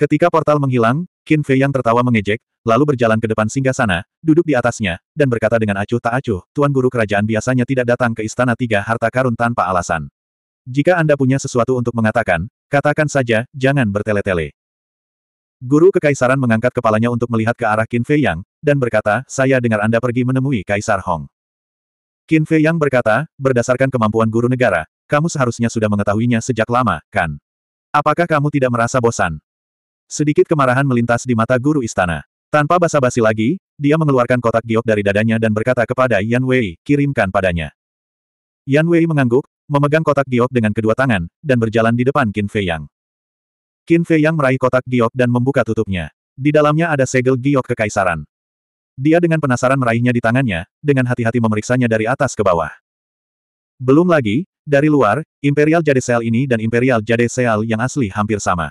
Ketika portal menghilang, Qin Fei yang tertawa mengejek, lalu berjalan ke depan singgah sana, duduk di atasnya, dan berkata dengan acuh tak acuh, Tuan Guru Kerajaan biasanya tidak datang ke Istana Tiga Harta Karun tanpa alasan. Jika Anda punya sesuatu untuk mengatakan, katakan saja, jangan bertele-tele. Guru Kekaisaran mengangkat kepalanya untuk melihat ke arah Qin Fei Yang, dan berkata, saya dengar Anda pergi menemui Kaisar Hong. Qin Fei Yang berkata, berdasarkan kemampuan guru negara, kamu seharusnya sudah mengetahuinya sejak lama, kan? Apakah kamu tidak merasa bosan? Sedikit kemarahan melintas di mata guru istana. Tanpa basa-basi lagi, dia mengeluarkan kotak giok dari dadanya dan berkata kepada Yan Wei, kirimkan padanya. Yan Wei mengangguk, memegang kotak giok dengan kedua tangan, dan berjalan di depan Qin Fei Yang. Qin Fei Yang meraih kotak giok dan membuka tutupnya. Di dalamnya ada segel giok kekaisaran. Dia dengan penasaran meraihnya di tangannya, dengan hati-hati memeriksanya dari atas ke bawah. Belum lagi, dari luar, Imperial Jade Seal ini dan Imperial Jade Seal yang asli hampir sama.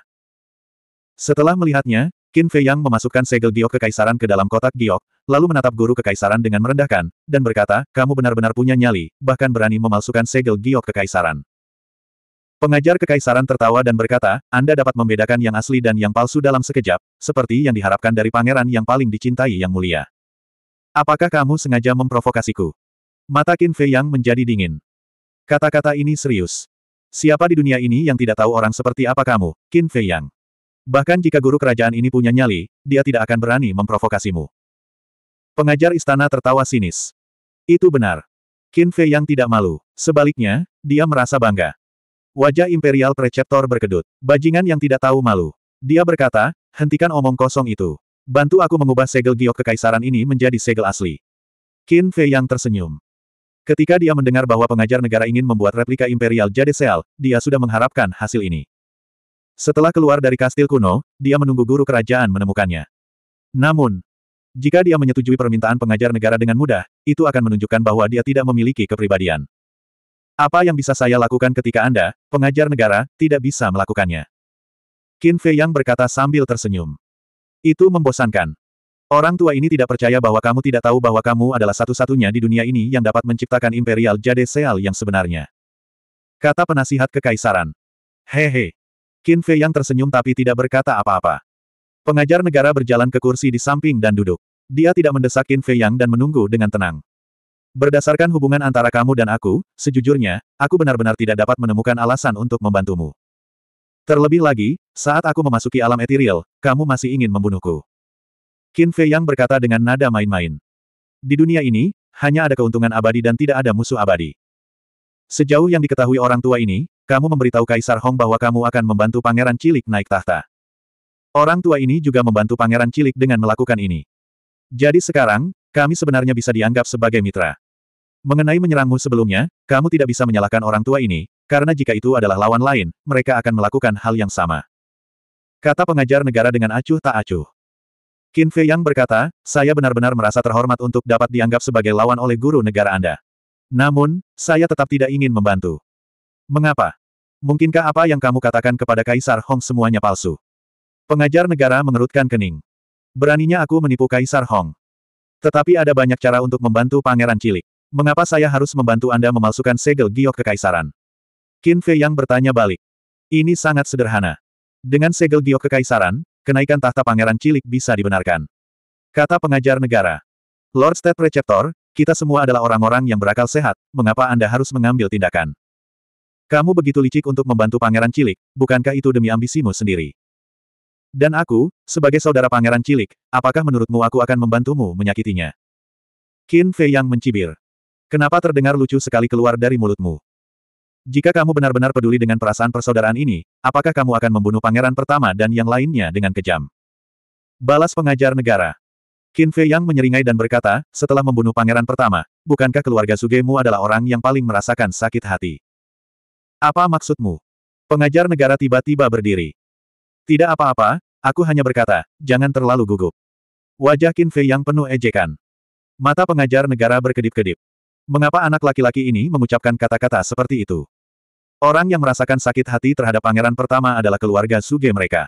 Setelah melihatnya, Qin Fei Yang memasukkan segel giok kekaisaran ke dalam kotak giok, lalu menatap guru kekaisaran dengan merendahkan, dan berkata, kamu benar-benar punya nyali, bahkan berani memalsukan segel giok kekaisaran. Pengajar kekaisaran tertawa dan berkata, Anda dapat membedakan yang asli dan yang palsu dalam sekejap, seperti yang diharapkan dari pangeran yang paling dicintai yang mulia. Apakah kamu sengaja memprovokasiku? Mata Qin Fei yang menjadi dingin. Kata-kata ini serius. Siapa di dunia ini yang tidak tahu orang seperti apa kamu, Qin Fei Yang? Bahkan jika guru kerajaan ini punya nyali, dia tidak akan berani memprovokasimu. Pengajar istana tertawa sinis. Itu benar. Qin Fei Yang tidak malu. Sebaliknya, dia merasa bangga. Wajah Imperial Preceptor berkedut. Bajingan yang tidak tahu malu. Dia berkata, hentikan omong kosong itu. Bantu aku mengubah segel giok kekaisaran ini menjadi segel asli. Qin Fei yang tersenyum. Ketika dia mendengar bahwa pengajar negara ingin membuat replika Imperial Jade Seal, dia sudah mengharapkan hasil ini. Setelah keluar dari kastil kuno, dia menunggu guru kerajaan menemukannya. Namun, jika dia menyetujui permintaan pengajar negara dengan mudah, itu akan menunjukkan bahwa dia tidak memiliki kepribadian. Apa yang bisa saya lakukan ketika Anda, pengajar negara, tidak bisa melakukannya? Qin Fei Yang berkata sambil tersenyum. Itu membosankan. Orang tua ini tidak percaya bahwa kamu tidak tahu bahwa kamu adalah satu-satunya di dunia ini yang dapat menciptakan Imperial Jade Seal yang sebenarnya. Kata penasihat kekaisaran. Hehe. Qin Fei Yang tersenyum tapi tidak berkata apa-apa. Pengajar negara berjalan ke kursi di samping dan duduk. Dia tidak mendesak Qin Fei Yang dan menunggu dengan tenang. Berdasarkan hubungan antara kamu dan aku, sejujurnya, aku benar-benar tidak dapat menemukan alasan untuk membantumu. Terlebih lagi, saat aku memasuki alam etiril, kamu masih ingin membunuhku. Qin Fei Yang berkata dengan nada main-main. Di dunia ini, hanya ada keuntungan abadi dan tidak ada musuh abadi. Sejauh yang diketahui orang tua ini, kamu memberitahu Kaisar Hong bahwa kamu akan membantu pangeran cilik naik tahta. Orang tua ini juga membantu pangeran cilik dengan melakukan ini. Jadi sekarang, kami sebenarnya bisa dianggap sebagai mitra. Mengenai menyerangmu sebelumnya, kamu tidak bisa menyalahkan orang tua ini, karena jika itu adalah lawan lain, mereka akan melakukan hal yang sama. Kata pengajar negara dengan acuh tak acuh. Qin Fei Yang berkata, saya benar-benar merasa terhormat untuk dapat dianggap sebagai lawan oleh guru negara Anda. Namun, saya tetap tidak ingin membantu. Mengapa? Mungkinkah apa yang kamu katakan kepada Kaisar Hong semuanya palsu? Pengajar negara mengerutkan kening. Beraninya aku menipu Kaisar Hong. Tetapi ada banyak cara untuk membantu pangeran cilik. Mengapa saya harus membantu Anda memalsukan segel giok kekaisaran? Qin Fei yang bertanya balik. Ini sangat sederhana. Dengan segel giok kekaisaran, kenaikan tahta pangeran cilik bisa dibenarkan. Kata pengajar negara. Lord State Preceptor, kita semua adalah orang-orang yang berakal sehat, mengapa Anda harus mengambil tindakan? Kamu begitu licik untuk membantu pangeran cilik, bukankah itu demi ambisimu sendiri? Dan aku, sebagai saudara pangeran cilik, apakah menurutmu aku akan membantumu menyakitinya? Qin Fei yang mencibir. Kenapa terdengar lucu sekali keluar dari mulutmu? Jika kamu benar-benar peduli dengan perasaan persaudaraan ini, apakah kamu akan membunuh pangeran pertama dan yang lainnya dengan kejam? Balas pengajar negara. Qin Fei yang menyeringai dan berkata, setelah membunuh pangeran pertama, bukankah keluarga Sugemu adalah orang yang paling merasakan sakit hati? Apa maksudmu? Pengajar negara tiba-tiba berdiri. Tidak apa-apa, aku hanya berkata, jangan terlalu gugup. Wajah Qin Fei yang penuh ejekan. Mata pengajar negara berkedip-kedip. Mengapa anak laki-laki ini mengucapkan kata-kata seperti itu? Orang yang merasakan sakit hati terhadap pangeran pertama adalah keluarga Suge mereka.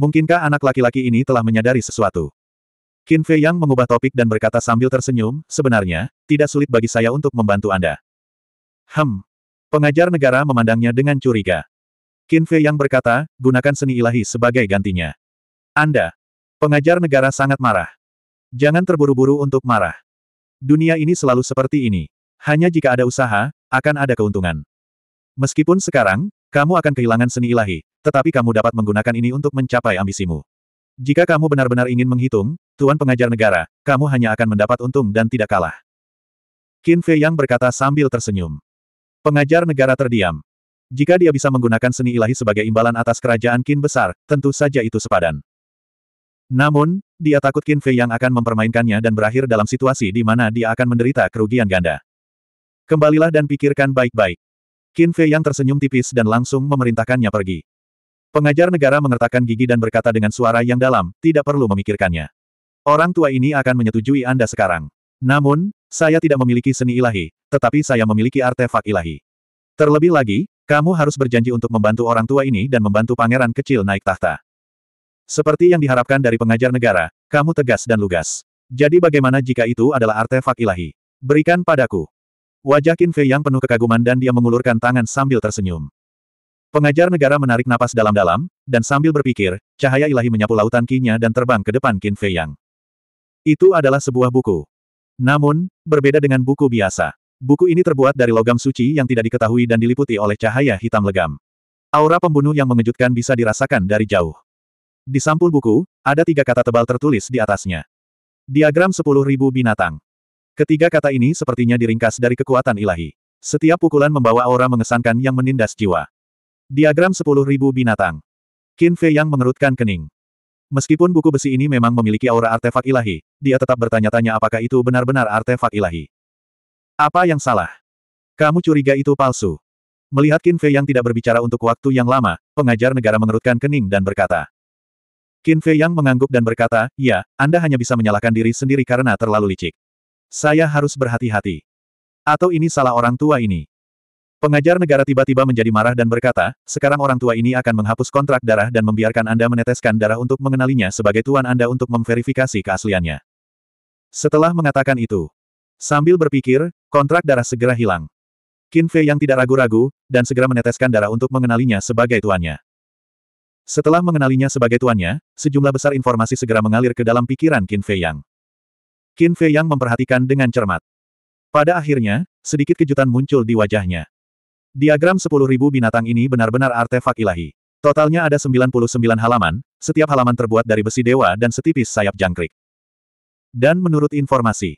Mungkinkah anak laki-laki ini telah menyadari sesuatu? Qin Fei Yang mengubah topik dan berkata sambil tersenyum, sebenarnya, tidak sulit bagi saya untuk membantu Anda. Hem. Pengajar negara memandangnya dengan curiga. Qin Fei yang berkata, gunakan seni ilahi sebagai gantinya. Anda, pengajar negara sangat marah. Jangan terburu-buru untuk marah. Dunia ini selalu seperti ini. Hanya jika ada usaha, akan ada keuntungan. Meskipun sekarang, kamu akan kehilangan seni ilahi, tetapi kamu dapat menggunakan ini untuk mencapai ambisimu. Jika kamu benar-benar ingin menghitung, Tuan Pengajar Negara, kamu hanya akan mendapat untung dan tidak kalah. Qin Fei Yang berkata sambil tersenyum. Pengajar negara terdiam. Jika dia bisa menggunakan seni ilahi sebagai imbalan atas kerajaan Qin besar, tentu saja itu sepadan. Namun, dia takut Qin Fei yang akan mempermainkannya dan berakhir dalam situasi di mana dia akan menderita kerugian ganda. Kembalilah dan pikirkan baik-baik. Qin Fei yang tersenyum tipis dan langsung memerintahkannya pergi. Pengajar negara mengertakkan gigi dan berkata dengan suara yang dalam, tidak perlu memikirkannya. Orang tua ini akan menyetujui Anda sekarang. Namun, saya tidak memiliki seni ilahi, tetapi saya memiliki artefak ilahi. Terlebih lagi, kamu harus berjanji untuk membantu orang tua ini dan membantu pangeran kecil naik tahta. Seperti yang diharapkan dari pengajar negara, kamu tegas dan lugas. Jadi bagaimana jika itu adalah artefak ilahi? Berikan padaku. Wajah Qin Fei yang penuh kekaguman dan dia mengulurkan tangan sambil tersenyum. Pengajar negara menarik napas dalam-dalam, dan sambil berpikir, cahaya ilahi menyapu lautan kinya dan terbang ke depan Qin Fei Yang. Itu adalah sebuah buku. Namun, berbeda dengan buku biasa. Buku ini terbuat dari logam suci yang tidak diketahui dan diliputi oleh cahaya hitam legam. Aura pembunuh yang mengejutkan bisa dirasakan dari jauh. Di sampul buku, ada tiga kata tebal tertulis di atasnya. Diagram 10.000 binatang. Ketiga kata ini sepertinya diringkas dari kekuatan ilahi. Setiap pukulan membawa aura mengesankan yang menindas jiwa. Diagram 10.000 binatang. Qin Fei yang mengerutkan kening. Meskipun buku besi ini memang memiliki aura artefak ilahi, dia tetap bertanya-tanya apakah itu benar-benar artefak ilahi. Apa yang salah? Kamu curiga itu palsu. Melihat Qin Fei yang tidak berbicara untuk waktu yang lama, pengajar negara mengerutkan kening dan berkata. Qin Fei yang mengangguk dan berkata, ya, Anda hanya bisa menyalahkan diri sendiri karena terlalu licik. Saya harus berhati-hati. Atau ini salah orang tua ini. Pengajar negara tiba-tiba menjadi marah dan berkata, sekarang orang tua ini akan menghapus kontrak darah dan membiarkan Anda meneteskan darah untuk mengenalinya sebagai tuan Anda untuk memverifikasi keasliannya. Setelah mengatakan itu, Sambil berpikir, kontrak darah segera hilang. Qin Fei yang tidak ragu-ragu, dan segera meneteskan darah untuk mengenalinya sebagai tuannya. Setelah mengenalinya sebagai tuannya, sejumlah besar informasi segera mengalir ke dalam pikiran Qin Fei Yang. Qin Fei Yang memperhatikan dengan cermat. Pada akhirnya, sedikit kejutan muncul di wajahnya. Diagram 10.000 binatang ini benar-benar artefak ilahi. Totalnya ada 99 halaman, setiap halaman terbuat dari besi dewa dan setipis sayap jangkrik. Dan menurut informasi,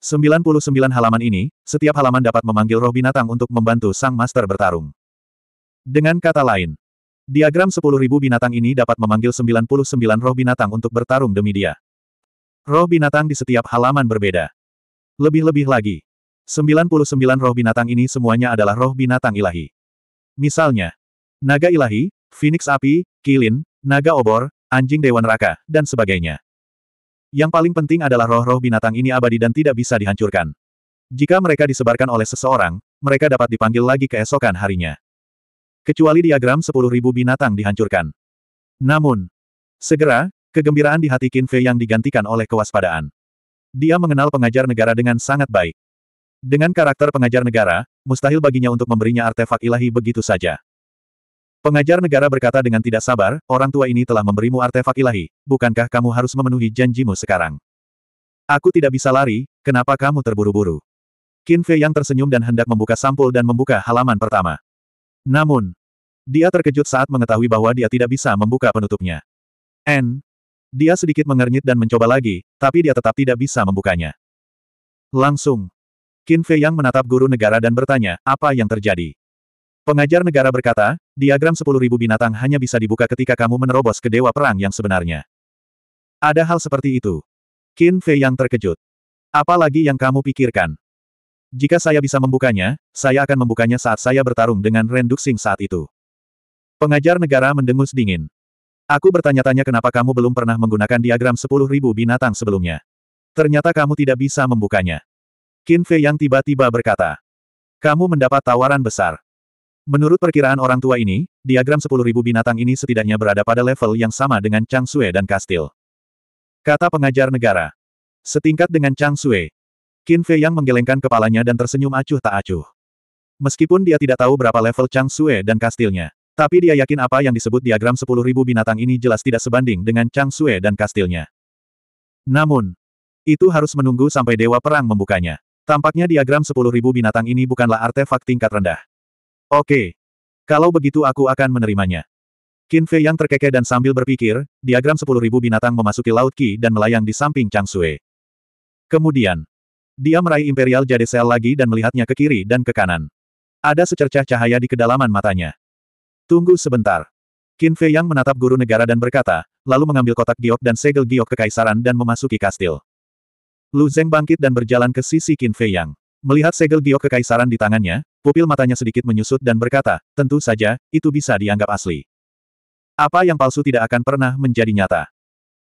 99 halaman ini, setiap halaman dapat memanggil roh binatang untuk membantu sang master bertarung. Dengan kata lain, diagram 10.000 binatang ini dapat memanggil 99 roh binatang untuk bertarung demi dia. Roh binatang di setiap halaman berbeda. Lebih-lebih lagi, 99 roh binatang ini semuanya adalah roh binatang ilahi. Misalnya, naga ilahi, phoenix api, kilin, naga obor, anjing dewan raka, dan sebagainya. Yang paling penting adalah roh-roh binatang ini abadi dan tidak bisa dihancurkan. Jika mereka disebarkan oleh seseorang, mereka dapat dipanggil lagi keesokan harinya. Kecuali diagram 10.000 binatang dihancurkan. Namun, segera, kegembiraan di hati Qin Fei yang digantikan oleh kewaspadaan. Dia mengenal pengajar negara dengan sangat baik. Dengan karakter pengajar negara, mustahil baginya untuk memberinya artefak ilahi begitu saja. Pengajar negara berkata dengan tidak sabar, orang tua ini telah memberimu artefak ilahi, bukankah kamu harus memenuhi janjimu sekarang? Aku tidak bisa lari, kenapa kamu terburu-buru? Qin Fei yang tersenyum dan hendak membuka sampul dan membuka halaman pertama. Namun, dia terkejut saat mengetahui bahwa dia tidak bisa membuka penutupnya. N. Dia sedikit mengernyit dan mencoba lagi, tapi dia tetap tidak bisa membukanya. Langsung. Qin Fei yang menatap guru negara dan bertanya, apa yang terjadi? Pengajar negara berkata, diagram 10.000 binatang hanya bisa dibuka ketika kamu menerobos ke dewa perang yang sebenarnya. Ada hal seperti itu. Qin Fei yang terkejut. Apalagi yang kamu pikirkan? Jika saya bisa membukanya, saya akan membukanya saat saya bertarung dengan Ren Duxing saat itu. Pengajar negara mendengus dingin. Aku bertanya-tanya kenapa kamu belum pernah menggunakan diagram 10.000 binatang sebelumnya. Ternyata kamu tidak bisa membukanya. Qin Fei yang tiba-tiba berkata. Kamu mendapat tawaran besar. Menurut perkiraan orang tua ini, diagram 10.000 binatang ini setidaknya berada pada level yang sama dengan Chang Sue dan Kastil. Kata pengajar negara. Setingkat dengan Chang Sue. Qin Fei yang menggelengkan kepalanya dan tersenyum acuh tak acuh. Meskipun dia tidak tahu berapa level Chang Sue dan kastilnya, tapi dia yakin apa yang disebut diagram 10.000 binatang ini jelas tidak sebanding dengan Chang Sue dan kastilnya. Namun, itu harus menunggu sampai Dewa Perang membukanya. Tampaknya diagram 10.000 binatang ini bukanlah artefak tingkat rendah. Oke. Kalau begitu aku akan menerimanya. Qin Fei yang terkekeh dan sambil berpikir, diagram 10.000 binatang memasuki Laut Qi dan melayang di samping Chang Sui. Kemudian, dia meraih Imperial Jade Cell lagi dan melihatnya ke kiri dan ke kanan. Ada secercah cahaya di kedalaman matanya. Tunggu sebentar. Qin Fei yang menatap guru negara dan berkata, lalu mengambil kotak giok dan segel giok kekaisaran dan memasuki kastil. Lu Zeng bangkit dan berjalan ke sisi Qin Fei yang. Melihat segel giok kekaisaran di tangannya, Pupil matanya sedikit menyusut dan berkata, tentu saja, itu bisa dianggap asli. Apa yang palsu tidak akan pernah menjadi nyata.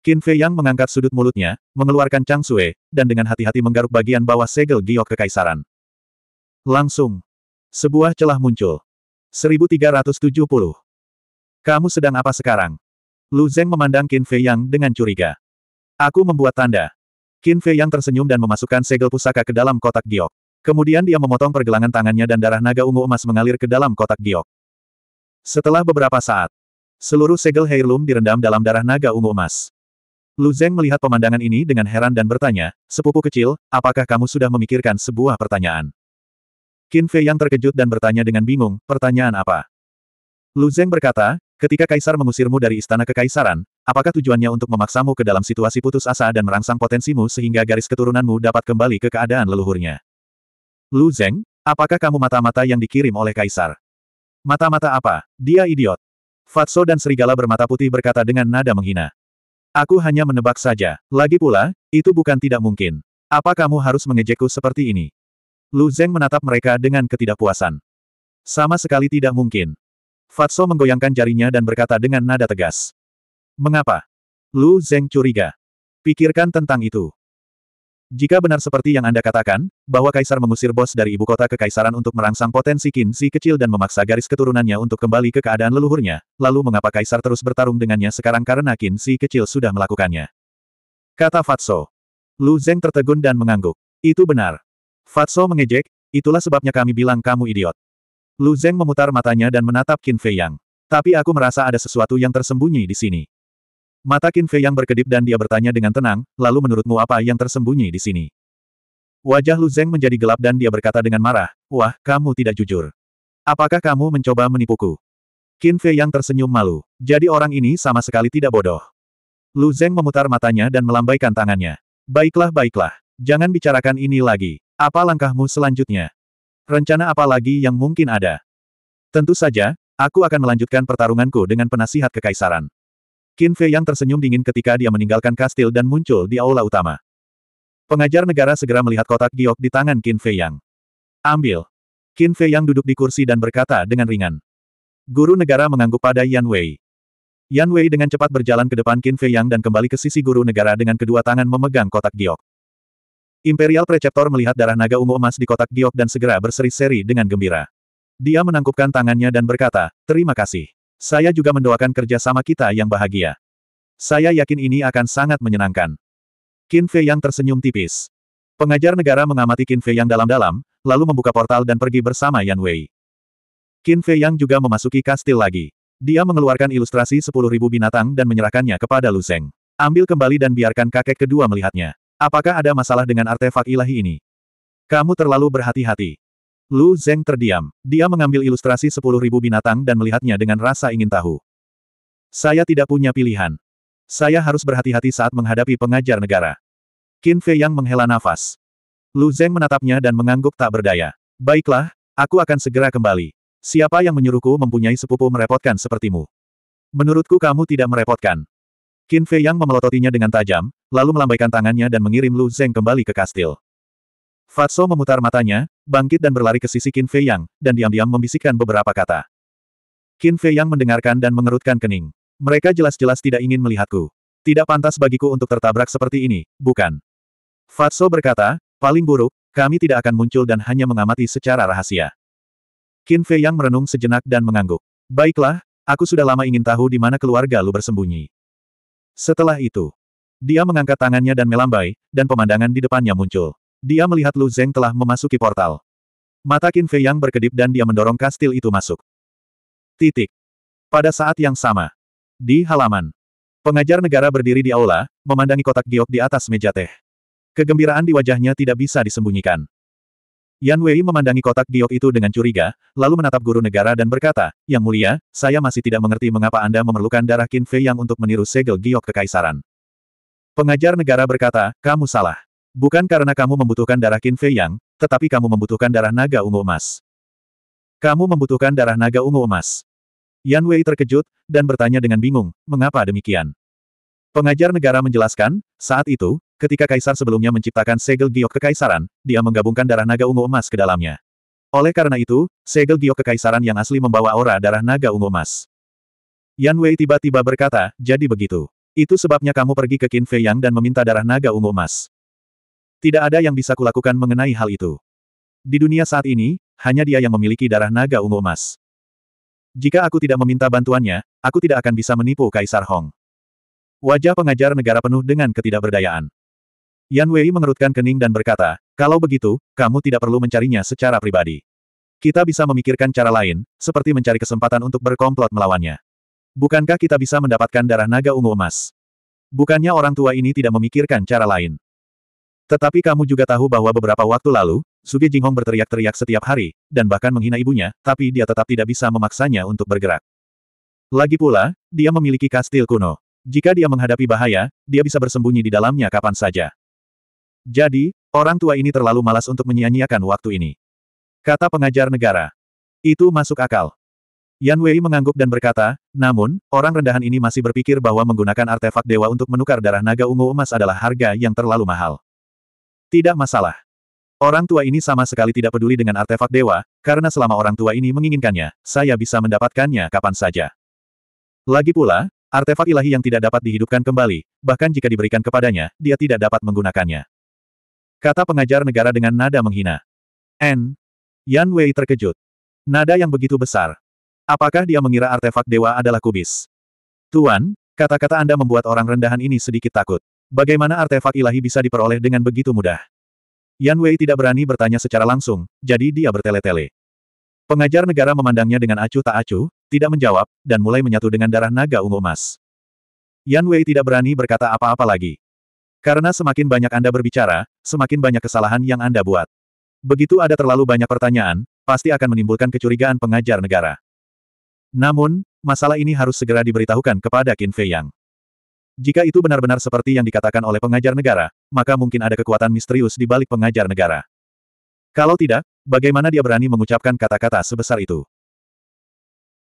Qin Fei Yang mengangkat sudut mulutnya, mengeluarkan Chang Sue, dan dengan hati-hati menggaruk bagian bawah segel giok kekaisaran. Langsung. Sebuah celah muncul. 1370. Kamu sedang apa sekarang? Lu Zeng memandang Qin Fei Yang dengan curiga. Aku membuat tanda. Qin Fei Yang tersenyum dan memasukkan segel pusaka ke dalam kotak giok. Kemudian dia memotong pergelangan tangannya dan darah naga ungu emas mengalir ke dalam kotak giok. Setelah beberapa saat, seluruh segel heirloom direndam dalam darah naga ungu emas. Lu Zeng melihat pemandangan ini dengan heran dan bertanya, sepupu kecil, apakah kamu sudah memikirkan sebuah pertanyaan? Qin Fei yang terkejut dan bertanya dengan bingung, pertanyaan apa? Lu Zeng berkata, ketika kaisar mengusirmu dari istana kekaisaran, apakah tujuannya untuk memaksamu ke dalam situasi putus asa dan merangsang potensimu sehingga garis keturunanmu dapat kembali ke keadaan leluhurnya? Lu Zeng, apakah kamu mata-mata yang dikirim oleh Kaisar? Mata-mata apa? Dia idiot. Fatso dan serigala bermata putih berkata dengan nada menghina. Aku hanya menebak saja. Lagi pula, itu bukan tidak mungkin. Apa kamu harus mengejekku seperti ini? Lu Zeng menatap mereka dengan ketidakpuasan. Sama sekali tidak mungkin. Fatso menggoyangkan jarinya dan berkata dengan nada tegas. Mengapa? Lu Zeng curiga. Pikirkan tentang itu. Jika benar seperti yang Anda katakan, bahwa Kaisar mengusir bos dari ibu kota Kaisaran untuk merangsang potensi Qin Si kecil dan memaksa garis keturunannya untuk kembali ke keadaan leluhurnya, lalu mengapa Kaisar terus bertarung dengannya sekarang karena Qin Si kecil sudah melakukannya? Kata Fatso. Lu Zeng tertegun dan mengangguk. Itu benar. Fatso mengejek, itulah sebabnya kami bilang kamu idiot. Lu Zeng memutar matanya dan menatap Qin Fei Yang. Tapi aku merasa ada sesuatu yang tersembunyi di sini. Mata Qin Fei yang berkedip dan dia bertanya dengan tenang, lalu menurutmu apa yang tersembunyi di sini? Wajah Lu Zeng menjadi gelap dan dia berkata dengan marah, Wah, kamu tidak jujur. Apakah kamu mencoba menipuku? Qin Fei yang tersenyum malu. Jadi orang ini sama sekali tidak bodoh. Lu Zeng memutar matanya dan melambaikan tangannya. Baiklah baiklah. Jangan bicarakan ini lagi. Apa langkahmu selanjutnya? Rencana apa lagi yang mungkin ada? Tentu saja, aku akan melanjutkan pertarunganku dengan penasihat kekaisaran. Qin Fei yang tersenyum dingin ketika dia meninggalkan kastil dan muncul di aula utama. Pengajar negara segera melihat kotak giok di tangan Qin Fei Yang. Ambil. Qin Fei Yang duduk di kursi dan berkata dengan ringan. Guru negara mengangguk pada Yan Wei. Yan Wei dengan cepat berjalan ke depan Qin Fei Yang dan kembali ke sisi guru negara dengan kedua tangan memegang kotak giok. Imperial Preceptor melihat darah naga ungu emas di kotak giok dan segera berseri-seri dengan gembira. Dia menangkupkan tangannya dan berkata, terima kasih. Saya juga mendoakan kerja sama kita yang bahagia. Saya yakin ini akan sangat menyenangkan. Qin Fei yang tersenyum tipis. Pengajar negara mengamati Qin Fei yang dalam-dalam, lalu membuka portal dan pergi bersama Yan Wei. Qin Fei yang juga memasuki kastil lagi. Dia mengeluarkan ilustrasi 10.000 binatang dan menyerahkannya kepada Lu Zeng. Ambil kembali dan biarkan kakek kedua melihatnya. Apakah ada masalah dengan artefak ilahi ini? Kamu terlalu berhati-hati. Lu Zeng terdiam. Dia mengambil ilustrasi sepuluh ribu binatang dan melihatnya dengan rasa ingin tahu. Saya tidak punya pilihan. Saya harus berhati-hati saat menghadapi pengajar negara. Qin Fei yang menghela nafas. Lu Zeng menatapnya dan mengangguk tak berdaya. Baiklah, aku akan segera kembali. Siapa yang menyuruhku mempunyai sepupu merepotkan sepertimu? Menurutku kamu tidak merepotkan. Qin Fei yang memelototinya dengan tajam, lalu melambaikan tangannya dan mengirim Lu Zeng kembali ke kastil. Fatso memutar matanya, bangkit dan berlari ke sisi Qin Fei Yang, dan diam-diam membisikkan beberapa kata. Qin Fei Yang mendengarkan dan mengerutkan kening. Mereka jelas-jelas tidak ingin melihatku. Tidak pantas bagiku untuk tertabrak seperti ini, bukan? Fatso berkata, paling buruk, kami tidak akan muncul dan hanya mengamati secara rahasia. Qin Fei Yang merenung sejenak dan mengangguk. Baiklah, aku sudah lama ingin tahu di mana keluarga lu bersembunyi. Setelah itu, dia mengangkat tangannya dan melambai, dan pemandangan di depannya muncul. Dia melihat Lu Zeng telah memasuki portal. Mata Qin Fei yang berkedip dan dia mendorong kastil itu masuk. Titik. Pada saat yang sama. Di halaman. Pengajar negara berdiri di aula, memandangi kotak giok di atas meja teh. Kegembiraan di wajahnya tidak bisa disembunyikan. Yan Wei memandangi kotak giok itu dengan curiga, lalu menatap guru negara dan berkata, Yang mulia, saya masih tidak mengerti mengapa Anda memerlukan darah Qin Fei yang untuk meniru segel giok kekaisaran. Pengajar negara berkata, kamu salah. Bukan karena kamu membutuhkan darah Qin Fei Yang, tetapi kamu membutuhkan darah naga ungu emas. Kamu membutuhkan darah naga ungu emas. Yan Wei terkejut, dan bertanya dengan bingung, mengapa demikian? Pengajar negara menjelaskan, saat itu, ketika kaisar sebelumnya menciptakan segel giok kekaisaran, dia menggabungkan darah naga ungu emas ke dalamnya. Oleh karena itu, segel giok kekaisaran yang asli membawa aura darah naga ungu emas. Yan Wei tiba-tiba berkata, jadi begitu. Itu sebabnya kamu pergi ke Qin Fei Yang dan meminta darah naga ungu emas. Tidak ada yang bisa kulakukan mengenai hal itu. Di dunia saat ini, hanya dia yang memiliki darah naga ungu emas. Jika aku tidak meminta bantuannya, aku tidak akan bisa menipu Kaisar Hong. Wajah pengajar negara penuh dengan ketidakberdayaan. Yan Wei mengerutkan kening dan berkata, kalau begitu, kamu tidak perlu mencarinya secara pribadi. Kita bisa memikirkan cara lain, seperti mencari kesempatan untuk berkomplot melawannya. Bukankah kita bisa mendapatkan darah naga ungu emas? Bukannya orang tua ini tidak memikirkan cara lain. Tetapi kamu juga tahu bahwa beberapa waktu lalu, Suge Jinghong berteriak-teriak setiap hari, dan bahkan menghina ibunya, tapi dia tetap tidak bisa memaksanya untuk bergerak. Lagi pula, dia memiliki kastil kuno. Jika dia menghadapi bahaya, dia bisa bersembunyi di dalamnya kapan saja. Jadi, orang tua ini terlalu malas untuk menyia-nyiakan waktu ini. Kata pengajar negara. Itu masuk akal. Yan Wei mengangguk dan berkata, namun, orang rendahan ini masih berpikir bahwa menggunakan artefak dewa untuk menukar darah naga ungu emas adalah harga yang terlalu mahal. Tidak masalah. Orang tua ini sama sekali tidak peduli dengan artefak dewa, karena selama orang tua ini menginginkannya, saya bisa mendapatkannya kapan saja. Lagi pula, artefak ilahi yang tidak dapat dihidupkan kembali, bahkan jika diberikan kepadanya, dia tidak dapat menggunakannya. Kata pengajar negara dengan nada menghina. N. Yan Wei terkejut. Nada yang begitu besar. Apakah dia mengira artefak dewa adalah kubis? Tuan, kata-kata Anda membuat orang rendahan ini sedikit takut. Bagaimana artefak ilahi bisa diperoleh dengan begitu mudah? Yan Wei tidak berani bertanya secara langsung, jadi dia bertele-tele. Pengajar negara memandangnya dengan acuh tak acuh, tidak menjawab, dan mulai menyatu dengan darah naga ungu emas. Yan Wei tidak berani berkata apa-apa lagi. Karena semakin banyak Anda berbicara, semakin banyak kesalahan yang Anda buat. Begitu ada terlalu banyak pertanyaan, pasti akan menimbulkan kecurigaan pengajar negara. Namun, masalah ini harus segera diberitahukan kepada Qin Fei Yang. Jika itu benar-benar seperti yang dikatakan oleh pengajar negara, maka mungkin ada kekuatan misterius di balik pengajar negara. Kalau tidak, bagaimana dia berani mengucapkan kata-kata sebesar itu?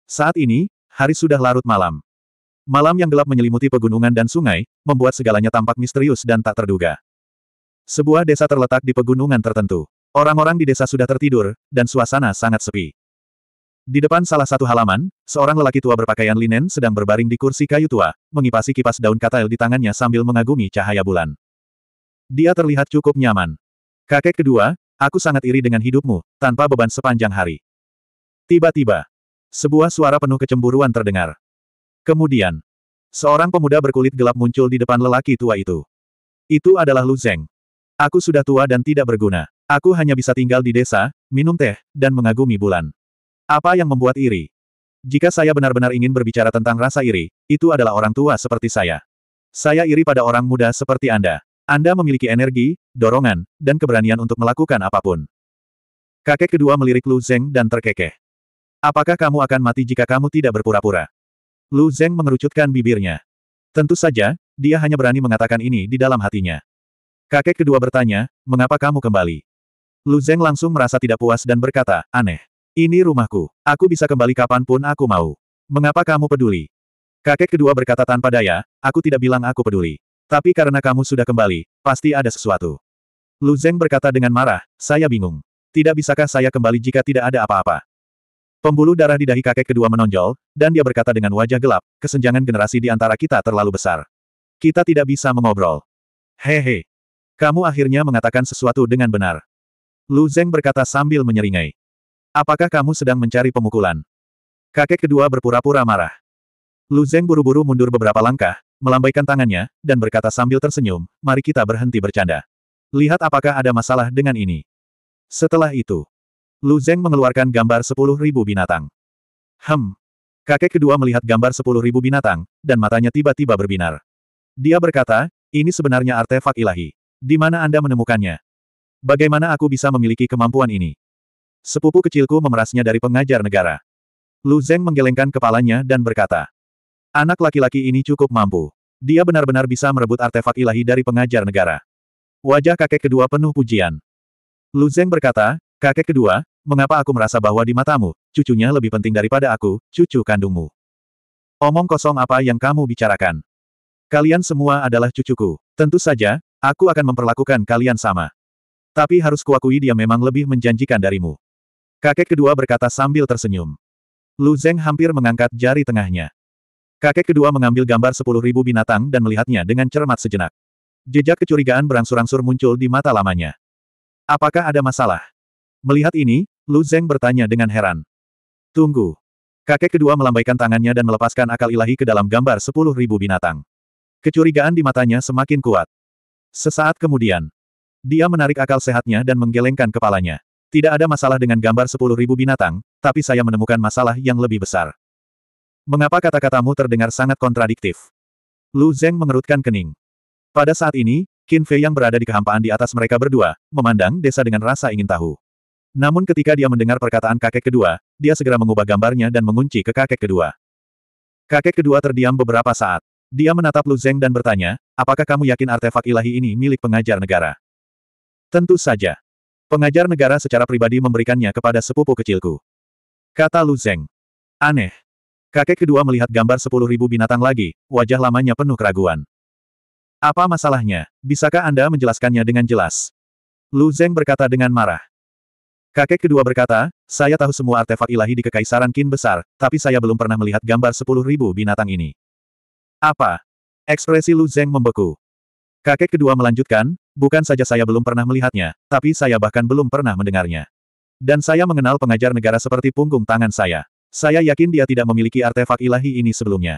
Saat ini, hari sudah larut malam. Malam yang gelap menyelimuti pegunungan dan sungai, membuat segalanya tampak misterius dan tak terduga. Sebuah desa terletak di pegunungan tertentu. Orang-orang di desa sudah tertidur, dan suasana sangat sepi. Di depan salah satu halaman, seorang lelaki tua berpakaian linen sedang berbaring di kursi kayu tua, mengipasi kipas daun katail di tangannya sambil mengagumi cahaya bulan. Dia terlihat cukup nyaman. Kakek kedua, aku sangat iri dengan hidupmu, tanpa beban sepanjang hari. Tiba-tiba, sebuah suara penuh kecemburuan terdengar. Kemudian, seorang pemuda berkulit gelap muncul di depan lelaki tua itu. Itu adalah Lu Zeng. Aku sudah tua dan tidak berguna. Aku hanya bisa tinggal di desa, minum teh, dan mengagumi bulan. Apa yang membuat iri? Jika saya benar-benar ingin berbicara tentang rasa iri, itu adalah orang tua seperti saya. Saya iri pada orang muda seperti Anda. Anda memiliki energi, dorongan, dan keberanian untuk melakukan apapun. Kakek kedua melirik Lu Zeng dan terkekeh. Apakah kamu akan mati jika kamu tidak berpura-pura? Lu Zeng mengerucutkan bibirnya. Tentu saja, dia hanya berani mengatakan ini di dalam hatinya. Kakek kedua bertanya, mengapa kamu kembali? Lu Zeng langsung merasa tidak puas dan berkata, aneh. Ini rumahku. Aku bisa kembali kapanpun aku mau. Mengapa kamu peduli? Kakek kedua berkata tanpa daya, aku tidak bilang aku peduli. Tapi karena kamu sudah kembali, pasti ada sesuatu. Lu Zeng berkata dengan marah, saya bingung. Tidak bisakah saya kembali jika tidak ada apa-apa? Pembuluh darah di dahi kakek kedua menonjol, dan dia berkata dengan wajah gelap, kesenjangan generasi di antara kita terlalu besar. Kita tidak bisa mengobrol. Hehe. Kamu akhirnya mengatakan sesuatu dengan benar. Lu Zeng berkata sambil menyeringai. Apakah kamu sedang mencari pemukulan? Kakek kedua berpura-pura marah. Lu Zeng buru-buru mundur beberapa langkah, melambaikan tangannya, dan berkata sambil tersenyum, mari kita berhenti bercanda. Lihat apakah ada masalah dengan ini. Setelah itu, Lu Zeng mengeluarkan gambar sepuluh ribu binatang. Hem. Kakek kedua melihat gambar sepuluh ribu binatang, dan matanya tiba-tiba berbinar. Dia berkata, ini sebenarnya artefak ilahi. Di mana Anda menemukannya? Bagaimana aku bisa memiliki kemampuan ini? Sepupu kecilku memerasnya dari pengajar negara. Lu Zeng menggelengkan kepalanya dan berkata, Anak laki-laki ini cukup mampu. Dia benar-benar bisa merebut artefak ilahi dari pengajar negara. Wajah kakek kedua penuh pujian. Lu Zeng berkata, Kakek kedua, mengapa aku merasa bahwa di matamu, cucunya lebih penting daripada aku, cucu kandungmu. Omong kosong apa yang kamu bicarakan. Kalian semua adalah cucuku. Tentu saja, aku akan memperlakukan kalian sama. Tapi harus kuakui dia memang lebih menjanjikan darimu. Kakek kedua berkata sambil tersenyum. Lu Zeng hampir mengangkat jari tengahnya. Kakek kedua mengambil gambar sepuluh ribu binatang dan melihatnya dengan cermat sejenak. Jejak kecurigaan berangsur-angsur muncul di mata lamanya. Apakah ada masalah? Melihat ini, Lu Zeng bertanya dengan heran. Tunggu. Kakek kedua melambaikan tangannya dan melepaskan akal ilahi ke dalam gambar sepuluh ribu binatang. Kecurigaan di matanya semakin kuat. Sesaat kemudian, dia menarik akal sehatnya dan menggelengkan kepalanya. Tidak ada masalah dengan gambar sepuluh ribu binatang, tapi saya menemukan masalah yang lebih besar. Mengapa kata-katamu terdengar sangat kontradiktif? Lu Zeng mengerutkan kening. Pada saat ini, Qin Fei yang berada di kehampaan di atas mereka berdua, memandang desa dengan rasa ingin tahu. Namun ketika dia mendengar perkataan kakek kedua, dia segera mengubah gambarnya dan mengunci ke kakek kedua. Kakek kedua terdiam beberapa saat. Dia menatap Lu Zeng dan bertanya, apakah kamu yakin artefak ilahi ini milik pengajar negara? Tentu saja. Pengajar negara secara pribadi memberikannya kepada sepupu kecilku. Kata Lu Zeng. Aneh. Kakek kedua melihat gambar sepuluh ribu binatang lagi, wajah lamanya penuh keraguan. Apa masalahnya? Bisakah Anda menjelaskannya dengan jelas? Lu Zeng berkata dengan marah. Kakek kedua berkata, saya tahu semua artefak ilahi di Kekaisaran Qin besar, tapi saya belum pernah melihat gambar sepuluh ribu binatang ini. Apa? Ekspresi Lu Zeng membeku. Kakek kedua melanjutkan, Bukan saja saya belum pernah melihatnya, tapi saya bahkan belum pernah mendengarnya. Dan saya mengenal pengajar negara seperti punggung tangan saya. Saya yakin dia tidak memiliki artefak ilahi ini sebelumnya.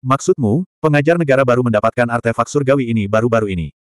Maksudmu, pengajar negara baru mendapatkan artefak surgawi ini baru-baru ini?